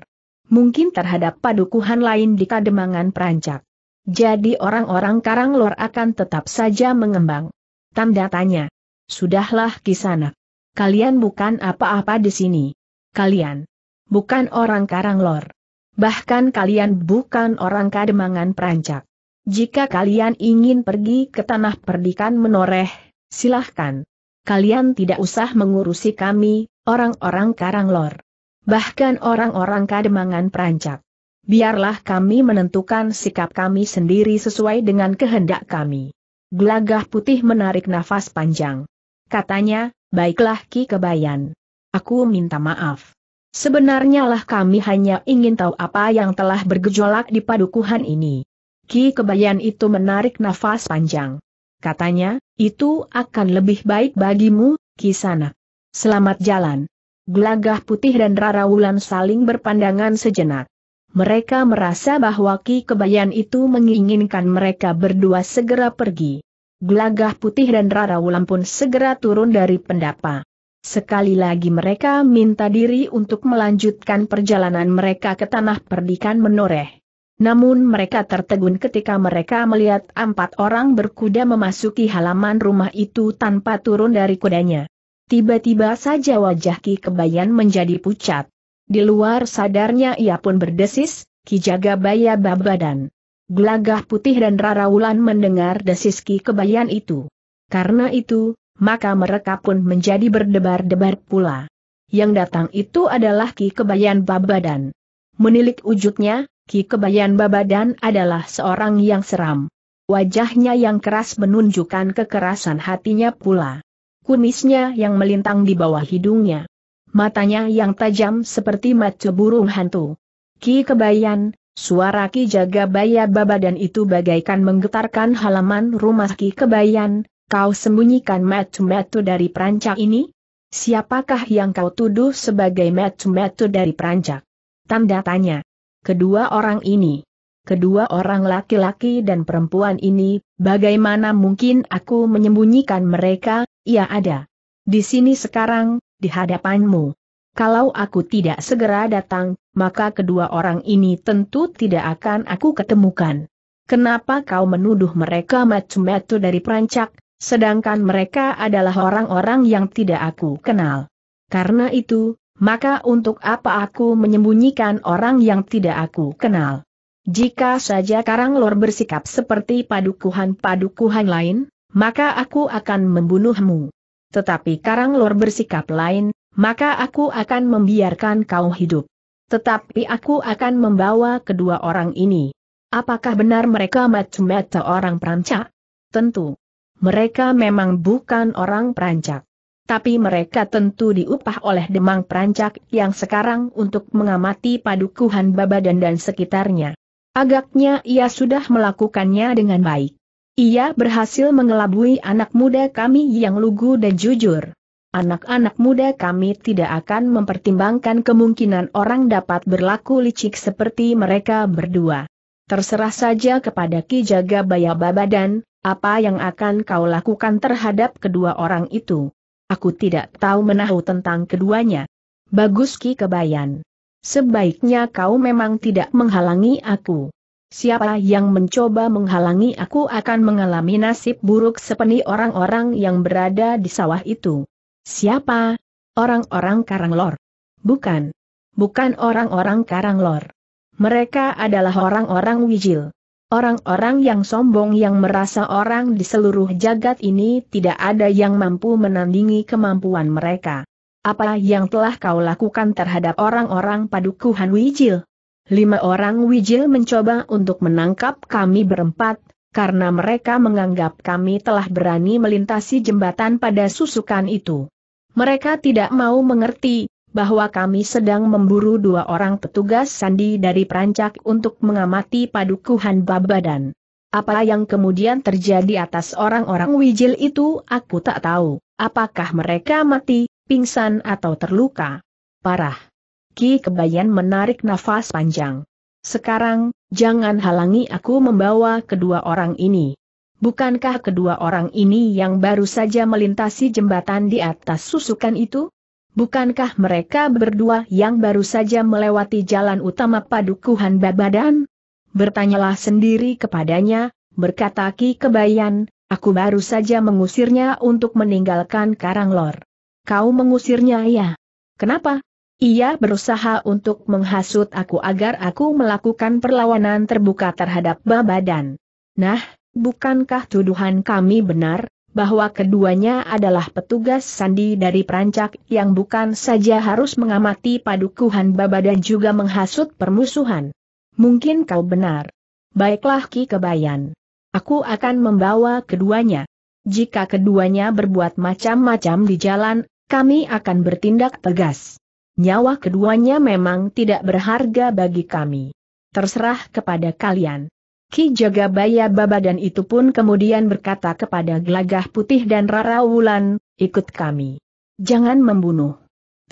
Mungkin terhadap padukuhan lain di Kademangan Perancak. Jadi orang-orang Karanglor akan tetap saja mengembang. Tanda tanya. Sudahlah kisana. Kalian bukan apa-apa di sini. Kalian bukan orang Karanglor. Bahkan kalian bukan orang Kademangan Perancak. Jika kalian ingin pergi ke tanah perdikan menoreh, silahkan. Kalian tidak usah mengurusi kami, orang-orang Karanglor. Bahkan orang-orang Kademangan Perancak. Biarlah kami menentukan sikap kami sendiri sesuai dengan kehendak kami. Gelagah putih menarik nafas panjang. Katanya, baiklah Ki Kebayan. Aku minta maaf. Sebenarnya lah kami hanya ingin tahu apa yang telah bergejolak di padukuhan ini. Ki Kebayan itu menarik nafas panjang. Katanya, itu akan lebih baik bagimu, Ki Sana. Selamat jalan. Gelagah putih dan Rara Wulan saling berpandangan sejenak. Mereka merasa bahwa Ki Kebayan itu menginginkan mereka berdua segera pergi. Gelagah putih dan Rara Wulan pun segera turun dari pendapa. Sekali lagi mereka minta diri untuk melanjutkan perjalanan mereka ke tanah perdikan menoreh. Namun mereka tertegun ketika mereka melihat empat orang berkuda memasuki halaman rumah itu tanpa turun dari kudanya. Tiba-tiba saja wajah Ki Kebayan menjadi pucat. Di luar sadarnya ia pun berdesis, Ki Jagabaya Babadan. Glagah putih dan Rara Wulan mendengar desis Ki Kebayan itu. Karena itu, maka mereka pun menjadi berdebar-debar pula. Yang datang itu adalah Ki Kebayan Babadan. Menilik wujudnya, Ki Kebayan Babadan adalah seorang yang seram. Wajahnya yang keras menunjukkan kekerasan hatinya pula. Kumisnya yang melintang di bawah hidungnya. Matanya yang tajam seperti mata burung hantu. Ki Kebayan, suara Ki Jagabaya Babadan itu bagaikan menggetarkan halaman rumah Ki Kebayan, Kau sembunyikan metu-metu dari perancak ini? Siapakah yang kau tuduh sebagai metu-metu dari perancak? Tanda tanya. Kedua orang ini. Kedua orang laki-laki dan perempuan ini, bagaimana mungkin aku menyembunyikan mereka, ia ada. Di sini sekarang, di hadapanmu. Kalau aku tidak segera datang, maka kedua orang ini tentu tidak akan aku ketemukan. Kenapa kau menuduh mereka macam-macam dari perancak, sedangkan mereka adalah orang-orang yang tidak aku kenal. Karena itu, maka untuk apa aku menyembunyikan orang yang tidak aku kenal? Jika saja Karanglor bersikap seperti padukuhan-padukuhan lain, maka aku akan membunuhmu. Tetapi Karanglor bersikap lain, maka aku akan membiarkan kau hidup. Tetapi aku akan membawa kedua orang ini. Apakah benar mereka mata-mata orang perancak? Tentu mereka memang bukan orang perancak. Tapi mereka tentu diupah oleh Demang Perancak yang sekarang untuk mengamati padukuhan Babadan dan sekitarnya. Agaknya ia sudah melakukannya dengan baik. Ia berhasil mengelabui anak muda kami yang lugu dan jujur. Anak-anak muda kami tidak akan mempertimbangkan kemungkinan orang dapat berlaku licik seperti mereka berdua. Terserah saja kepada Ki Jaga Baya Babadan, apa yang akan kau lakukan terhadap kedua orang itu? Aku tidak tahu menahu tentang keduanya. Bagus Ki Kebayan. Sebaiknya kau memang tidak menghalangi aku. Siapa yang mencoba menghalangi aku akan mengalami nasib buruk sepeni orang-orang yang berada di sawah itu. Siapa? Orang-orang Karanglor. Bukan. Bukan orang-orang Karanglor. Mereka adalah orang-orang Wijil. Orang-orang yang sombong yang merasa orang di seluruh jagat ini tidak ada yang mampu menandingi kemampuan mereka. Apa yang telah kau lakukan terhadap orang-orang padukuhan Wijil? Lima orang Wijil mencoba untuk menangkap kami berempat, karena mereka menganggap kami telah berani melintasi jembatan pada susukan itu. Mereka tidak mau mengerti, bahwa kami sedang memburu dua orang petugas sandi dari perancak untuk mengamati padukuhan Babadan. Apa yang kemudian terjadi atas orang-orang wijil itu aku tak tahu, apakah mereka mati, pingsan atau terluka. Parah. Ki Kebayan menarik nafas panjang. Sekarang, jangan halangi aku membawa kedua orang ini. Bukankah kedua orang ini yang baru saja melintasi jembatan di atas susukan itu? Bukankah mereka berdua yang baru saja melewati jalan utama Padukuhan Babadan? Bertanyalah sendiri kepadanya, berkata Ki Kebayan, aku baru saja mengusirnya untuk meninggalkan Karanglor. Kau mengusirnya ya? Kenapa? Ia berusaha untuk menghasut aku agar aku melakukan perlawanan terbuka terhadap Babadan. Nah, bukankah tuduhan kami benar, bahwa keduanya adalah petugas sandi dari perancak yang bukan saja harus mengamati padukuhan baba dan juga menghasut permusuhan. Mungkin kau benar. Baiklah Ki Kebayan. Aku akan membawa keduanya. Jika keduanya berbuat macam-macam di jalan, kami akan bertindak tegas. Nyawa keduanya memang tidak berharga bagi kami. Terserah kepada kalian. Ki Jagabaya Babadan itu pun kemudian berkata kepada Gelagah Putih dan Rara Wulan, ikut kami. Jangan membunuh.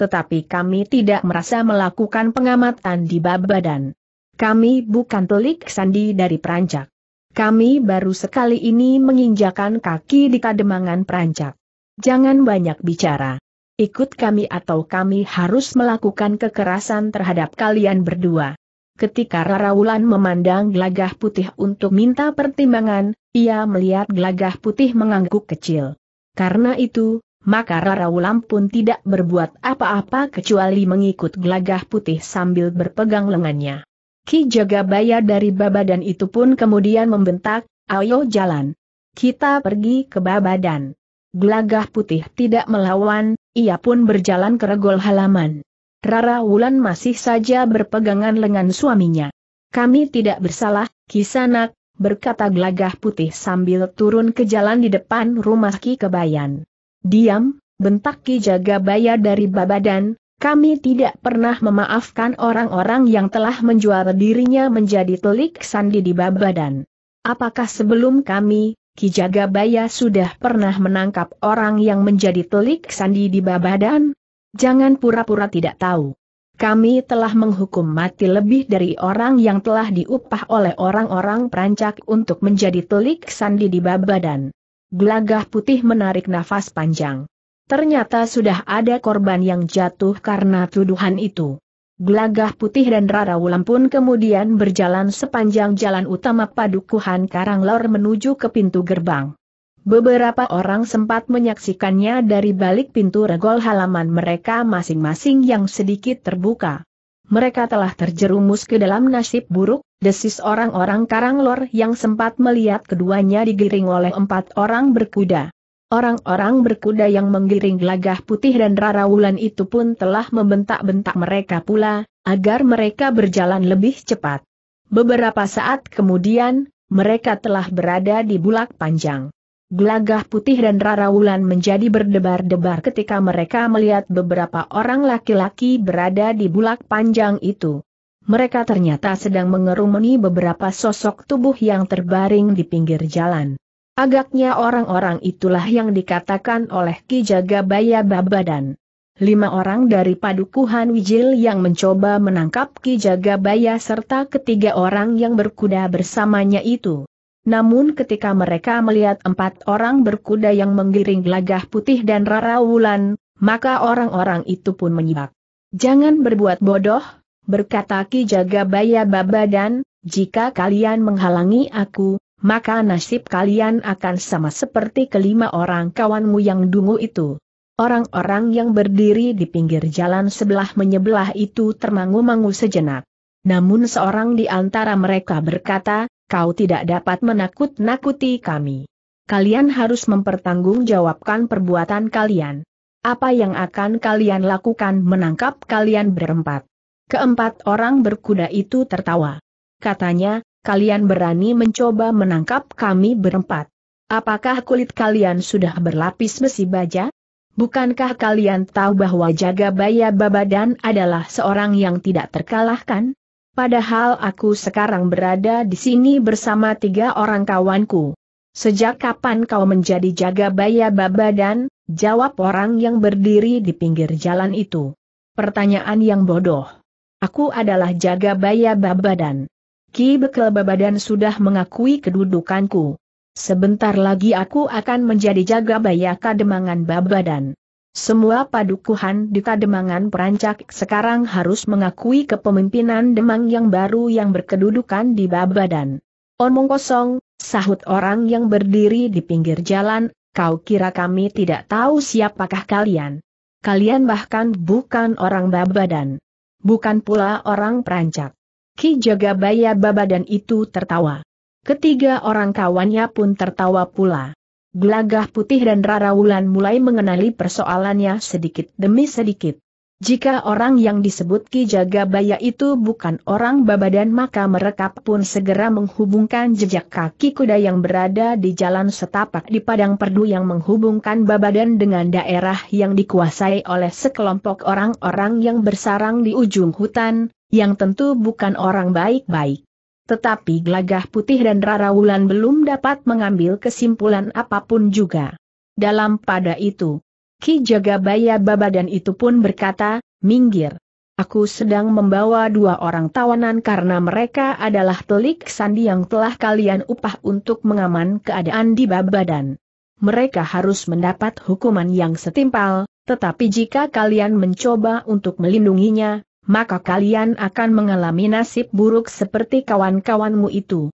Tetapi kami tidak merasa melakukan pengamatan di Babadan. Kami bukan telik sandi dari perancak. Kami baru sekali ini menginjakan kaki di kademangan perancak. Jangan banyak bicara. Ikut kami atau kami harus melakukan kekerasan terhadap kalian berdua. Ketika Raraulan memandang Glagah putih untuk minta pertimbangan, ia melihat Glagah putih mengangguk kecil. Karena itu, maka Raraulan pun tidak berbuat apa-apa kecuali mengikut Glagah putih sambil berpegang lengannya. Ki Jagabaya dari Babadan itu pun kemudian membentak, ayo jalan. Kita pergi ke Babadan. Glagah putih tidak melawan, ia pun berjalan ke regol halaman. Rara Wulan masih saja berpegangan lengan suaminya. Kami tidak bersalah, Kisanak, berkata gelagah putih sambil turun ke jalan di depan rumah Ki Kebayan. Diam, bentak Ki Jagabaya dari Babadan, kami tidak pernah memaafkan orang-orang yang telah menjual dirinya menjadi telik sandi di Babadan. Apakah sebelum kami, Ki Jagabaya sudah pernah menangkap orang yang menjadi telik sandi di Babadan? Jangan pura-pura tidak tahu. Kami telah menghukum mati lebih dari orang yang telah diupah oleh orang-orang perancak untuk menjadi telik sandi di Babadan. Gelagah putih menarik nafas panjang. Ternyata sudah ada korban yang jatuh karena tuduhan itu. Gelagah putih dan Rara Wulan pun kemudian berjalan sepanjang jalan utama Padukuhan Karanglor menuju ke pintu gerbang. Beberapa orang sempat menyaksikannya dari balik pintu regol halaman mereka masing-masing yang sedikit terbuka. Mereka telah terjerumus ke dalam nasib buruk, desis orang-orang Karanglor yang sempat melihat keduanya digiring oleh empat orang berkuda. Orang-orang berkuda yang menggiring gelagah putih dan rarawulan itu pun telah membentak-bentak mereka pula, agar mereka berjalan lebih cepat. Beberapa saat kemudian, mereka telah berada di bulak panjang. Gelagah putih dan Rara Wulan menjadi berdebar-debar ketika mereka melihat beberapa orang laki-laki berada di bulak panjang itu. Mereka ternyata sedang mengerumuni beberapa sosok tubuh yang terbaring di pinggir jalan. Agaknya orang-orang itulah yang dikatakan oleh Ki Jagabaya Babadan. Lima orang dari Padukuhan Wijil yang mencoba menangkap Ki Jagabaya serta ketiga orang yang berkuda bersamanya itu namun ketika mereka melihat empat orang berkuda yang menggiring gelagah putih dan rara wulan, maka orang-orang itu pun menyibak. Jangan berbuat bodoh, berkata Ki Jagabaya Babadan, jika kalian menghalangi aku, maka nasib kalian akan sama seperti kelima orang kawanmu yang dungu itu. Orang-orang yang berdiri di pinggir jalan sebelah menyebelah itu termangu-mangu sejenak. Namun seorang di antara mereka berkata, kau tidak dapat menakut-nakuti kami. Kalian harus mempertanggungjawabkan perbuatan kalian. Apa yang akan kalian lakukan menangkap kalian berempat? Keempat orang berkuda itu tertawa. Katanya, kalian berani mencoba menangkap kami berempat. Apakah kulit kalian sudah berlapis besi baja? Bukankah kalian tahu bahwa Jagabaya Babadan adalah seorang yang tidak terkalahkan? Padahal aku sekarang berada di sini bersama tiga orang kawanku. Sejak kapan kau menjadi jaga baya babadan? Jawab orang yang berdiri di pinggir jalan itu. Pertanyaan yang bodoh. Aku adalah jaga baya babadan. Ki Bekel Babadan sudah mengakui kedudukanku. Sebentar lagi aku akan menjadi jaga baya kademangan babadan. Semua padukuhan di Kademangan Perancak sekarang harus mengakui kepemimpinan Demang yang baru yang berkedudukan di Babadan. Omong kosong, sahut orang yang berdiri di pinggir jalan, kau kira kami tidak tahu siapakah kalian. Kalian bahkan bukan orang Babadan. Bukan pula orang Perancak. Ki Jagabaya Babadan itu tertawa. Ketiga orang kawannya pun tertawa pula. Gelagah putih dan Rara Wulan mulai mengenali persoalannya sedikit demi sedikit. Jika orang yang disebut Ki Jagabaya itu bukan orang Babadan maka mereka pun segera menghubungkan jejak kaki kuda yang berada di jalan setapak di padang perdu yang menghubungkan Babadan dengan daerah yang dikuasai oleh sekelompok orang-orang yang bersarang di ujung hutan, yang tentu bukan orang baik-baik. Tetapi Gelagah Putih dan Rara Wulan belum dapat mengambil kesimpulan apapun juga. Dalam pada itu, Ki Jagabaya Babadan itu pun berkata, minggir. Aku sedang membawa dua orang tawanan karena mereka adalah telik sandi yang telah kalian upah untuk mengaman keadaan di Babadan. Mereka harus mendapat hukuman yang setimpal, tetapi jika kalian mencoba untuk melindunginya, maka kalian akan mengalami nasib buruk seperti kawan-kawanmu itu.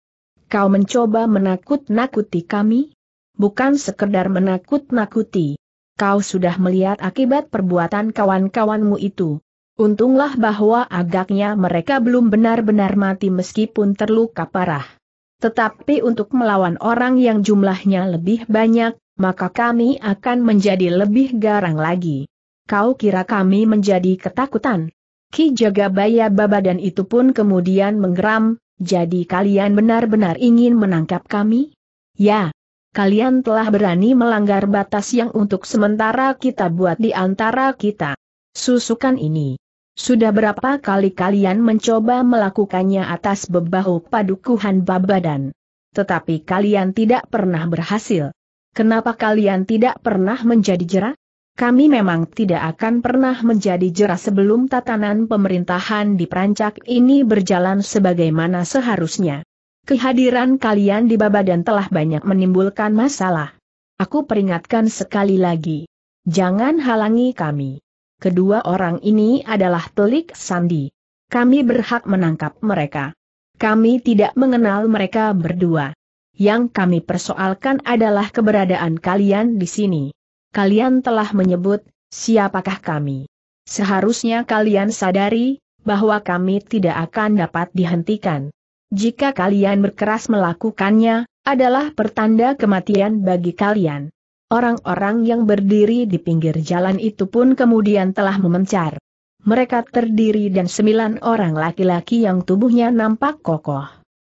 Kau mencoba menakut-nakuti kami? Bukan sekedar menakut-nakuti. Kau sudah melihat akibat perbuatan kawan-kawanmu itu. Untunglah bahwa agaknya mereka belum benar-benar mati meskipun terluka parah. Tetapi untuk melawan orang yang jumlahnya lebih banyak, maka kami akan menjadi lebih garang lagi. Kau kira kami menjadi ketakutan? Ki Jagabaya Babadan itu pun kemudian menggeram, jadi kalian benar-benar ingin menangkap kami? Ya, kalian telah berani melanggar batas yang untuk sementara kita buat di antara kita. Susukan ini. Sudah berapa kali kalian mencoba melakukannya atas bebahu padukuhan Babadan? Tetapi kalian tidak pernah berhasil. Kenapa kalian tidak pernah menjadi jerak? kami memang tidak akan pernah menjadi jerah sebelum tatanan pemerintahan di Perancak ini berjalan sebagaimana seharusnya. Kehadiran kalian di Babadan telah banyak menimbulkan masalah. Aku peringatkan sekali lagi. Jangan halangi kami. Kedua orang ini adalah telik sandi. Kami berhak menangkap mereka. Kami tidak mengenal mereka berdua. Yang kami persoalkan adalah keberadaan kalian di sini kalian telah menyebut, siapakah kami. Seharusnya kalian sadari, bahwa kami tidak akan dapat dihentikan. Jika kalian berkeras melakukannya, adalah pertanda kematian bagi kalian. Orang-orang yang berdiri di pinggir jalan itu pun kemudian telah memencar. Mereka terdiri dan sembilan orang laki-laki yang tubuhnya nampak kokoh.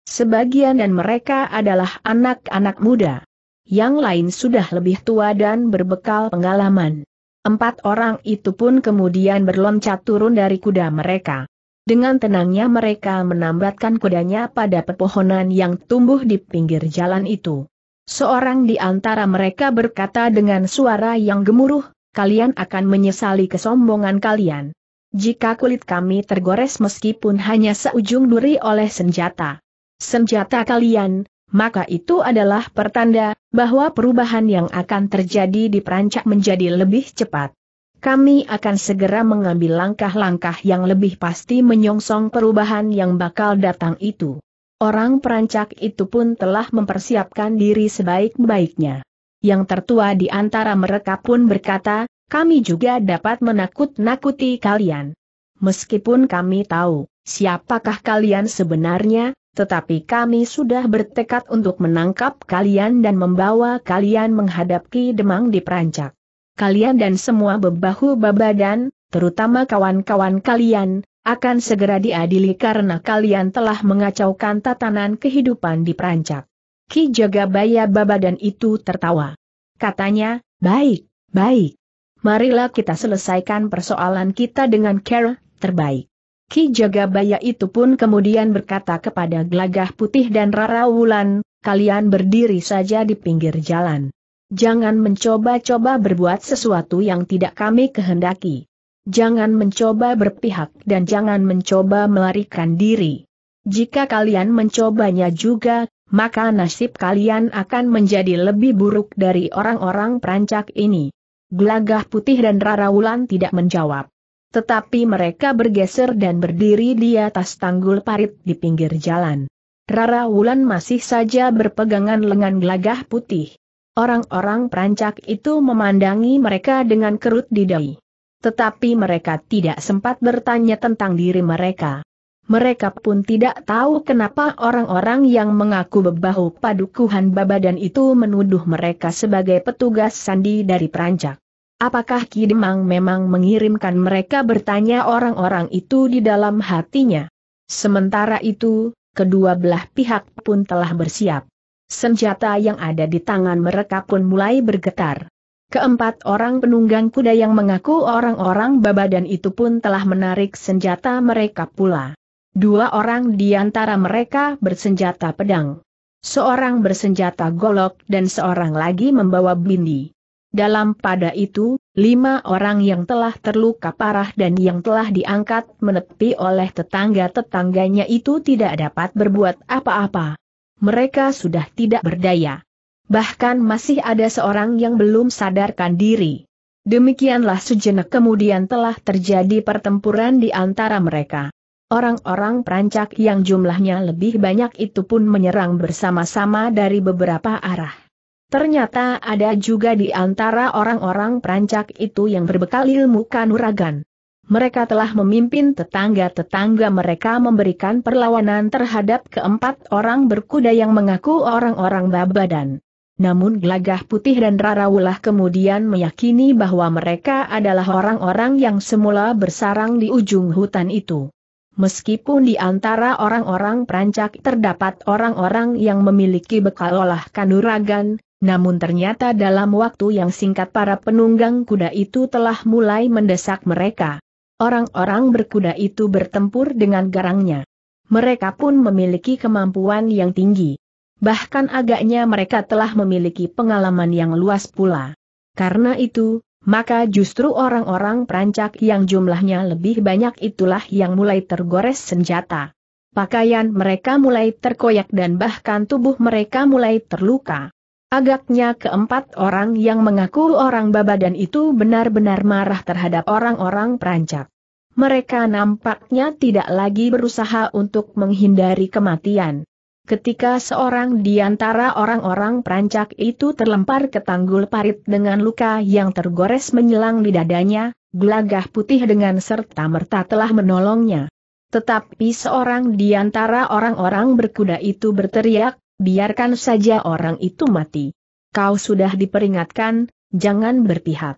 Sebagian dan mereka adalah anak-anak muda yang lain sudah lebih tua dan berbekal pengalaman. Empat orang itu pun kemudian berloncat turun dari kuda mereka. Dengan tenangnya mereka menambatkan kudanya pada pepohonan yang tumbuh di pinggir jalan itu. Seorang di antara mereka berkata dengan suara yang gemuruh, kalian akan menyesali kesombongan kalian. Jika kulit kami tergores meskipun hanya seujung duri oleh senjata. Senjata kalian, maka itu adalah pertanda bahwa perubahan yang akan terjadi di perancak menjadi lebih cepat. Kami akan segera mengambil langkah-langkah yang lebih pasti menyongsong perubahan yang bakal datang itu. Orang perancak itu pun telah mempersiapkan diri sebaik-baiknya. Yang tertua di antara mereka pun berkata, kami juga dapat menakut-nakuti kalian. Meskipun kami tahu siapakah kalian sebenarnya, tetapi kami sudah bertekad untuk menangkap kalian dan membawa kalian menghadapi Demang di Perancak. Kalian dan semua bebahu babadan, terutama kawan-kawan kalian, akan segera diadili karena kalian telah mengacaukan tatanan kehidupan di Perancak. Ki Jagabaya babadan itu tertawa. Katanya, baik, baik. Marilah kita selesaikan persoalan kita dengan cara terbaik. Ki Jagabaya itu pun kemudian berkata kepada Glagah Putih dan Rara Wulan, kalian berdiri saja di pinggir jalan. Jangan mencoba-coba berbuat sesuatu yang tidak kami kehendaki. Jangan mencoba berpihak dan jangan mencoba melarikan diri. Jika kalian mencobanya juga, maka nasib kalian akan menjadi lebih buruk dari orang-orang perancak ini. Glagah putih dan Rara Wulan tidak menjawab tetapi mereka bergeser dan berdiri di atas tanggul parit di pinggir jalan. Rara Wulan masih saja berpegangan lengan gelagah putih. Orang-orang perancak itu memandangi mereka dengan kerut di dahi. Tetapi mereka tidak sempat bertanya tentang diri mereka. Mereka pun tidak tahu kenapa orang-orang yang mengaku bebahu padukuhan babadan itu menuduh mereka sebagai petugas sandi dari perancak. Apakah Ki memang mengirimkan mereka bertanya orang-orang itu di dalam hatinya? Sementara itu, kedua belah pihak pun telah bersiap. Senjata yang ada di tangan mereka pun mulai bergetar. Keempat orang penunggang kuda yang mengaku orang-orang babadan itu pun telah menarik senjata mereka pula. Dua orang di antara mereka bersenjata pedang. Seorang bersenjata golok dan seorang lagi membawa bindi. Dalam pada itu, lima orang yang telah terluka parah dan yang telah diangkat menepi oleh tetangga-tetangganya itu tidak dapat berbuat apa-apa. Mereka sudah tidak berdaya. Bahkan masih ada seorang yang belum sadarkan diri. Demikianlah sejenak kemudian telah terjadi pertempuran di antara mereka. Orang-orang Perancak yang jumlahnya lebih banyak itu pun menyerang bersama-sama dari beberapa arah. Ternyata ada juga di antara orang-orang perancak itu yang berbekal ilmu kanuragan. Mereka telah memimpin tetangga-tetangga mereka memberikan perlawanan terhadap keempat orang berkuda yang mengaku orang-orang Babadan. Namun Gelagah Putih dan Raraulah kemudian meyakini bahwa mereka adalah orang-orang yang semula bersarang di ujung hutan itu. Meskipun di antara orang-orang perancak terdapat orang-orang yang memiliki bekal olah kanuragan, namun ternyata dalam waktu yang singkat para penunggang kuda itu telah mulai mendesak mereka. Orang-orang berkuda itu bertempur dengan garangnya. Mereka pun memiliki kemampuan yang tinggi. Bahkan agaknya mereka telah memiliki pengalaman yang luas pula. Karena itu, maka justru orang-orang perancak yang jumlahnya lebih banyak itulah yang mulai tergores senjata. Pakaian mereka mulai terkoyak dan bahkan tubuh mereka mulai terluka. Agaknya keempat orang yang mengaku orang Babadan itu benar-benar marah terhadap orang-orang perancak. Mereka nampaknya tidak lagi berusaha untuk menghindari kematian. Ketika seorang di antara orang-orang perancak itu terlempar ke tanggul parit dengan luka yang tergores menyelang di dadanya, gelagah putih dengan serta-merta telah menolongnya. Tetapi seorang di antara orang-orang berkuda itu berteriak, biarkan saja orang itu mati. Kau sudah diperingatkan, jangan berpihak.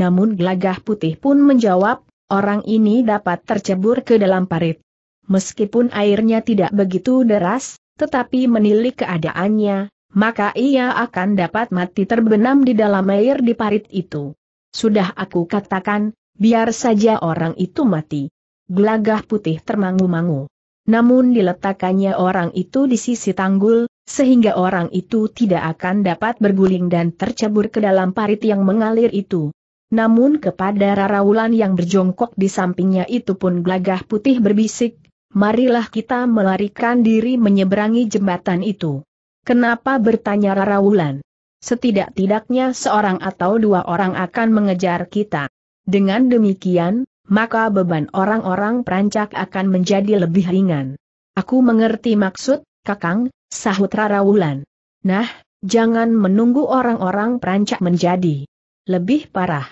Namun glagah putih pun menjawab, orang ini dapat tercebur ke dalam parit. Meskipun airnya tidak begitu deras, tetapi menilik keadaannya, maka ia akan dapat mati terbenam di dalam air di parit itu. Sudah aku katakan, biar saja orang itu mati. glagah putih termangu-mangu. Namun diletakkannya orang itu di sisi tanggul, sehingga orang itu tidak akan dapat berguling dan tercebur ke dalam parit yang mengalir itu. Namun kepada Raraulan yang berjongkok di sampingnya itu pun gelagah putih berbisik, marilah kita melarikan diri menyeberangi jembatan itu. Kenapa bertanya Raraulan? Setidak-tidaknya seorang atau dua orang akan mengejar kita. Dengan demikian, maka beban orang-orang perancak akan menjadi lebih ringan. Aku mengerti maksud Kakang, sahut Rara Wulan. Nah, jangan menunggu orang-orang perancak menjadi lebih parah.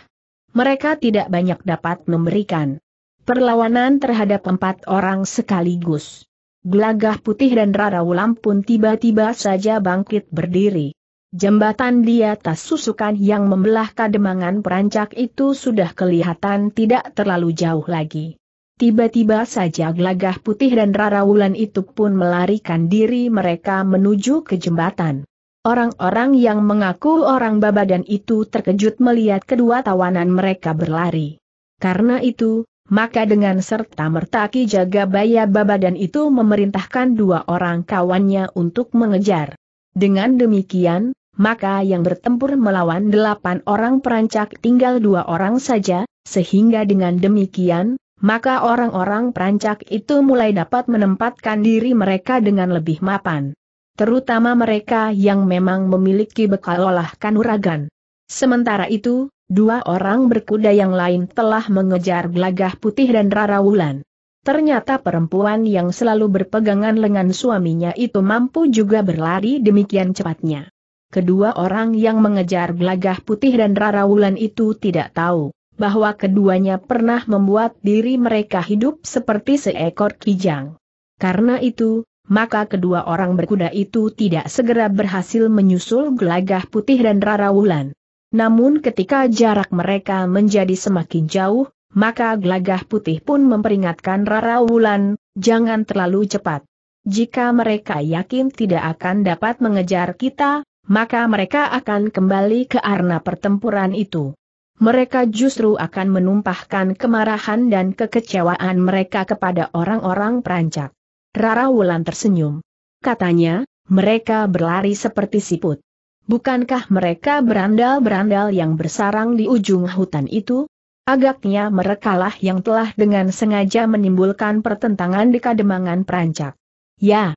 Mereka tidak banyak dapat memberikan perlawanan terhadap empat orang sekaligus. Gelagah putih dan Rara Wulan pun tiba-tiba saja bangkit berdiri. Jembatan di atas susukan yang membelah kademangan perancak itu sudah kelihatan tidak terlalu jauh lagi. Tiba-tiba saja gelagah putih dan Rara Wulan itu pun melarikan diri mereka menuju ke jembatan. Orang-orang yang mengaku orang babadan itu terkejut melihat kedua tawanan mereka berlari. Karena itu, maka dengan serta-merta Ki Jagabaya Babadan itu memerintahkan dua orang kawannya untuk mengejar. Dengan demikian, maka yang bertempur melawan delapan orang perancak tinggal dua orang saja, sehingga dengan demikian, maka orang-orang perancak itu mulai dapat menempatkan diri mereka dengan lebih mapan. Terutama mereka yang memang memiliki bekal olah kanuragan. Sementara itu, dua orang berkuda yang lain telah mengejar Gelagah Putih dan Rara Wulan. Ternyata perempuan yang selalu berpegangan lengan suaminya itu mampu juga berlari demikian cepatnya. Kedua orang yang mengejar Gelagah Putih dan Rara Wulan itu tidak tahu bahwa keduanya pernah membuat diri mereka hidup seperti seekor kijang. Karena itu, maka kedua orang berkuda itu tidak segera berhasil menyusul gelagah putih dan rara wulan. Namun ketika jarak mereka menjadi semakin jauh, maka gelagah putih pun memperingatkan rara wulan, jangan terlalu cepat. Jika mereka yakin tidak akan dapat mengejar kita, maka mereka akan kembali ke arena pertempuran itu mereka justru akan menumpahkan kemarahan dan kekecewaan mereka kepada orang-orang perancak. Rara Wulan tersenyum. Katanya, mereka berlari seperti siput. Bukankah mereka berandal-berandal yang bersarang di ujung hutan itu? Agaknya merekalah yang telah dengan sengaja menimbulkan pertentangan di kademangan perancak. Ya,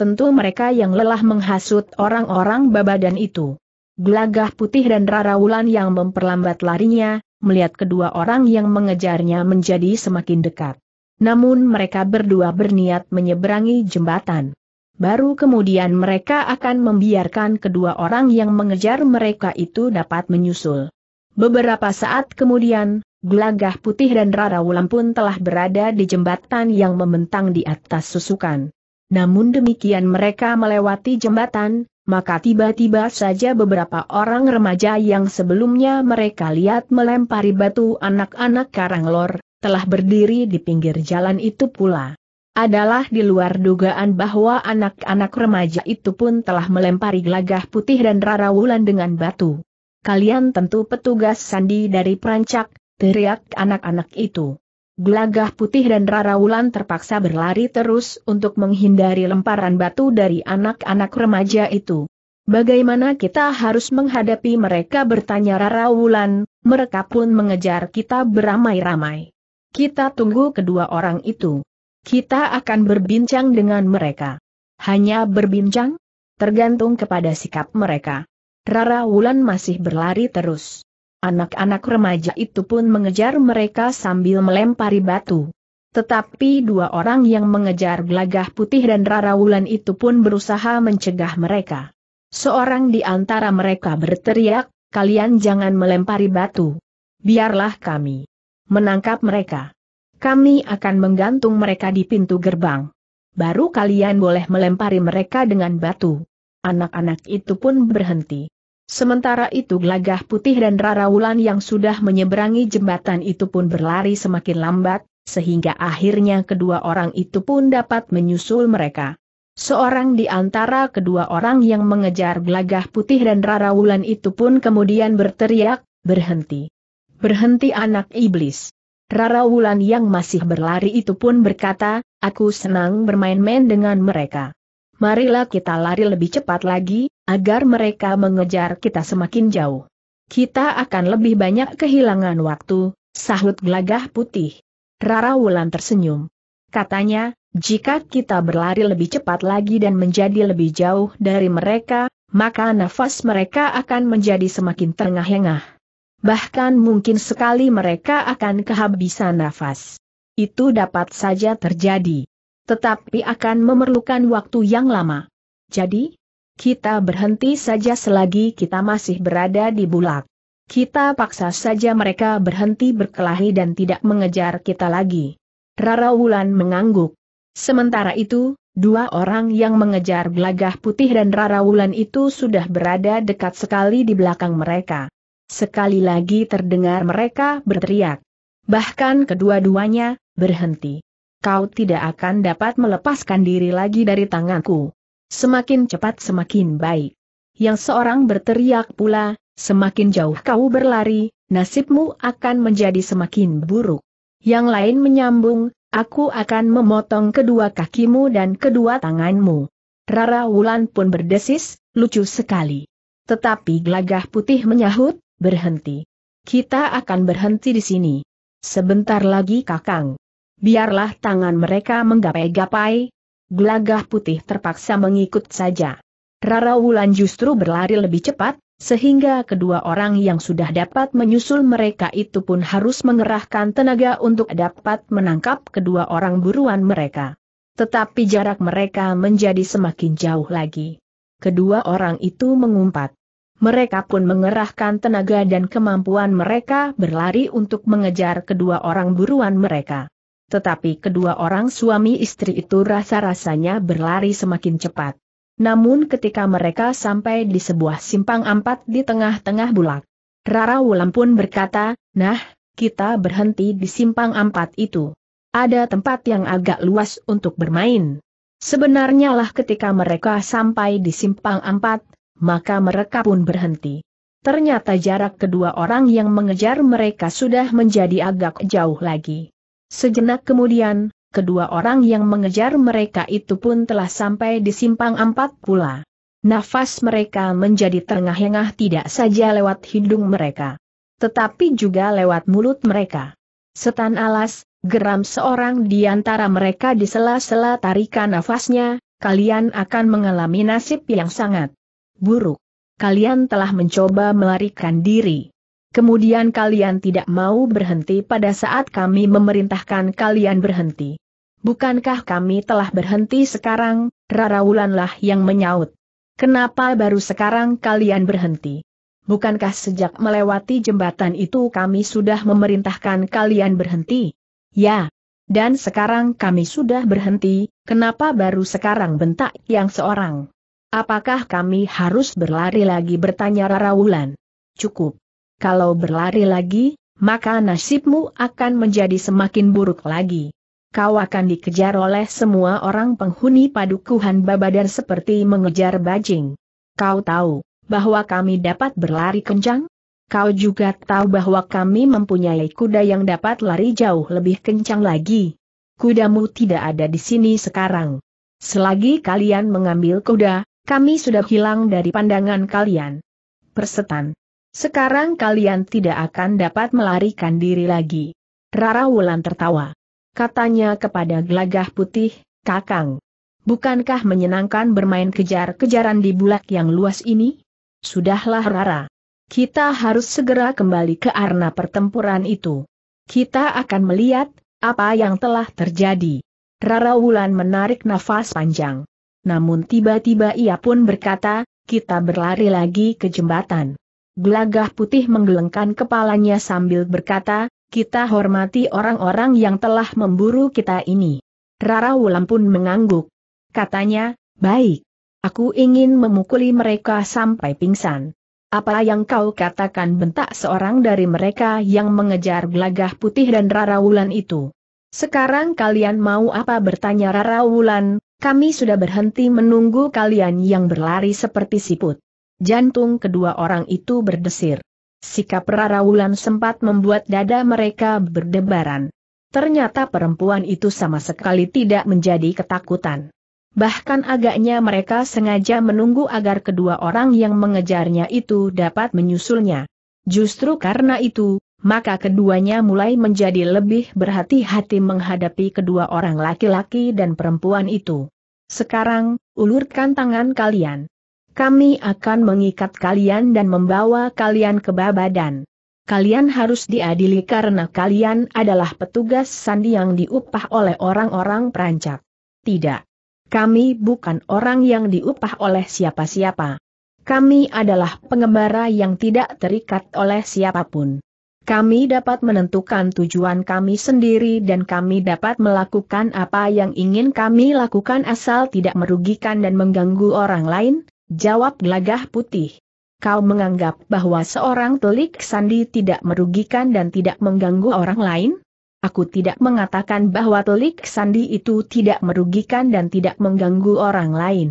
tentu mereka yang lelah menghasut orang-orang babadan itu. Gelagah putih dan Rara Wulan yang memperlambat larinya, melihat kedua orang yang mengejarnya menjadi semakin dekat. Namun mereka berdua berniat menyeberangi jembatan. Baru kemudian mereka akan membiarkan kedua orang yang mengejar mereka itu dapat menyusul. Beberapa saat kemudian, Gelagah Putih dan Rara Wulan pun telah berada di jembatan yang membentang di atas susukan. Namun demikian mereka melewati jembatan, maka tiba-tiba saja beberapa orang remaja yang sebelumnya mereka lihat melempari batu anak-anak Karanglor, telah berdiri di pinggir jalan itu pula. Adalah di luar dugaan bahwa anak-anak remaja itu pun telah melempari gelagah putih dan Rara Wulan dengan batu. Kalian tentu petugas sandi dari perancak, teriak anak-anak itu. Gelagah putih dan Rara Wulan terpaksa berlari terus untuk menghindari lemparan batu dari anak-anak remaja itu. Bagaimana kita harus menghadapi mereka bertanya Rara Wulan, mereka pun mengejar kita beramai-ramai. Kita tunggu kedua orang itu. Kita akan berbincang dengan mereka. Hanya berbincang? Tergantung kepada sikap mereka. Rara Wulan masih berlari terus. Anak-anak remaja itu pun mengejar mereka sambil melempari batu. Tetapi dua orang yang mengejar Gelagah Putih dan Rarawulan itu pun berusaha mencegah mereka. Seorang di antara mereka berteriak, kalian jangan melempari batu. Biarlah kami menangkap mereka. Kami akan menggantung mereka di pintu gerbang. Baru kalian boleh melempari mereka dengan batu. Anak-anak itu pun berhenti. Sementara itu Gelagah Putih dan Rara Wulan yang sudah menyeberangi jembatan itu pun berlari semakin lambat, sehingga akhirnya kedua orang itu pun dapat menyusul mereka. Seorang di antara kedua orang yang mengejar Gelagah Putih dan Rara Wulan itu pun kemudian berteriak, berhenti. Berhenti anak iblis. Rara Wulan yang masih berlari itu pun berkata, aku senang bermain-main dengan mereka. Marilah kita lari lebih cepat lagi, agar mereka mengejar kita semakin jauh. Kita akan lebih banyak kehilangan waktu, sahut gelagah putih. Rara Wulan tersenyum. Katanya, jika kita berlari lebih cepat lagi dan menjadi lebih jauh dari mereka, maka nafas mereka akan menjadi semakin terengah-engah. Bahkan mungkin sekali mereka akan kehabisan nafas. Itu dapat saja terjadi. Tetapi akan memerlukan waktu yang lama. Jadi, kita berhenti saja selagi kita masih berada di bulak. Kita paksa saja mereka berhenti berkelahi dan tidak mengejar kita lagi. Rara Wulan mengangguk. Sementara itu, dua orang yang mengejar Belagah Putih dan Rara Wulan itu sudah berada dekat sekali di belakang mereka. Sekali lagi terdengar mereka berteriak. Bahkan kedua-duanya, berhenti. Kau tidak akan dapat melepaskan diri lagi dari tanganku. Semakin cepat semakin baik. Yang seorang berteriak pula, semakin jauh kau berlari, nasibmu akan menjadi semakin buruk. Yang lain menyambung, aku akan memotong kedua kakimu dan kedua tanganmu. Rara Wulan pun berdesis, lucu sekali. Tetapi gelagah putih menyahut, berhenti. Kita akan berhenti di sini. Sebentar lagi kakang. Biarlah tangan mereka menggapai-gapai, Gelagah putih terpaksa mengikut saja. Rara Wulan justru berlari lebih cepat, sehingga kedua orang yang sudah dapat menyusul mereka itu pun harus mengerahkan tenaga untuk dapat menangkap kedua orang buruan mereka. Tetapi jarak mereka menjadi semakin jauh lagi. Kedua orang itu mengumpat. Mereka pun mengerahkan tenaga dan kemampuan mereka berlari untuk mengejar kedua orang buruan mereka. Tetapi kedua orang suami istri itu rasa-rasanya berlari semakin cepat. Namun ketika mereka sampai di sebuah simpang empat di tengah-tengah bulak, Rara Wulan pun berkata, nah, kita berhenti di simpang empat itu. Ada tempat yang agak luas untuk bermain. Sebenarnya lah ketika mereka sampai di simpang empat, maka mereka pun berhenti. Ternyata jarak kedua orang yang mengejar mereka sudah menjadi agak jauh lagi. Sejenak kemudian, kedua orang yang mengejar mereka itu pun telah sampai di simpang empat pula. Nafas mereka menjadi terengah-engah tidak saja lewat hidung mereka, tetapi juga lewat mulut mereka. Setan alas, geram seorang di antara mereka di sela-sela tarikan nafasnya, kalian akan mengalami nasib yang sangat buruk. Kalian telah mencoba melarikan diri kemudian kalian tidak mau berhenti pada saat kami memerintahkan kalian berhenti. Bukankah kami telah berhenti sekarang, Rara Wulanlah yang menyaut. Kenapa baru sekarang kalian berhenti? Bukankah sejak melewati jembatan itu kami sudah memerintahkan kalian berhenti? Ya. Dan sekarang kami sudah berhenti, kenapa baru sekarang bentak yang seorang? Apakah kami harus berlari lagi bertanya Rara Wulan? Cukup kalau berlari lagi, maka nasibmu akan menjadi semakin buruk lagi. Kau akan dikejar oleh semua orang penghuni padukuhan babadar seperti mengejar bajing. Kau tahu, bahwa kami dapat berlari kencang? Kau juga tahu bahwa kami mempunyai kuda yang dapat lari jauh lebih kencang lagi. Kudamu tidak ada di sini sekarang. Selagi kalian mengambil kuda, kami sudah hilang dari pandangan kalian. Persetan. Sekarang kalian tidak akan dapat melarikan diri lagi. Rara Wulan tertawa. Katanya kepada Glagah putih, Kakang. Bukankah menyenangkan bermain kejar-kejaran di bulak yang luas ini? Sudahlah Rara. Kita harus segera kembali ke arena pertempuran itu. Kita akan melihat, apa yang telah terjadi. Rara Wulan menarik nafas panjang. Namun tiba-tiba ia pun berkata, kita berlari lagi ke jembatan. Gelagah putih menggelengkan kepalanya sambil berkata, kita hormati orang-orang yang telah memburu kita ini. Rara Wulan pun mengangguk. Katanya, baik. Aku ingin memukuli mereka sampai pingsan. Apa yang kau katakan bentak seorang dari mereka yang mengejar gelagah putih dan Rara Wulan itu. Sekarang kalian mau apa bertanya Rara Wulan, kami sudah berhenti menunggu kalian yang berlari seperti siput. Jantung kedua orang itu berdesir. Sikap Rara Wulan sempat membuat dada mereka berdebaran. Ternyata perempuan itu sama sekali tidak menjadi ketakutan. Bahkan agaknya mereka sengaja menunggu agar kedua orang yang mengejarnya itu dapat menyusulnya. Justru karena itu, maka keduanya mulai menjadi lebih berhati-hati menghadapi kedua orang laki-laki dan perempuan itu. Sekarang, ulurkan tangan kalian kami akan mengikat kalian dan membawa kalian ke Babadan. Kalian harus diadili karena kalian adalah petugas sandi yang diupah oleh orang-orang perancak. Tidak. Kami bukan orang yang diupah oleh siapa-siapa. Kami adalah pengembara yang tidak terikat oleh siapapun. Kami dapat menentukan tujuan kami sendiri dan kami dapat melakukan apa yang ingin kami lakukan asal tidak merugikan dan mengganggu orang lain, Jawab gelagah putih. Kau menganggap bahwa seorang telik sandi tidak merugikan dan tidak mengganggu orang lain? Aku tidak mengatakan bahwa telik sandi itu tidak merugikan dan tidak mengganggu orang lain.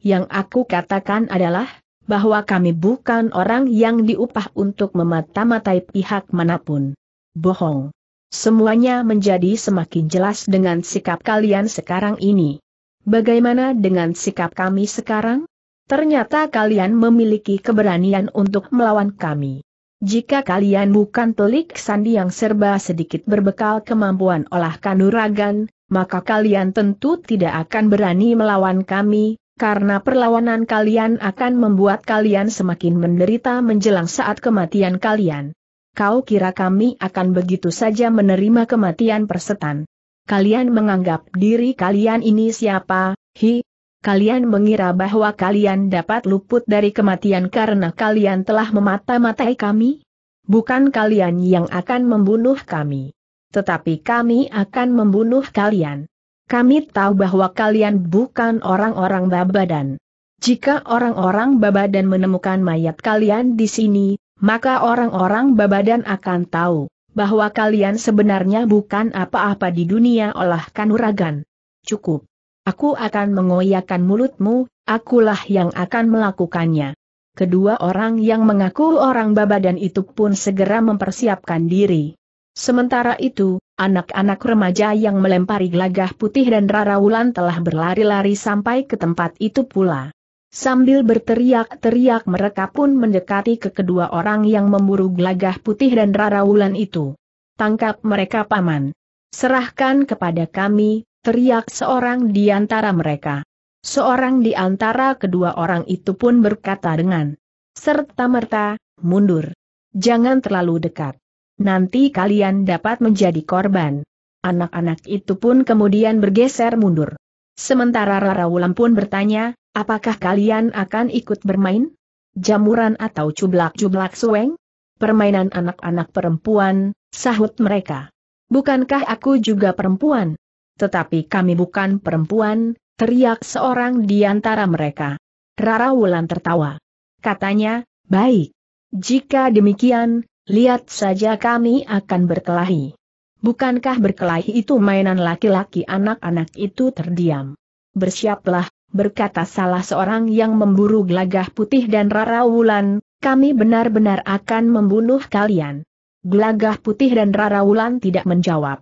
Yang aku katakan adalah, bahwa kami bukan orang yang diupah untuk memata-matai pihak manapun. Bohong. Semuanya menjadi semakin jelas dengan sikap kalian sekarang ini. Bagaimana dengan sikap kami sekarang? Ternyata kalian memiliki keberanian untuk melawan kami. Jika kalian bukan telik sandi yang serba sedikit berbekal kemampuan olah kanuragan, maka kalian tentu tidak akan berani melawan kami, karena perlawanan kalian akan membuat kalian semakin menderita menjelang saat kematian kalian. Kau kira kami akan begitu saja menerima kematian persetan? Kalian menganggap diri kalian ini siapa? Hi, kalian mengira bahwa kalian dapat luput dari kematian karena kalian telah memata-matai kami? Bukan kalian yang akan membunuh kami. Tetapi kami akan membunuh kalian. Kami tahu bahwa kalian bukan orang-orang babadan. Jika orang-orang Babadan menemukan mayat kalian di sini, maka orang-orang Babadan akan tahu bahwa kalian sebenarnya bukan apa-apa di dunia olah kanuragan. Cukup. Aku akan mengoyakkan mulutmu, akulah yang akan melakukannya. Kedua orang yang mengaku orang dan itu pun segera mempersiapkan diri. Sementara itu, anak-anak remaja yang melempari gelagah putih dan wulan telah berlari-lari sampai ke tempat itu pula. Sambil berteriak-teriak mereka pun mendekati ke kedua orang yang memburu gelagah putih dan wulan itu. Tangkap mereka paman. Serahkan kepada kami, teriak seorang di antara mereka. Seorang di antara kedua orang itu pun berkata dengan serta merta, mundur. Jangan terlalu dekat. Nanti kalian dapat menjadi korban. Anak-anak itu pun kemudian bergeser mundur. Sementara Rarawulan pun bertanya, apakah kalian akan ikut bermain? Jamuran atau cublak-cublak sueng? Permainan anak-anak perempuan, sahut mereka. Bukankah aku juga perempuan? tetapi kami bukan perempuan, teriak seorang di antara mereka. Rara Wulan tertawa. Katanya, baik. Jika demikian, lihat saja kami akan berkelahi. Bukankah berkelahi itu mainan laki-laki anak-anak itu terdiam? Bersiaplah, berkata salah seorang yang memburu gelagah putih dan Rara Wulan, kami benar-benar akan membunuh kalian. Gelagah putih dan Rara Wulan tidak menjawab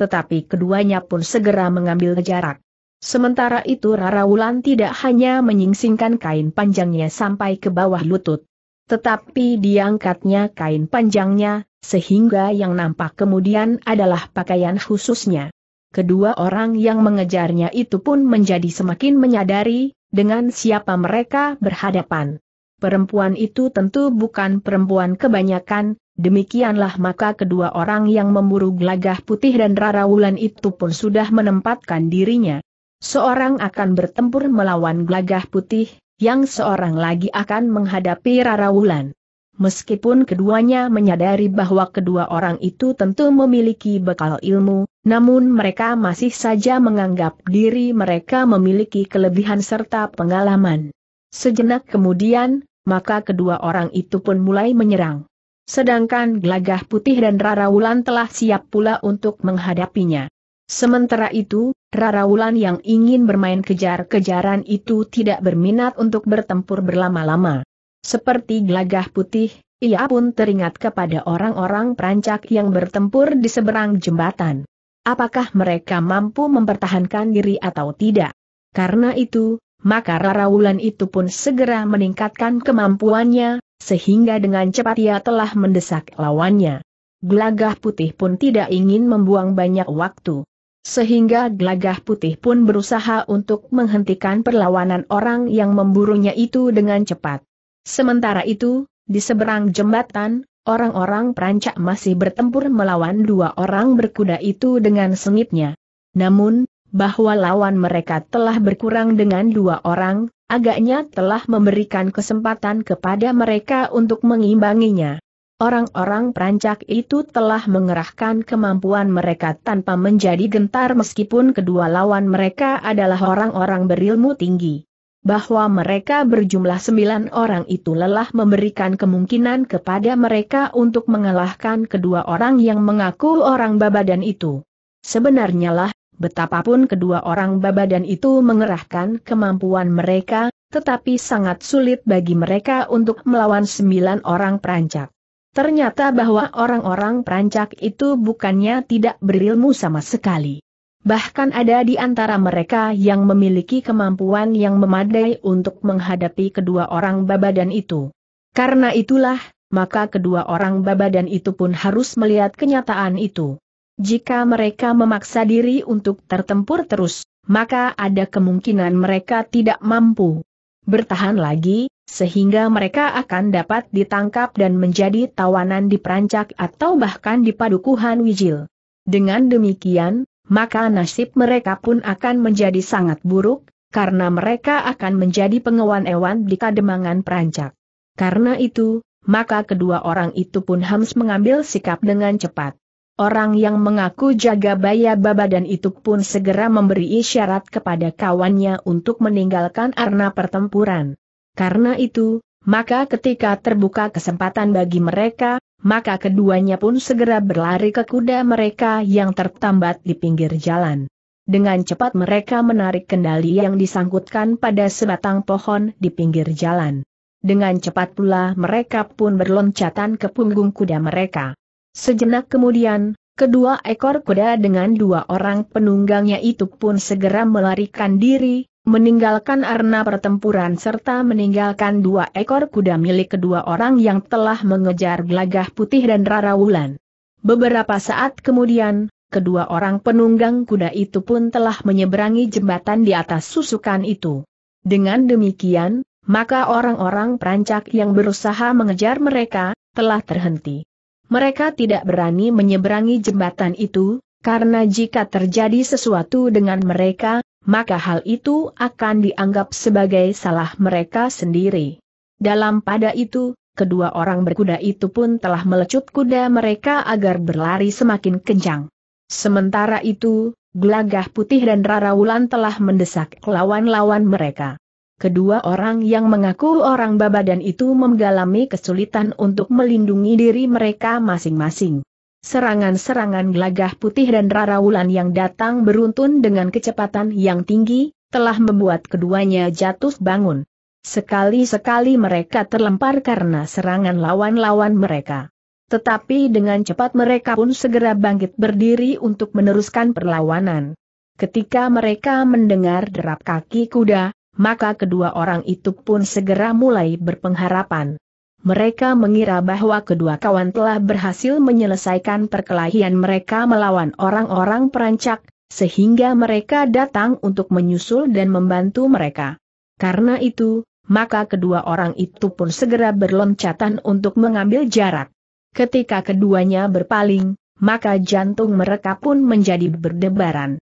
tetapi keduanya pun segera mengambil jarak. Sementara itu Rara Wulan tidak hanya menyingsingkan kain panjangnya sampai ke bawah lutut. Tetapi diangkatnya kain panjangnya, sehingga yang nampak kemudian adalah pakaian khususnya. Kedua orang yang mengejarnya itu pun menjadi semakin menyadari, dengan siapa mereka berhadapan. Perempuan itu tentu bukan perempuan kebanyakan, Demikianlah maka kedua orang yang memburu gelagah putih dan rarawulan itu pun sudah menempatkan dirinya. Seorang akan bertempur melawan gelagah putih, yang seorang lagi akan menghadapi rarawulan. Meskipun keduanya menyadari bahwa kedua orang itu tentu memiliki bekal ilmu, namun mereka masih saja menganggap diri mereka memiliki kelebihan serta pengalaman. Sejenak kemudian, maka kedua orang itu pun mulai menyerang. Sedangkan Glagah Putih dan Rara Wulan telah siap pula untuk menghadapinya. Sementara itu, Rara Wulan yang ingin bermain kejar-kejaran itu tidak berminat untuk bertempur berlama-lama. Seperti Glagah Putih, ia pun teringat kepada orang-orang perancak yang bertempur di seberang jembatan. Apakah mereka mampu mempertahankan diri atau tidak? Karena itu, maka Rara Wulan itu pun segera meningkatkan kemampuannya, sehingga dengan cepat ia telah mendesak lawannya. Gelagah putih pun tidak ingin membuang banyak waktu. Sehingga gelagah putih pun berusaha untuk menghentikan perlawanan orang yang memburunya itu dengan cepat. Sementara itu, di seberang jembatan, orang-orang perancak masih bertempur melawan dua orang berkuda itu dengan sengitnya. Namun, bahwa lawan mereka telah berkurang dengan dua orang, agaknya telah memberikan kesempatan kepada mereka untuk mengimbanginya. Orang-orang perancak itu telah mengerahkan kemampuan mereka tanpa menjadi gentar meskipun kedua lawan mereka adalah orang-orang berilmu tinggi. Bahwa mereka berjumlah sembilan orang itu lelah memberikan kemungkinan kepada mereka untuk mengalahkan kedua orang yang mengaku orang babadan itu. Sebenarnya lah betapapun kedua orang babadan itu mengerahkan kemampuan mereka, tetapi sangat sulit bagi mereka untuk melawan sembilan orang perancak. Ternyata bahwa orang-orang perancak itu bukannya tidak berilmu sama sekali. Bahkan ada di antara mereka yang memiliki kemampuan yang memadai untuk menghadapi kedua orang babadan itu. Karena itulah, maka kedua orang babadan itu pun harus melihat kenyataan itu. Jika mereka memaksa diri untuk tertempur terus, maka ada kemungkinan mereka tidak mampu bertahan lagi, sehingga mereka akan dapat ditangkap dan menjadi tawanan di Perancak atau bahkan di Padukuhan Wijil. Dengan demikian, maka nasib mereka pun akan menjadi sangat buruk, karena mereka akan menjadi pengewan ewan di Kademangan Perancak. Karena itu, maka kedua orang itu pun harus mengambil sikap dengan cepat. Orang yang mengaku jaga baya babadan itu pun segera memberi isyarat kepada kawannya untuk meninggalkan arena pertempuran. Karena itu, maka ketika terbuka kesempatan bagi mereka, maka keduanya pun segera berlari ke kuda mereka yang tertambat di pinggir jalan. Dengan cepat mereka menarik kendali yang disangkutkan pada sebatang pohon di pinggir jalan. Dengan cepat pula mereka pun berloncatan ke punggung kuda mereka. Sejenak kemudian, kedua ekor kuda dengan dua orang penunggangnya itu pun segera melarikan diri, meninggalkan arena pertempuran serta meninggalkan dua ekor kuda milik kedua orang yang telah mengejar Glagah Putih dan Rara Wulan. Beberapa saat kemudian, kedua orang penunggang kuda itu pun telah menyeberangi jembatan di atas susukan itu. Dengan demikian, maka orang-orang perancak yang berusaha mengejar mereka, telah terhenti. Mereka tidak berani menyeberangi jembatan itu, karena jika terjadi sesuatu dengan mereka, maka hal itu akan dianggap sebagai salah mereka sendiri. Dalam pada itu, kedua orang berkuda itu pun telah melecut kuda mereka agar berlari semakin kencang. Sementara itu, Gelagah Putih dan Rara Wulan telah mendesak lawan-lawan mereka. Kedua orang yang mengaku orang Babadan itu mengalami kesulitan untuk melindungi diri mereka masing-masing. Serangan-serangan gelagah putih dan raraulan yang datang beruntun dengan kecepatan yang tinggi, telah membuat keduanya jatuh bangun. Sekali-sekali mereka terlempar karena serangan lawan-lawan mereka. Tetapi dengan cepat mereka pun segera bangkit berdiri untuk meneruskan perlawanan. Ketika mereka mendengar derap kaki kuda, maka kedua orang itu pun segera mulai berpengharapan. Mereka mengira bahwa kedua kawan telah berhasil menyelesaikan perkelahian mereka melawan orang-orang perancak, sehingga mereka datang untuk menyusul dan membantu mereka. Karena itu, maka kedua orang itu pun segera berloncatan untuk mengambil jarak. Ketika keduanya berpaling, maka jantung mereka pun menjadi berdebaran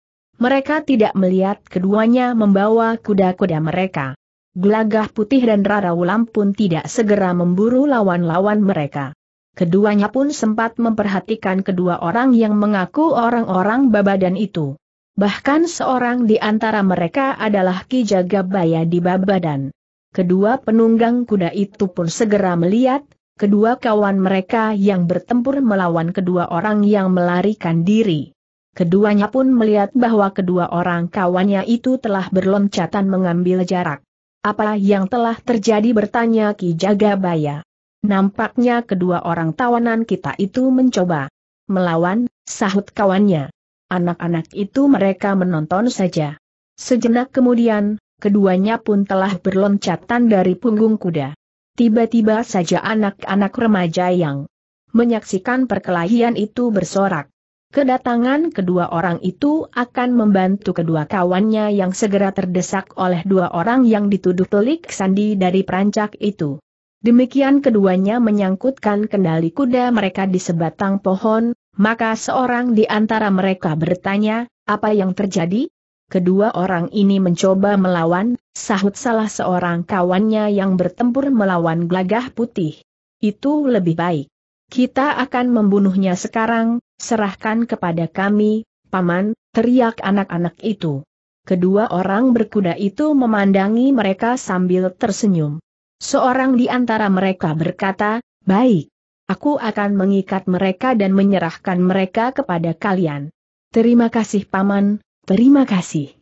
mereka tidak melihat keduanya membawa kuda-kuda mereka. Gelagah putih dan Rara Ulam pun tidak segera memburu lawan-lawan mereka. Keduanya pun sempat memperhatikan kedua orang yang mengaku orang-orang Babadan itu. Bahkan seorang di antara mereka adalah Ki Jagabaya di Babadan. Kedua penunggang kuda itu pun segera melihat, kedua kawan mereka yang bertempur melawan kedua orang yang melarikan diri. Keduanya pun melihat bahwa kedua orang kawannya itu telah berloncatan mengambil jarak. Apa yang telah terjadi bertanya Ki Jagabaya. Nampaknya kedua orang tawanan kita itu mencoba melawan, sahut kawannya. Anak-anak itu mereka menonton saja. Sejenak kemudian, keduanya pun telah berloncatan dari punggung kuda. Tiba-tiba saja anak-anak remaja yang menyaksikan perkelahian itu bersorak. Kedatangan kedua orang itu akan membantu kedua kawannya yang segera terdesak oleh dua orang yang dituduh telik sandi dari perancak itu. Demikian keduanya menyangkutkan kendali kuda mereka di sebatang pohon, maka seorang di antara mereka bertanya, apa yang terjadi? Kedua orang ini mencoba melawan, sahut salah seorang kawannya yang bertempur melawan gelagah putih. Itu lebih baik. Kita akan membunuhnya sekarang, serahkan kepada kami, Paman, teriak anak-anak itu. Kedua orang berkuda itu memandangi mereka sambil tersenyum. Seorang di antara mereka berkata, baik, aku akan mengikat mereka dan menyerahkan mereka kepada kalian. Terima kasih Paman, terima kasih.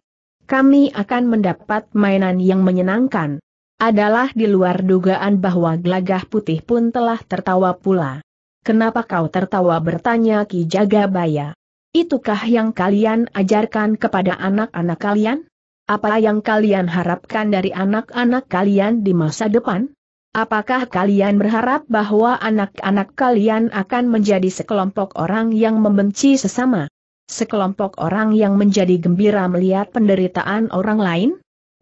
Kami akan mendapat mainan yang menyenangkan. Adalah di luar dugaan bahwa gelagah putih pun telah tertawa pula. Kenapa kau tertawa bertanya Ki Jagabaya? Itukah yang kalian ajarkan kepada anak-anak kalian? Apa yang kalian harapkan dari anak-anak kalian di masa depan? Apakah kalian berharap bahwa anak-anak kalian akan menjadi sekelompok orang yang membenci sesama? Sekelompok orang yang menjadi gembira melihat penderitaan orang lain?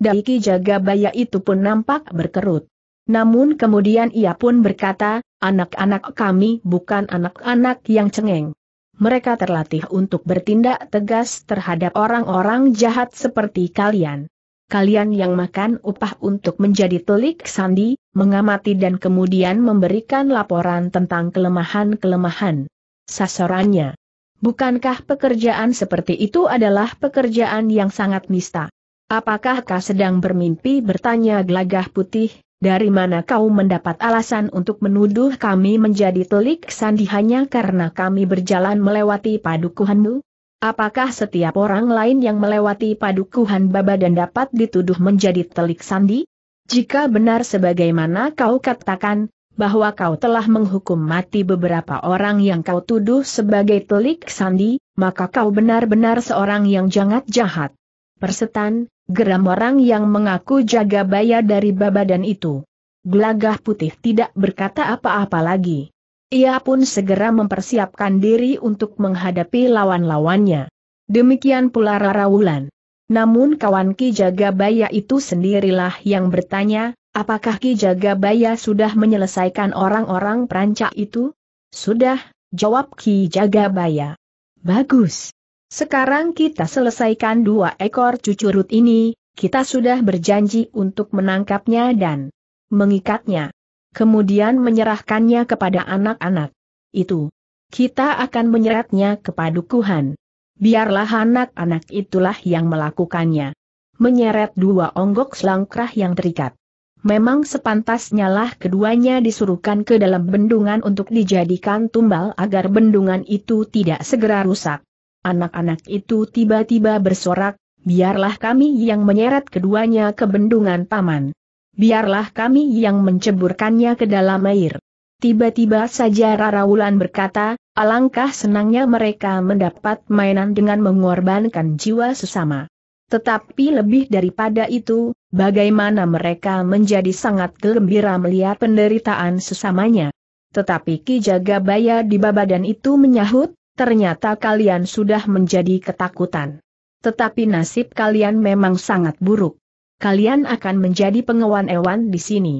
Daiki Jagabaya itu pun nampak berkerut. Namun kemudian ia pun berkata, anak-anak kami bukan anak-anak yang cengeng. Mereka terlatih untuk bertindak tegas terhadap orang-orang jahat seperti kalian. Kalian yang makan upah untuk menjadi telik sandi, mengamati dan kemudian memberikan laporan tentang kelemahan-kelemahan. Sasarannya. Bukankah pekerjaan seperti itu adalah pekerjaan yang sangat nista? Apakah kau sedang bermimpi bertanya gelagah putih, dari mana kau mendapat alasan untuk menuduh kami menjadi telik sandi hanya karena kami berjalan melewati padukuhanmu? Apakah setiap orang lain yang melewati padukuhan baba dan dapat dituduh menjadi telik sandi? Jika benar sebagaimana kau katakan, bahwa kau telah menghukum mati beberapa orang yang kau tuduh sebagai telik sandi, maka kau benar-benar seorang yang sangat jahat. Persetan, geram orang yang mengaku jaga baya dari babadan itu. Gelagah putih tidak berkata apa-apa lagi. Ia pun segera mempersiapkan diri untuk menghadapi lawan-lawannya. Demikian pula Rara Wulan. Namun kawan Ki Jagabaya itu sendirilah yang bertanya, apakah Ki Jagabaya sudah menyelesaikan orang-orang perancak itu? Sudah, jawab Ki Jagabaya. Bagus. Sekarang kita selesaikan dua ekor cucurut ini, kita sudah berjanji untuk menangkapnya dan mengikatnya. Kemudian menyerahkannya kepada anak-anak. Itu. Kita akan menyeretnya ke padukuhan. Biarlah anak-anak itulah yang melakukannya. Menyeret dua onggok selangkrah yang terikat. Memang sepantasnya lah keduanya disuruhkan ke dalam bendungan untuk dijadikan tumbal agar bendungan itu tidak segera rusak. Anak-anak itu tiba-tiba bersorak, biarlah kami yang menyeret keduanya ke bendungan paman. Biarlah kami yang menceburkannya ke dalam air. Tiba-tiba saja Rara Wulan berkata, alangkah senangnya mereka mendapat mainan dengan mengorbankan jiwa sesama. Tetapi lebih daripada itu, bagaimana mereka menjadi sangat gembira melihat penderitaan sesamanya. Tetapi Ki Jagabaya di Babadan itu menyahut, ternyata kalian sudah menjadi ketakutan. Tetapi nasib kalian memang sangat buruk. Kalian akan menjadi pengewan ewan di sini.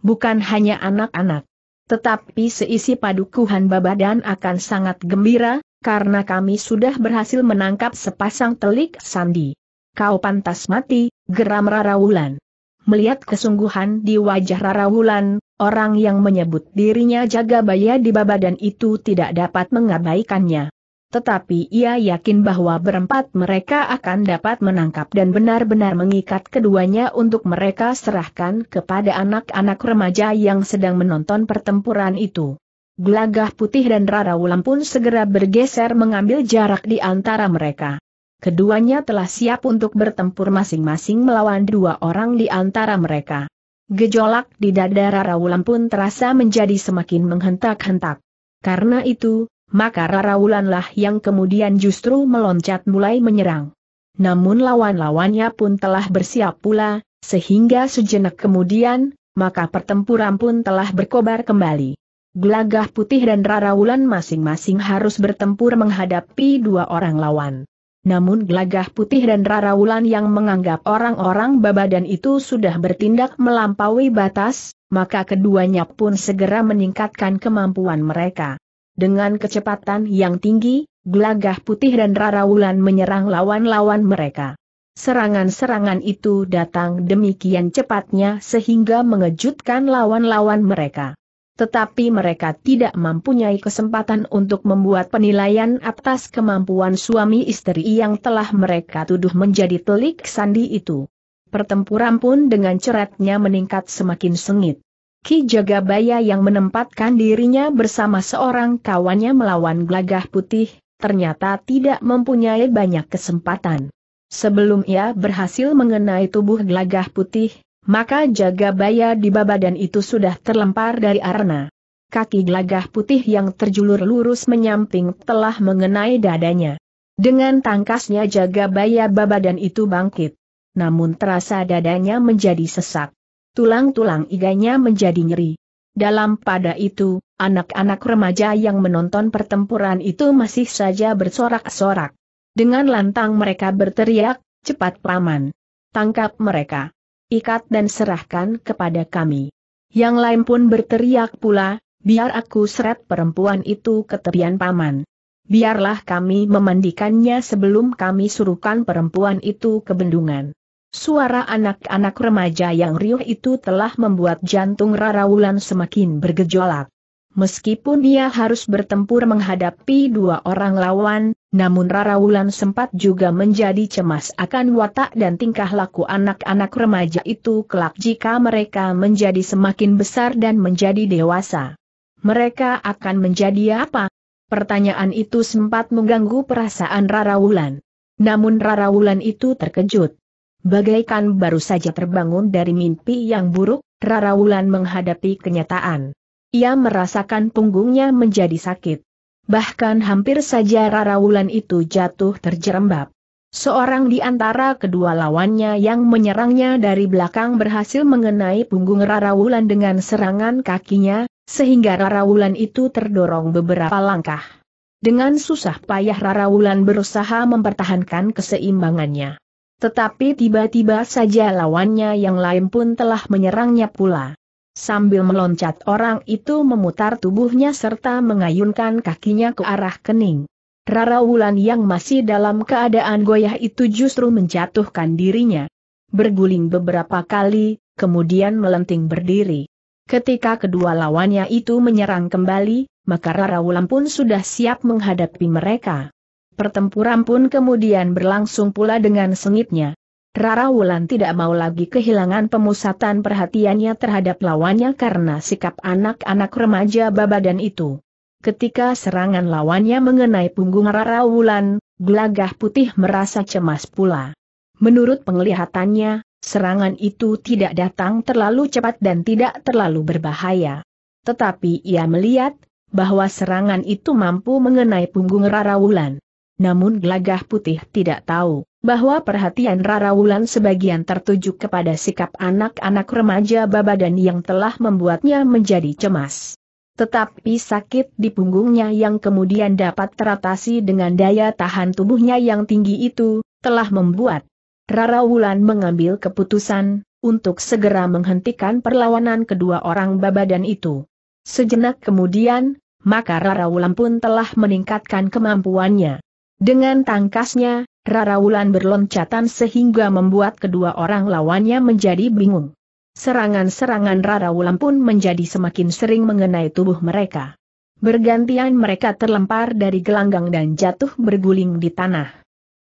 Bukan hanya anak-anak. Tetapi seisi padukuhan Babadan akan sangat gembira, karena kami sudah berhasil menangkap sepasang telik sandi. Kau pantas mati, geram Rara Wulan. Melihat kesungguhan di wajah Rara Wulan, orang yang menyebut dirinya jaga baya di Babadan itu tidak dapat mengabaikannya. Tetapi ia yakin bahwa berempat mereka akan dapat menangkap dan benar-benar mengikat keduanya untuk mereka serahkan kepada anak-anak remaja yang sedang menonton pertempuran itu. Gelagah putih dan Rara Wulan pun segera bergeser mengambil jarak di antara mereka keduanya telah siap untuk bertempur masing-masing melawan dua orang di antara mereka. Gejolak di dada Rara Wulan pun terasa menjadi semakin menghentak-hentak. Karena itu, maka Rara Wulanlah yang kemudian justru meloncat mulai menyerang. Namun lawan-lawannya pun telah bersiap pula, sehingga sejenak kemudian, maka pertempuran pun telah berkobar kembali. Gelagah putih dan Rara Wulan masing-masing harus bertempur menghadapi dua orang lawan. Namun Gelagah Putih dan Rara Wulan yang menganggap orang-orang babadan itu sudah bertindak melampaui batas, maka keduanya pun segera meningkatkan kemampuan mereka. Dengan kecepatan yang tinggi, Gelagah Putih dan Rara Wulan menyerang lawan-lawan mereka. Serangan-serangan itu datang demikian cepatnya sehingga mengejutkan lawan-lawan mereka tetapi mereka tidak mempunyai kesempatan untuk membuat penilaian atas kemampuan suami istri yang telah mereka tuduh menjadi telik sandi itu. Pertempuran pun dengan ceratnya meningkat semakin sengit. Ki Jagabaya yang menempatkan dirinya bersama seorang kawannya melawan Glagah putih, ternyata tidak mempunyai banyak kesempatan. Sebelum ia berhasil mengenai tubuh Glagah putih, maka jaga baya di babadan itu sudah terlempar dari arena. Kaki gelagah putih yang terjulur lurus menyamping telah mengenai dadanya. Dengan tangkasnya jaga baya babadan itu bangkit. Namun terasa dadanya menjadi sesak. Tulang-tulang iganya menjadi nyeri. Dalam pada itu, anak-anak remaja yang menonton pertempuran itu masih saja bersorak-sorak. Dengan lantang mereka berteriak, cepat paman. Tangkap mereka ikat dan serahkan kepada kami. Yang lain pun berteriak pula, biar aku seret perempuan itu ke tepian paman. Biarlah kami memandikannya sebelum kami suruhkan perempuan itu ke bendungan. Suara anak-anak remaja yang riuh itu telah membuat jantung Rara Wulan semakin bergejolak. Meskipun dia harus bertempur menghadapi dua orang lawan, namun Rara Wulan sempat juga menjadi cemas akan watak dan tingkah laku anak-anak remaja itu kelak jika mereka menjadi semakin besar dan menjadi dewasa. Mereka akan menjadi apa? Pertanyaan itu sempat mengganggu perasaan Rara Wulan. Namun Rara Wulan itu terkejut. Bagaikan baru saja terbangun dari mimpi yang buruk, Rara Wulan menghadapi kenyataan. Ia merasakan punggungnya menjadi sakit. Bahkan hampir saja rarawulan itu jatuh terjerembab. Seorang di antara kedua lawannya yang menyerangnya dari belakang berhasil mengenai punggung Rarawulan dengan serangan kakinya, sehingga Rarawulan itu terdorong beberapa langkah. Dengan susah payah Rarawulan berusaha mempertahankan keseimbangannya. Tetapi tiba-tiba saja lawannya yang lain pun telah menyerangnya pula. Sambil meloncat orang itu memutar tubuhnya serta mengayunkan kakinya ke arah kening. Rara Wulan yang masih dalam keadaan goyah itu justru menjatuhkan dirinya. Berguling beberapa kali, kemudian melenting berdiri. Ketika kedua lawannya itu menyerang kembali, maka Rara Wulan pun sudah siap menghadapi mereka. Pertempuran pun kemudian berlangsung pula dengan sengitnya. Rara Wulan tidak mau lagi kehilangan pemusatan perhatiannya terhadap lawannya karena sikap anak-anak remaja babadan itu. Ketika serangan lawannya mengenai punggung Rara Wulan, gelagah putih merasa cemas pula. Menurut penglihatannya, serangan itu tidak datang terlalu cepat dan tidak terlalu berbahaya. Tetapi ia melihat, bahwa serangan itu mampu mengenai punggung Rara Wulan namun gelagah putih tidak tahu bahwa perhatian Rara Wulan sebagian tertuju kepada sikap anak-anak remaja Babadan yang telah membuatnya menjadi cemas. Tetapi sakit di punggungnya yang kemudian dapat teratasi dengan daya tahan tubuhnya yang tinggi itu, telah membuat Rara Wulan mengambil keputusan untuk segera menghentikan perlawanan kedua orang Babadan itu. Sejenak kemudian, maka Rara Wulan pun telah meningkatkan kemampuannya. Dengan tangkasnya, Rara Wulan berloncatan sehingga membuat kedua orang lawannya menjadi bingung. Serangan-serangan Rara Wulan pun menjadi semakin sering mengenai tubuh mereka. Bergantian mereka terlempar dari gelanggang dan jatuh berguling di tanah.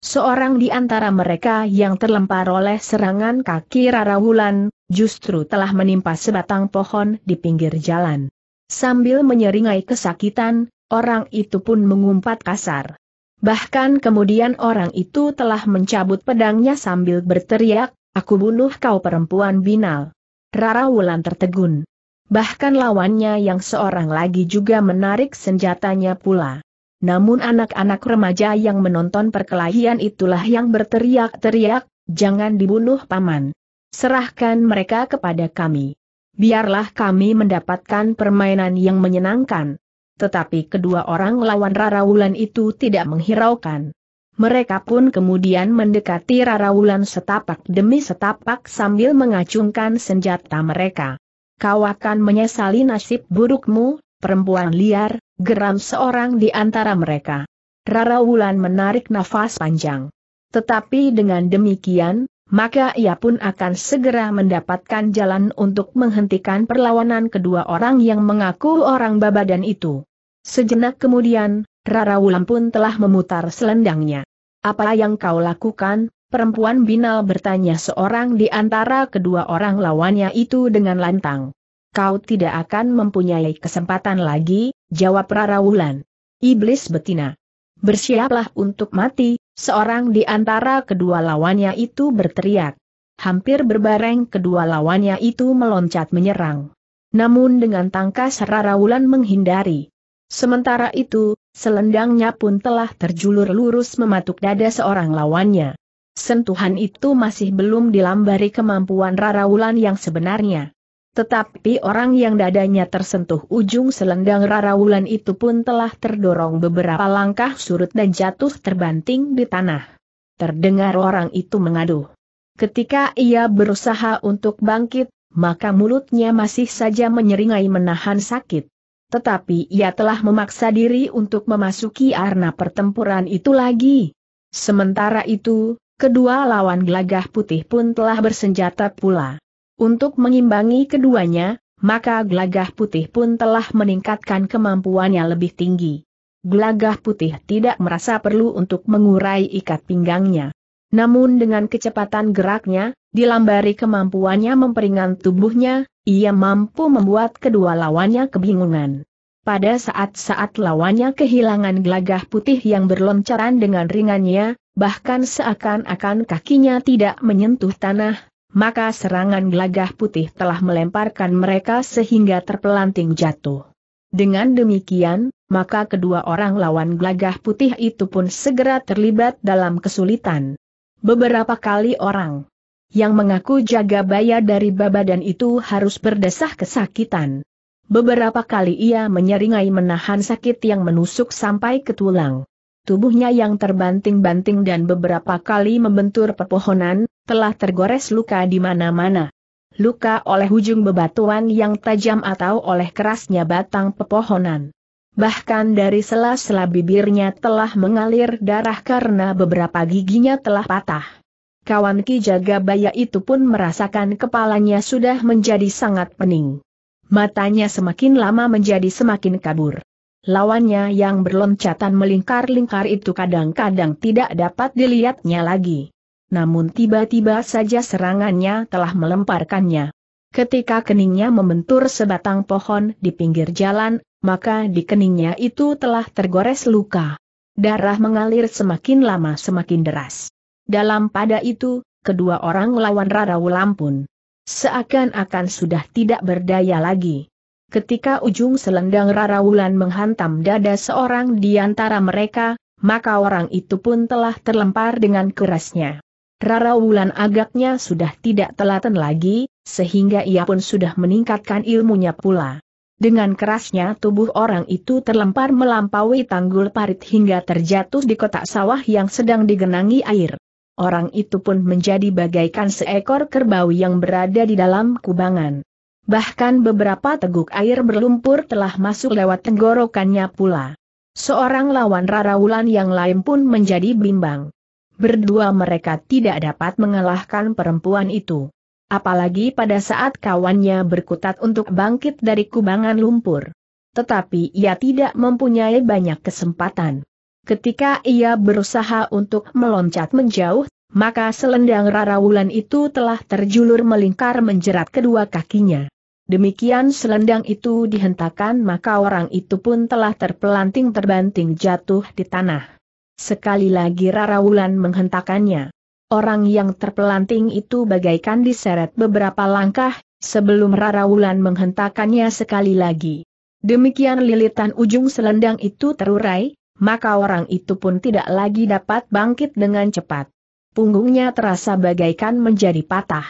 Seorang di antara mereka yang terlempar oleh serangan kaki Rara Wulan, justru telah menimpa sebatang pohon di pinggir jalan. Sambil menyeringai kesakitan, orang itu pun mengumpat kasar. Bahkan kemudian orang itu telah mencabut pedangnya sambil berteriak, aku bunuh kau perempuan binal. Rara Wulan tertegun. Bahkan lawannya yang seorang lagi juga menarik senjatanya pula. Namun anak-anak remaja yang menonton perkelahian itulah yang berteriak-teriak, jangan dibunuh paman. Serahkan mereka kepada kami. Biarlah kami mendapatkan permainan yang menyenangkan. Tetapi kedua orang lawan Rarawulan itu tidak menghiraukan. Mereka pun kemudian mendekati Rarawulan setapak demi setapak sambil mengacungkan senjata mereka. Kau akan menyesali nasib burukmu, perempuan liar, geram seorang di antara mereka. Rarawulan menarik nafas panjang. Tetapi dengan demikian, maka ia pun akan segera mendapatkan jalan untuk menghentikan perlawanan kedua orang yang mengaku orang Babadan itu. Sejenak kemudian, Rara Wulan pun telah memutar selendangnya. Apa yang kau lakukan, perempuan binal bertanya seorang di antara kedua orang lawannya itu dengan lantang. Kau tidak akan mempunyai kesempatan lagi, jawab Rara Wulan. Iblis betina. Bersiaplah untuk mati, Seorang di antara kedua lawannya itu berteriak. Hampir berbareng kedua lawannya itu meloncat menyerang. Namun dengan tangkas Raraulan menghindari. Sementara itu, selendangnya pun telah terjulur lurus mematuk dada seorang lawannya. Sentuhan itu masih belum dilambari kemampuan Raraulan yang sebenarnya. Tetapi orang yang dadanya tersentuh ujung selendang rara wulan itu pun telah terdorong beberapa langkah surut dan jatuh terbanting di tanah. Terdengar orang itu mengadu. Ketika ia berusaha untuk bangkit, maka mulutnya masih saja menyeringai menahan sakit. Tetapi ia telah memaksa diri untuk memasuki arena pertempuran itu lagi. Sementara itu, kedua lawan gelagah putih pun telah bersenjata pula. Untuk mengimbangi keduanya, maka Glagah putih pun telah meningkatkan kemampuannya lebih tinggi. Glagah putih tidak merasa perlu untuk mengurai ikat pinggangnya. Namun dengan kecepatan geraknya, dilambari kemampuannya memperingan tubuhnya, ia mampu membuat kedua lawannya kebingungan. Pada saat-saat lawannya kehilangan Glagah putih yang berloncaran dengan ringannya, bahkan seakan-akan kakinya tidak menyentuh tanah, maka serangan gelagah putih telah melemparkan mereka sehingga terpelanting jatuh. Dengan demikian, maka kedua orang lawan gelagah putih itu pun segera terlibat dalam kesulitan. Beberapa kali orang yang mengaku jaga baya dari babadan itu harus berdesah kesakitan. Beberapa kali ia menyeringai menahan sakit yang menusuk sampai ke tulang tubuhnya yang terbanting-banting dan beberapa kali membentur pepohonan, telah tergores luka di mana-mana. Luka oleh ujung bebatuan yang tajam atau oleh kerasnya batang pepohonan. Bahkan dari sela-sela bibirnya telah mengalir darah karena beberapa giginya telah patah. Kawan Ki Jagabaya itu pun merasakan kepalanya sudah menjadi sangat pening. Matanya semakin lama menjadi semakin kabur. Lawannya yang berloncatan melingkar-lingkar itu kadang-kadang tidak dapat dilihatnya lagi. Namun tiba-tiba saja serangannya telah melemparkannya. Ketika keningnya membentur sebatang pohon di pinggir jalan, maka di keningnya itu telah tergores luka. Darah mengalir semakin lama semakin deras. Dalam pada itu, kedua orang lawan Rara pun Seakan-akan sudah tidak berdaya lagi. Ketika ujung selendang rarawulan menghantam dada seorang di antara mereka, maka orang itu pun telah terlempar dengan kerasnya. Rarawulan agaknya sudah tidak telaten lagi, sehingga ia pun sudah meningkatkan ilmunya pula. Dengan kerasnya tubuh orang itu terlempar melampaui tanggul parit hingga terjatuh di kotak sawah yang sedang digenangi air. Orang itu pun menjadi bagaikan seekor kerbau yang berada di dalam kubangan. Bahkan beberapa teguk air berlumpur telah masuk lewat tenggorokannya pula. Seorang lawan Rarawulan yang lain pun menjadi bimbang. Berdua mereka tidak dapat mengalahkan perempuan itu. Apalagi pada saat kawannya berkutat untuk bangkit dari kubangan lumpur. Tetapi ia tidak mempunyai banyak kesempatan. Ketika ia berusaha untuk meloncat menjauh, maka selendang rarawulan itu telah terjulur melingkar menjerat kedua kakinya. Demikian selendang itu dihentakkan maka orang itu pun telah terpelanting terbanting jatuh di tanah. Sekali lagi rarawulan menghentakannya. Orang yang terpelanting itu bagaikan diseret beberapa langkah, sebelum rarawulan menghentakannya sekali lagi. Demikian lilitan ujung selendang itu terurai, maka orang itu pun tidak lagi dapat bangkit dengan cepat. Punggungnya terasa bagaikan menjadi patah.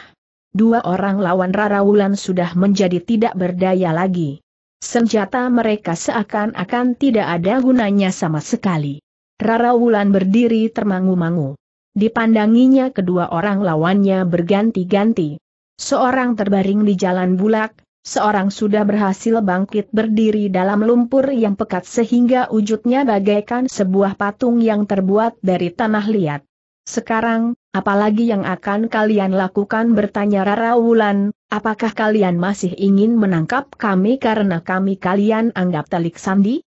Dua orang lawan Rara Wulan sudah menjadi tidak berdaya lagi. Senjata mereka seakan-akan tidak ada gunanya sama sekali. Rara Wulan berdiri termangu-mangu. Dipandanginya kedua orang lawannya berganti-ganti. Seorang terbaring di jalan bulak, seorang sudah berhasil bangkit berdiri dalam lumpur yang pekat sehingga wujudnya bagaikan sebuah patung yang terbuat dari tanah liat. Sekarang, apalagi yang akan kalian lakukan bertanya Rara Wulan, apakah kalian masih ingin menangkap kami karena kami kalian anggap telik sandi?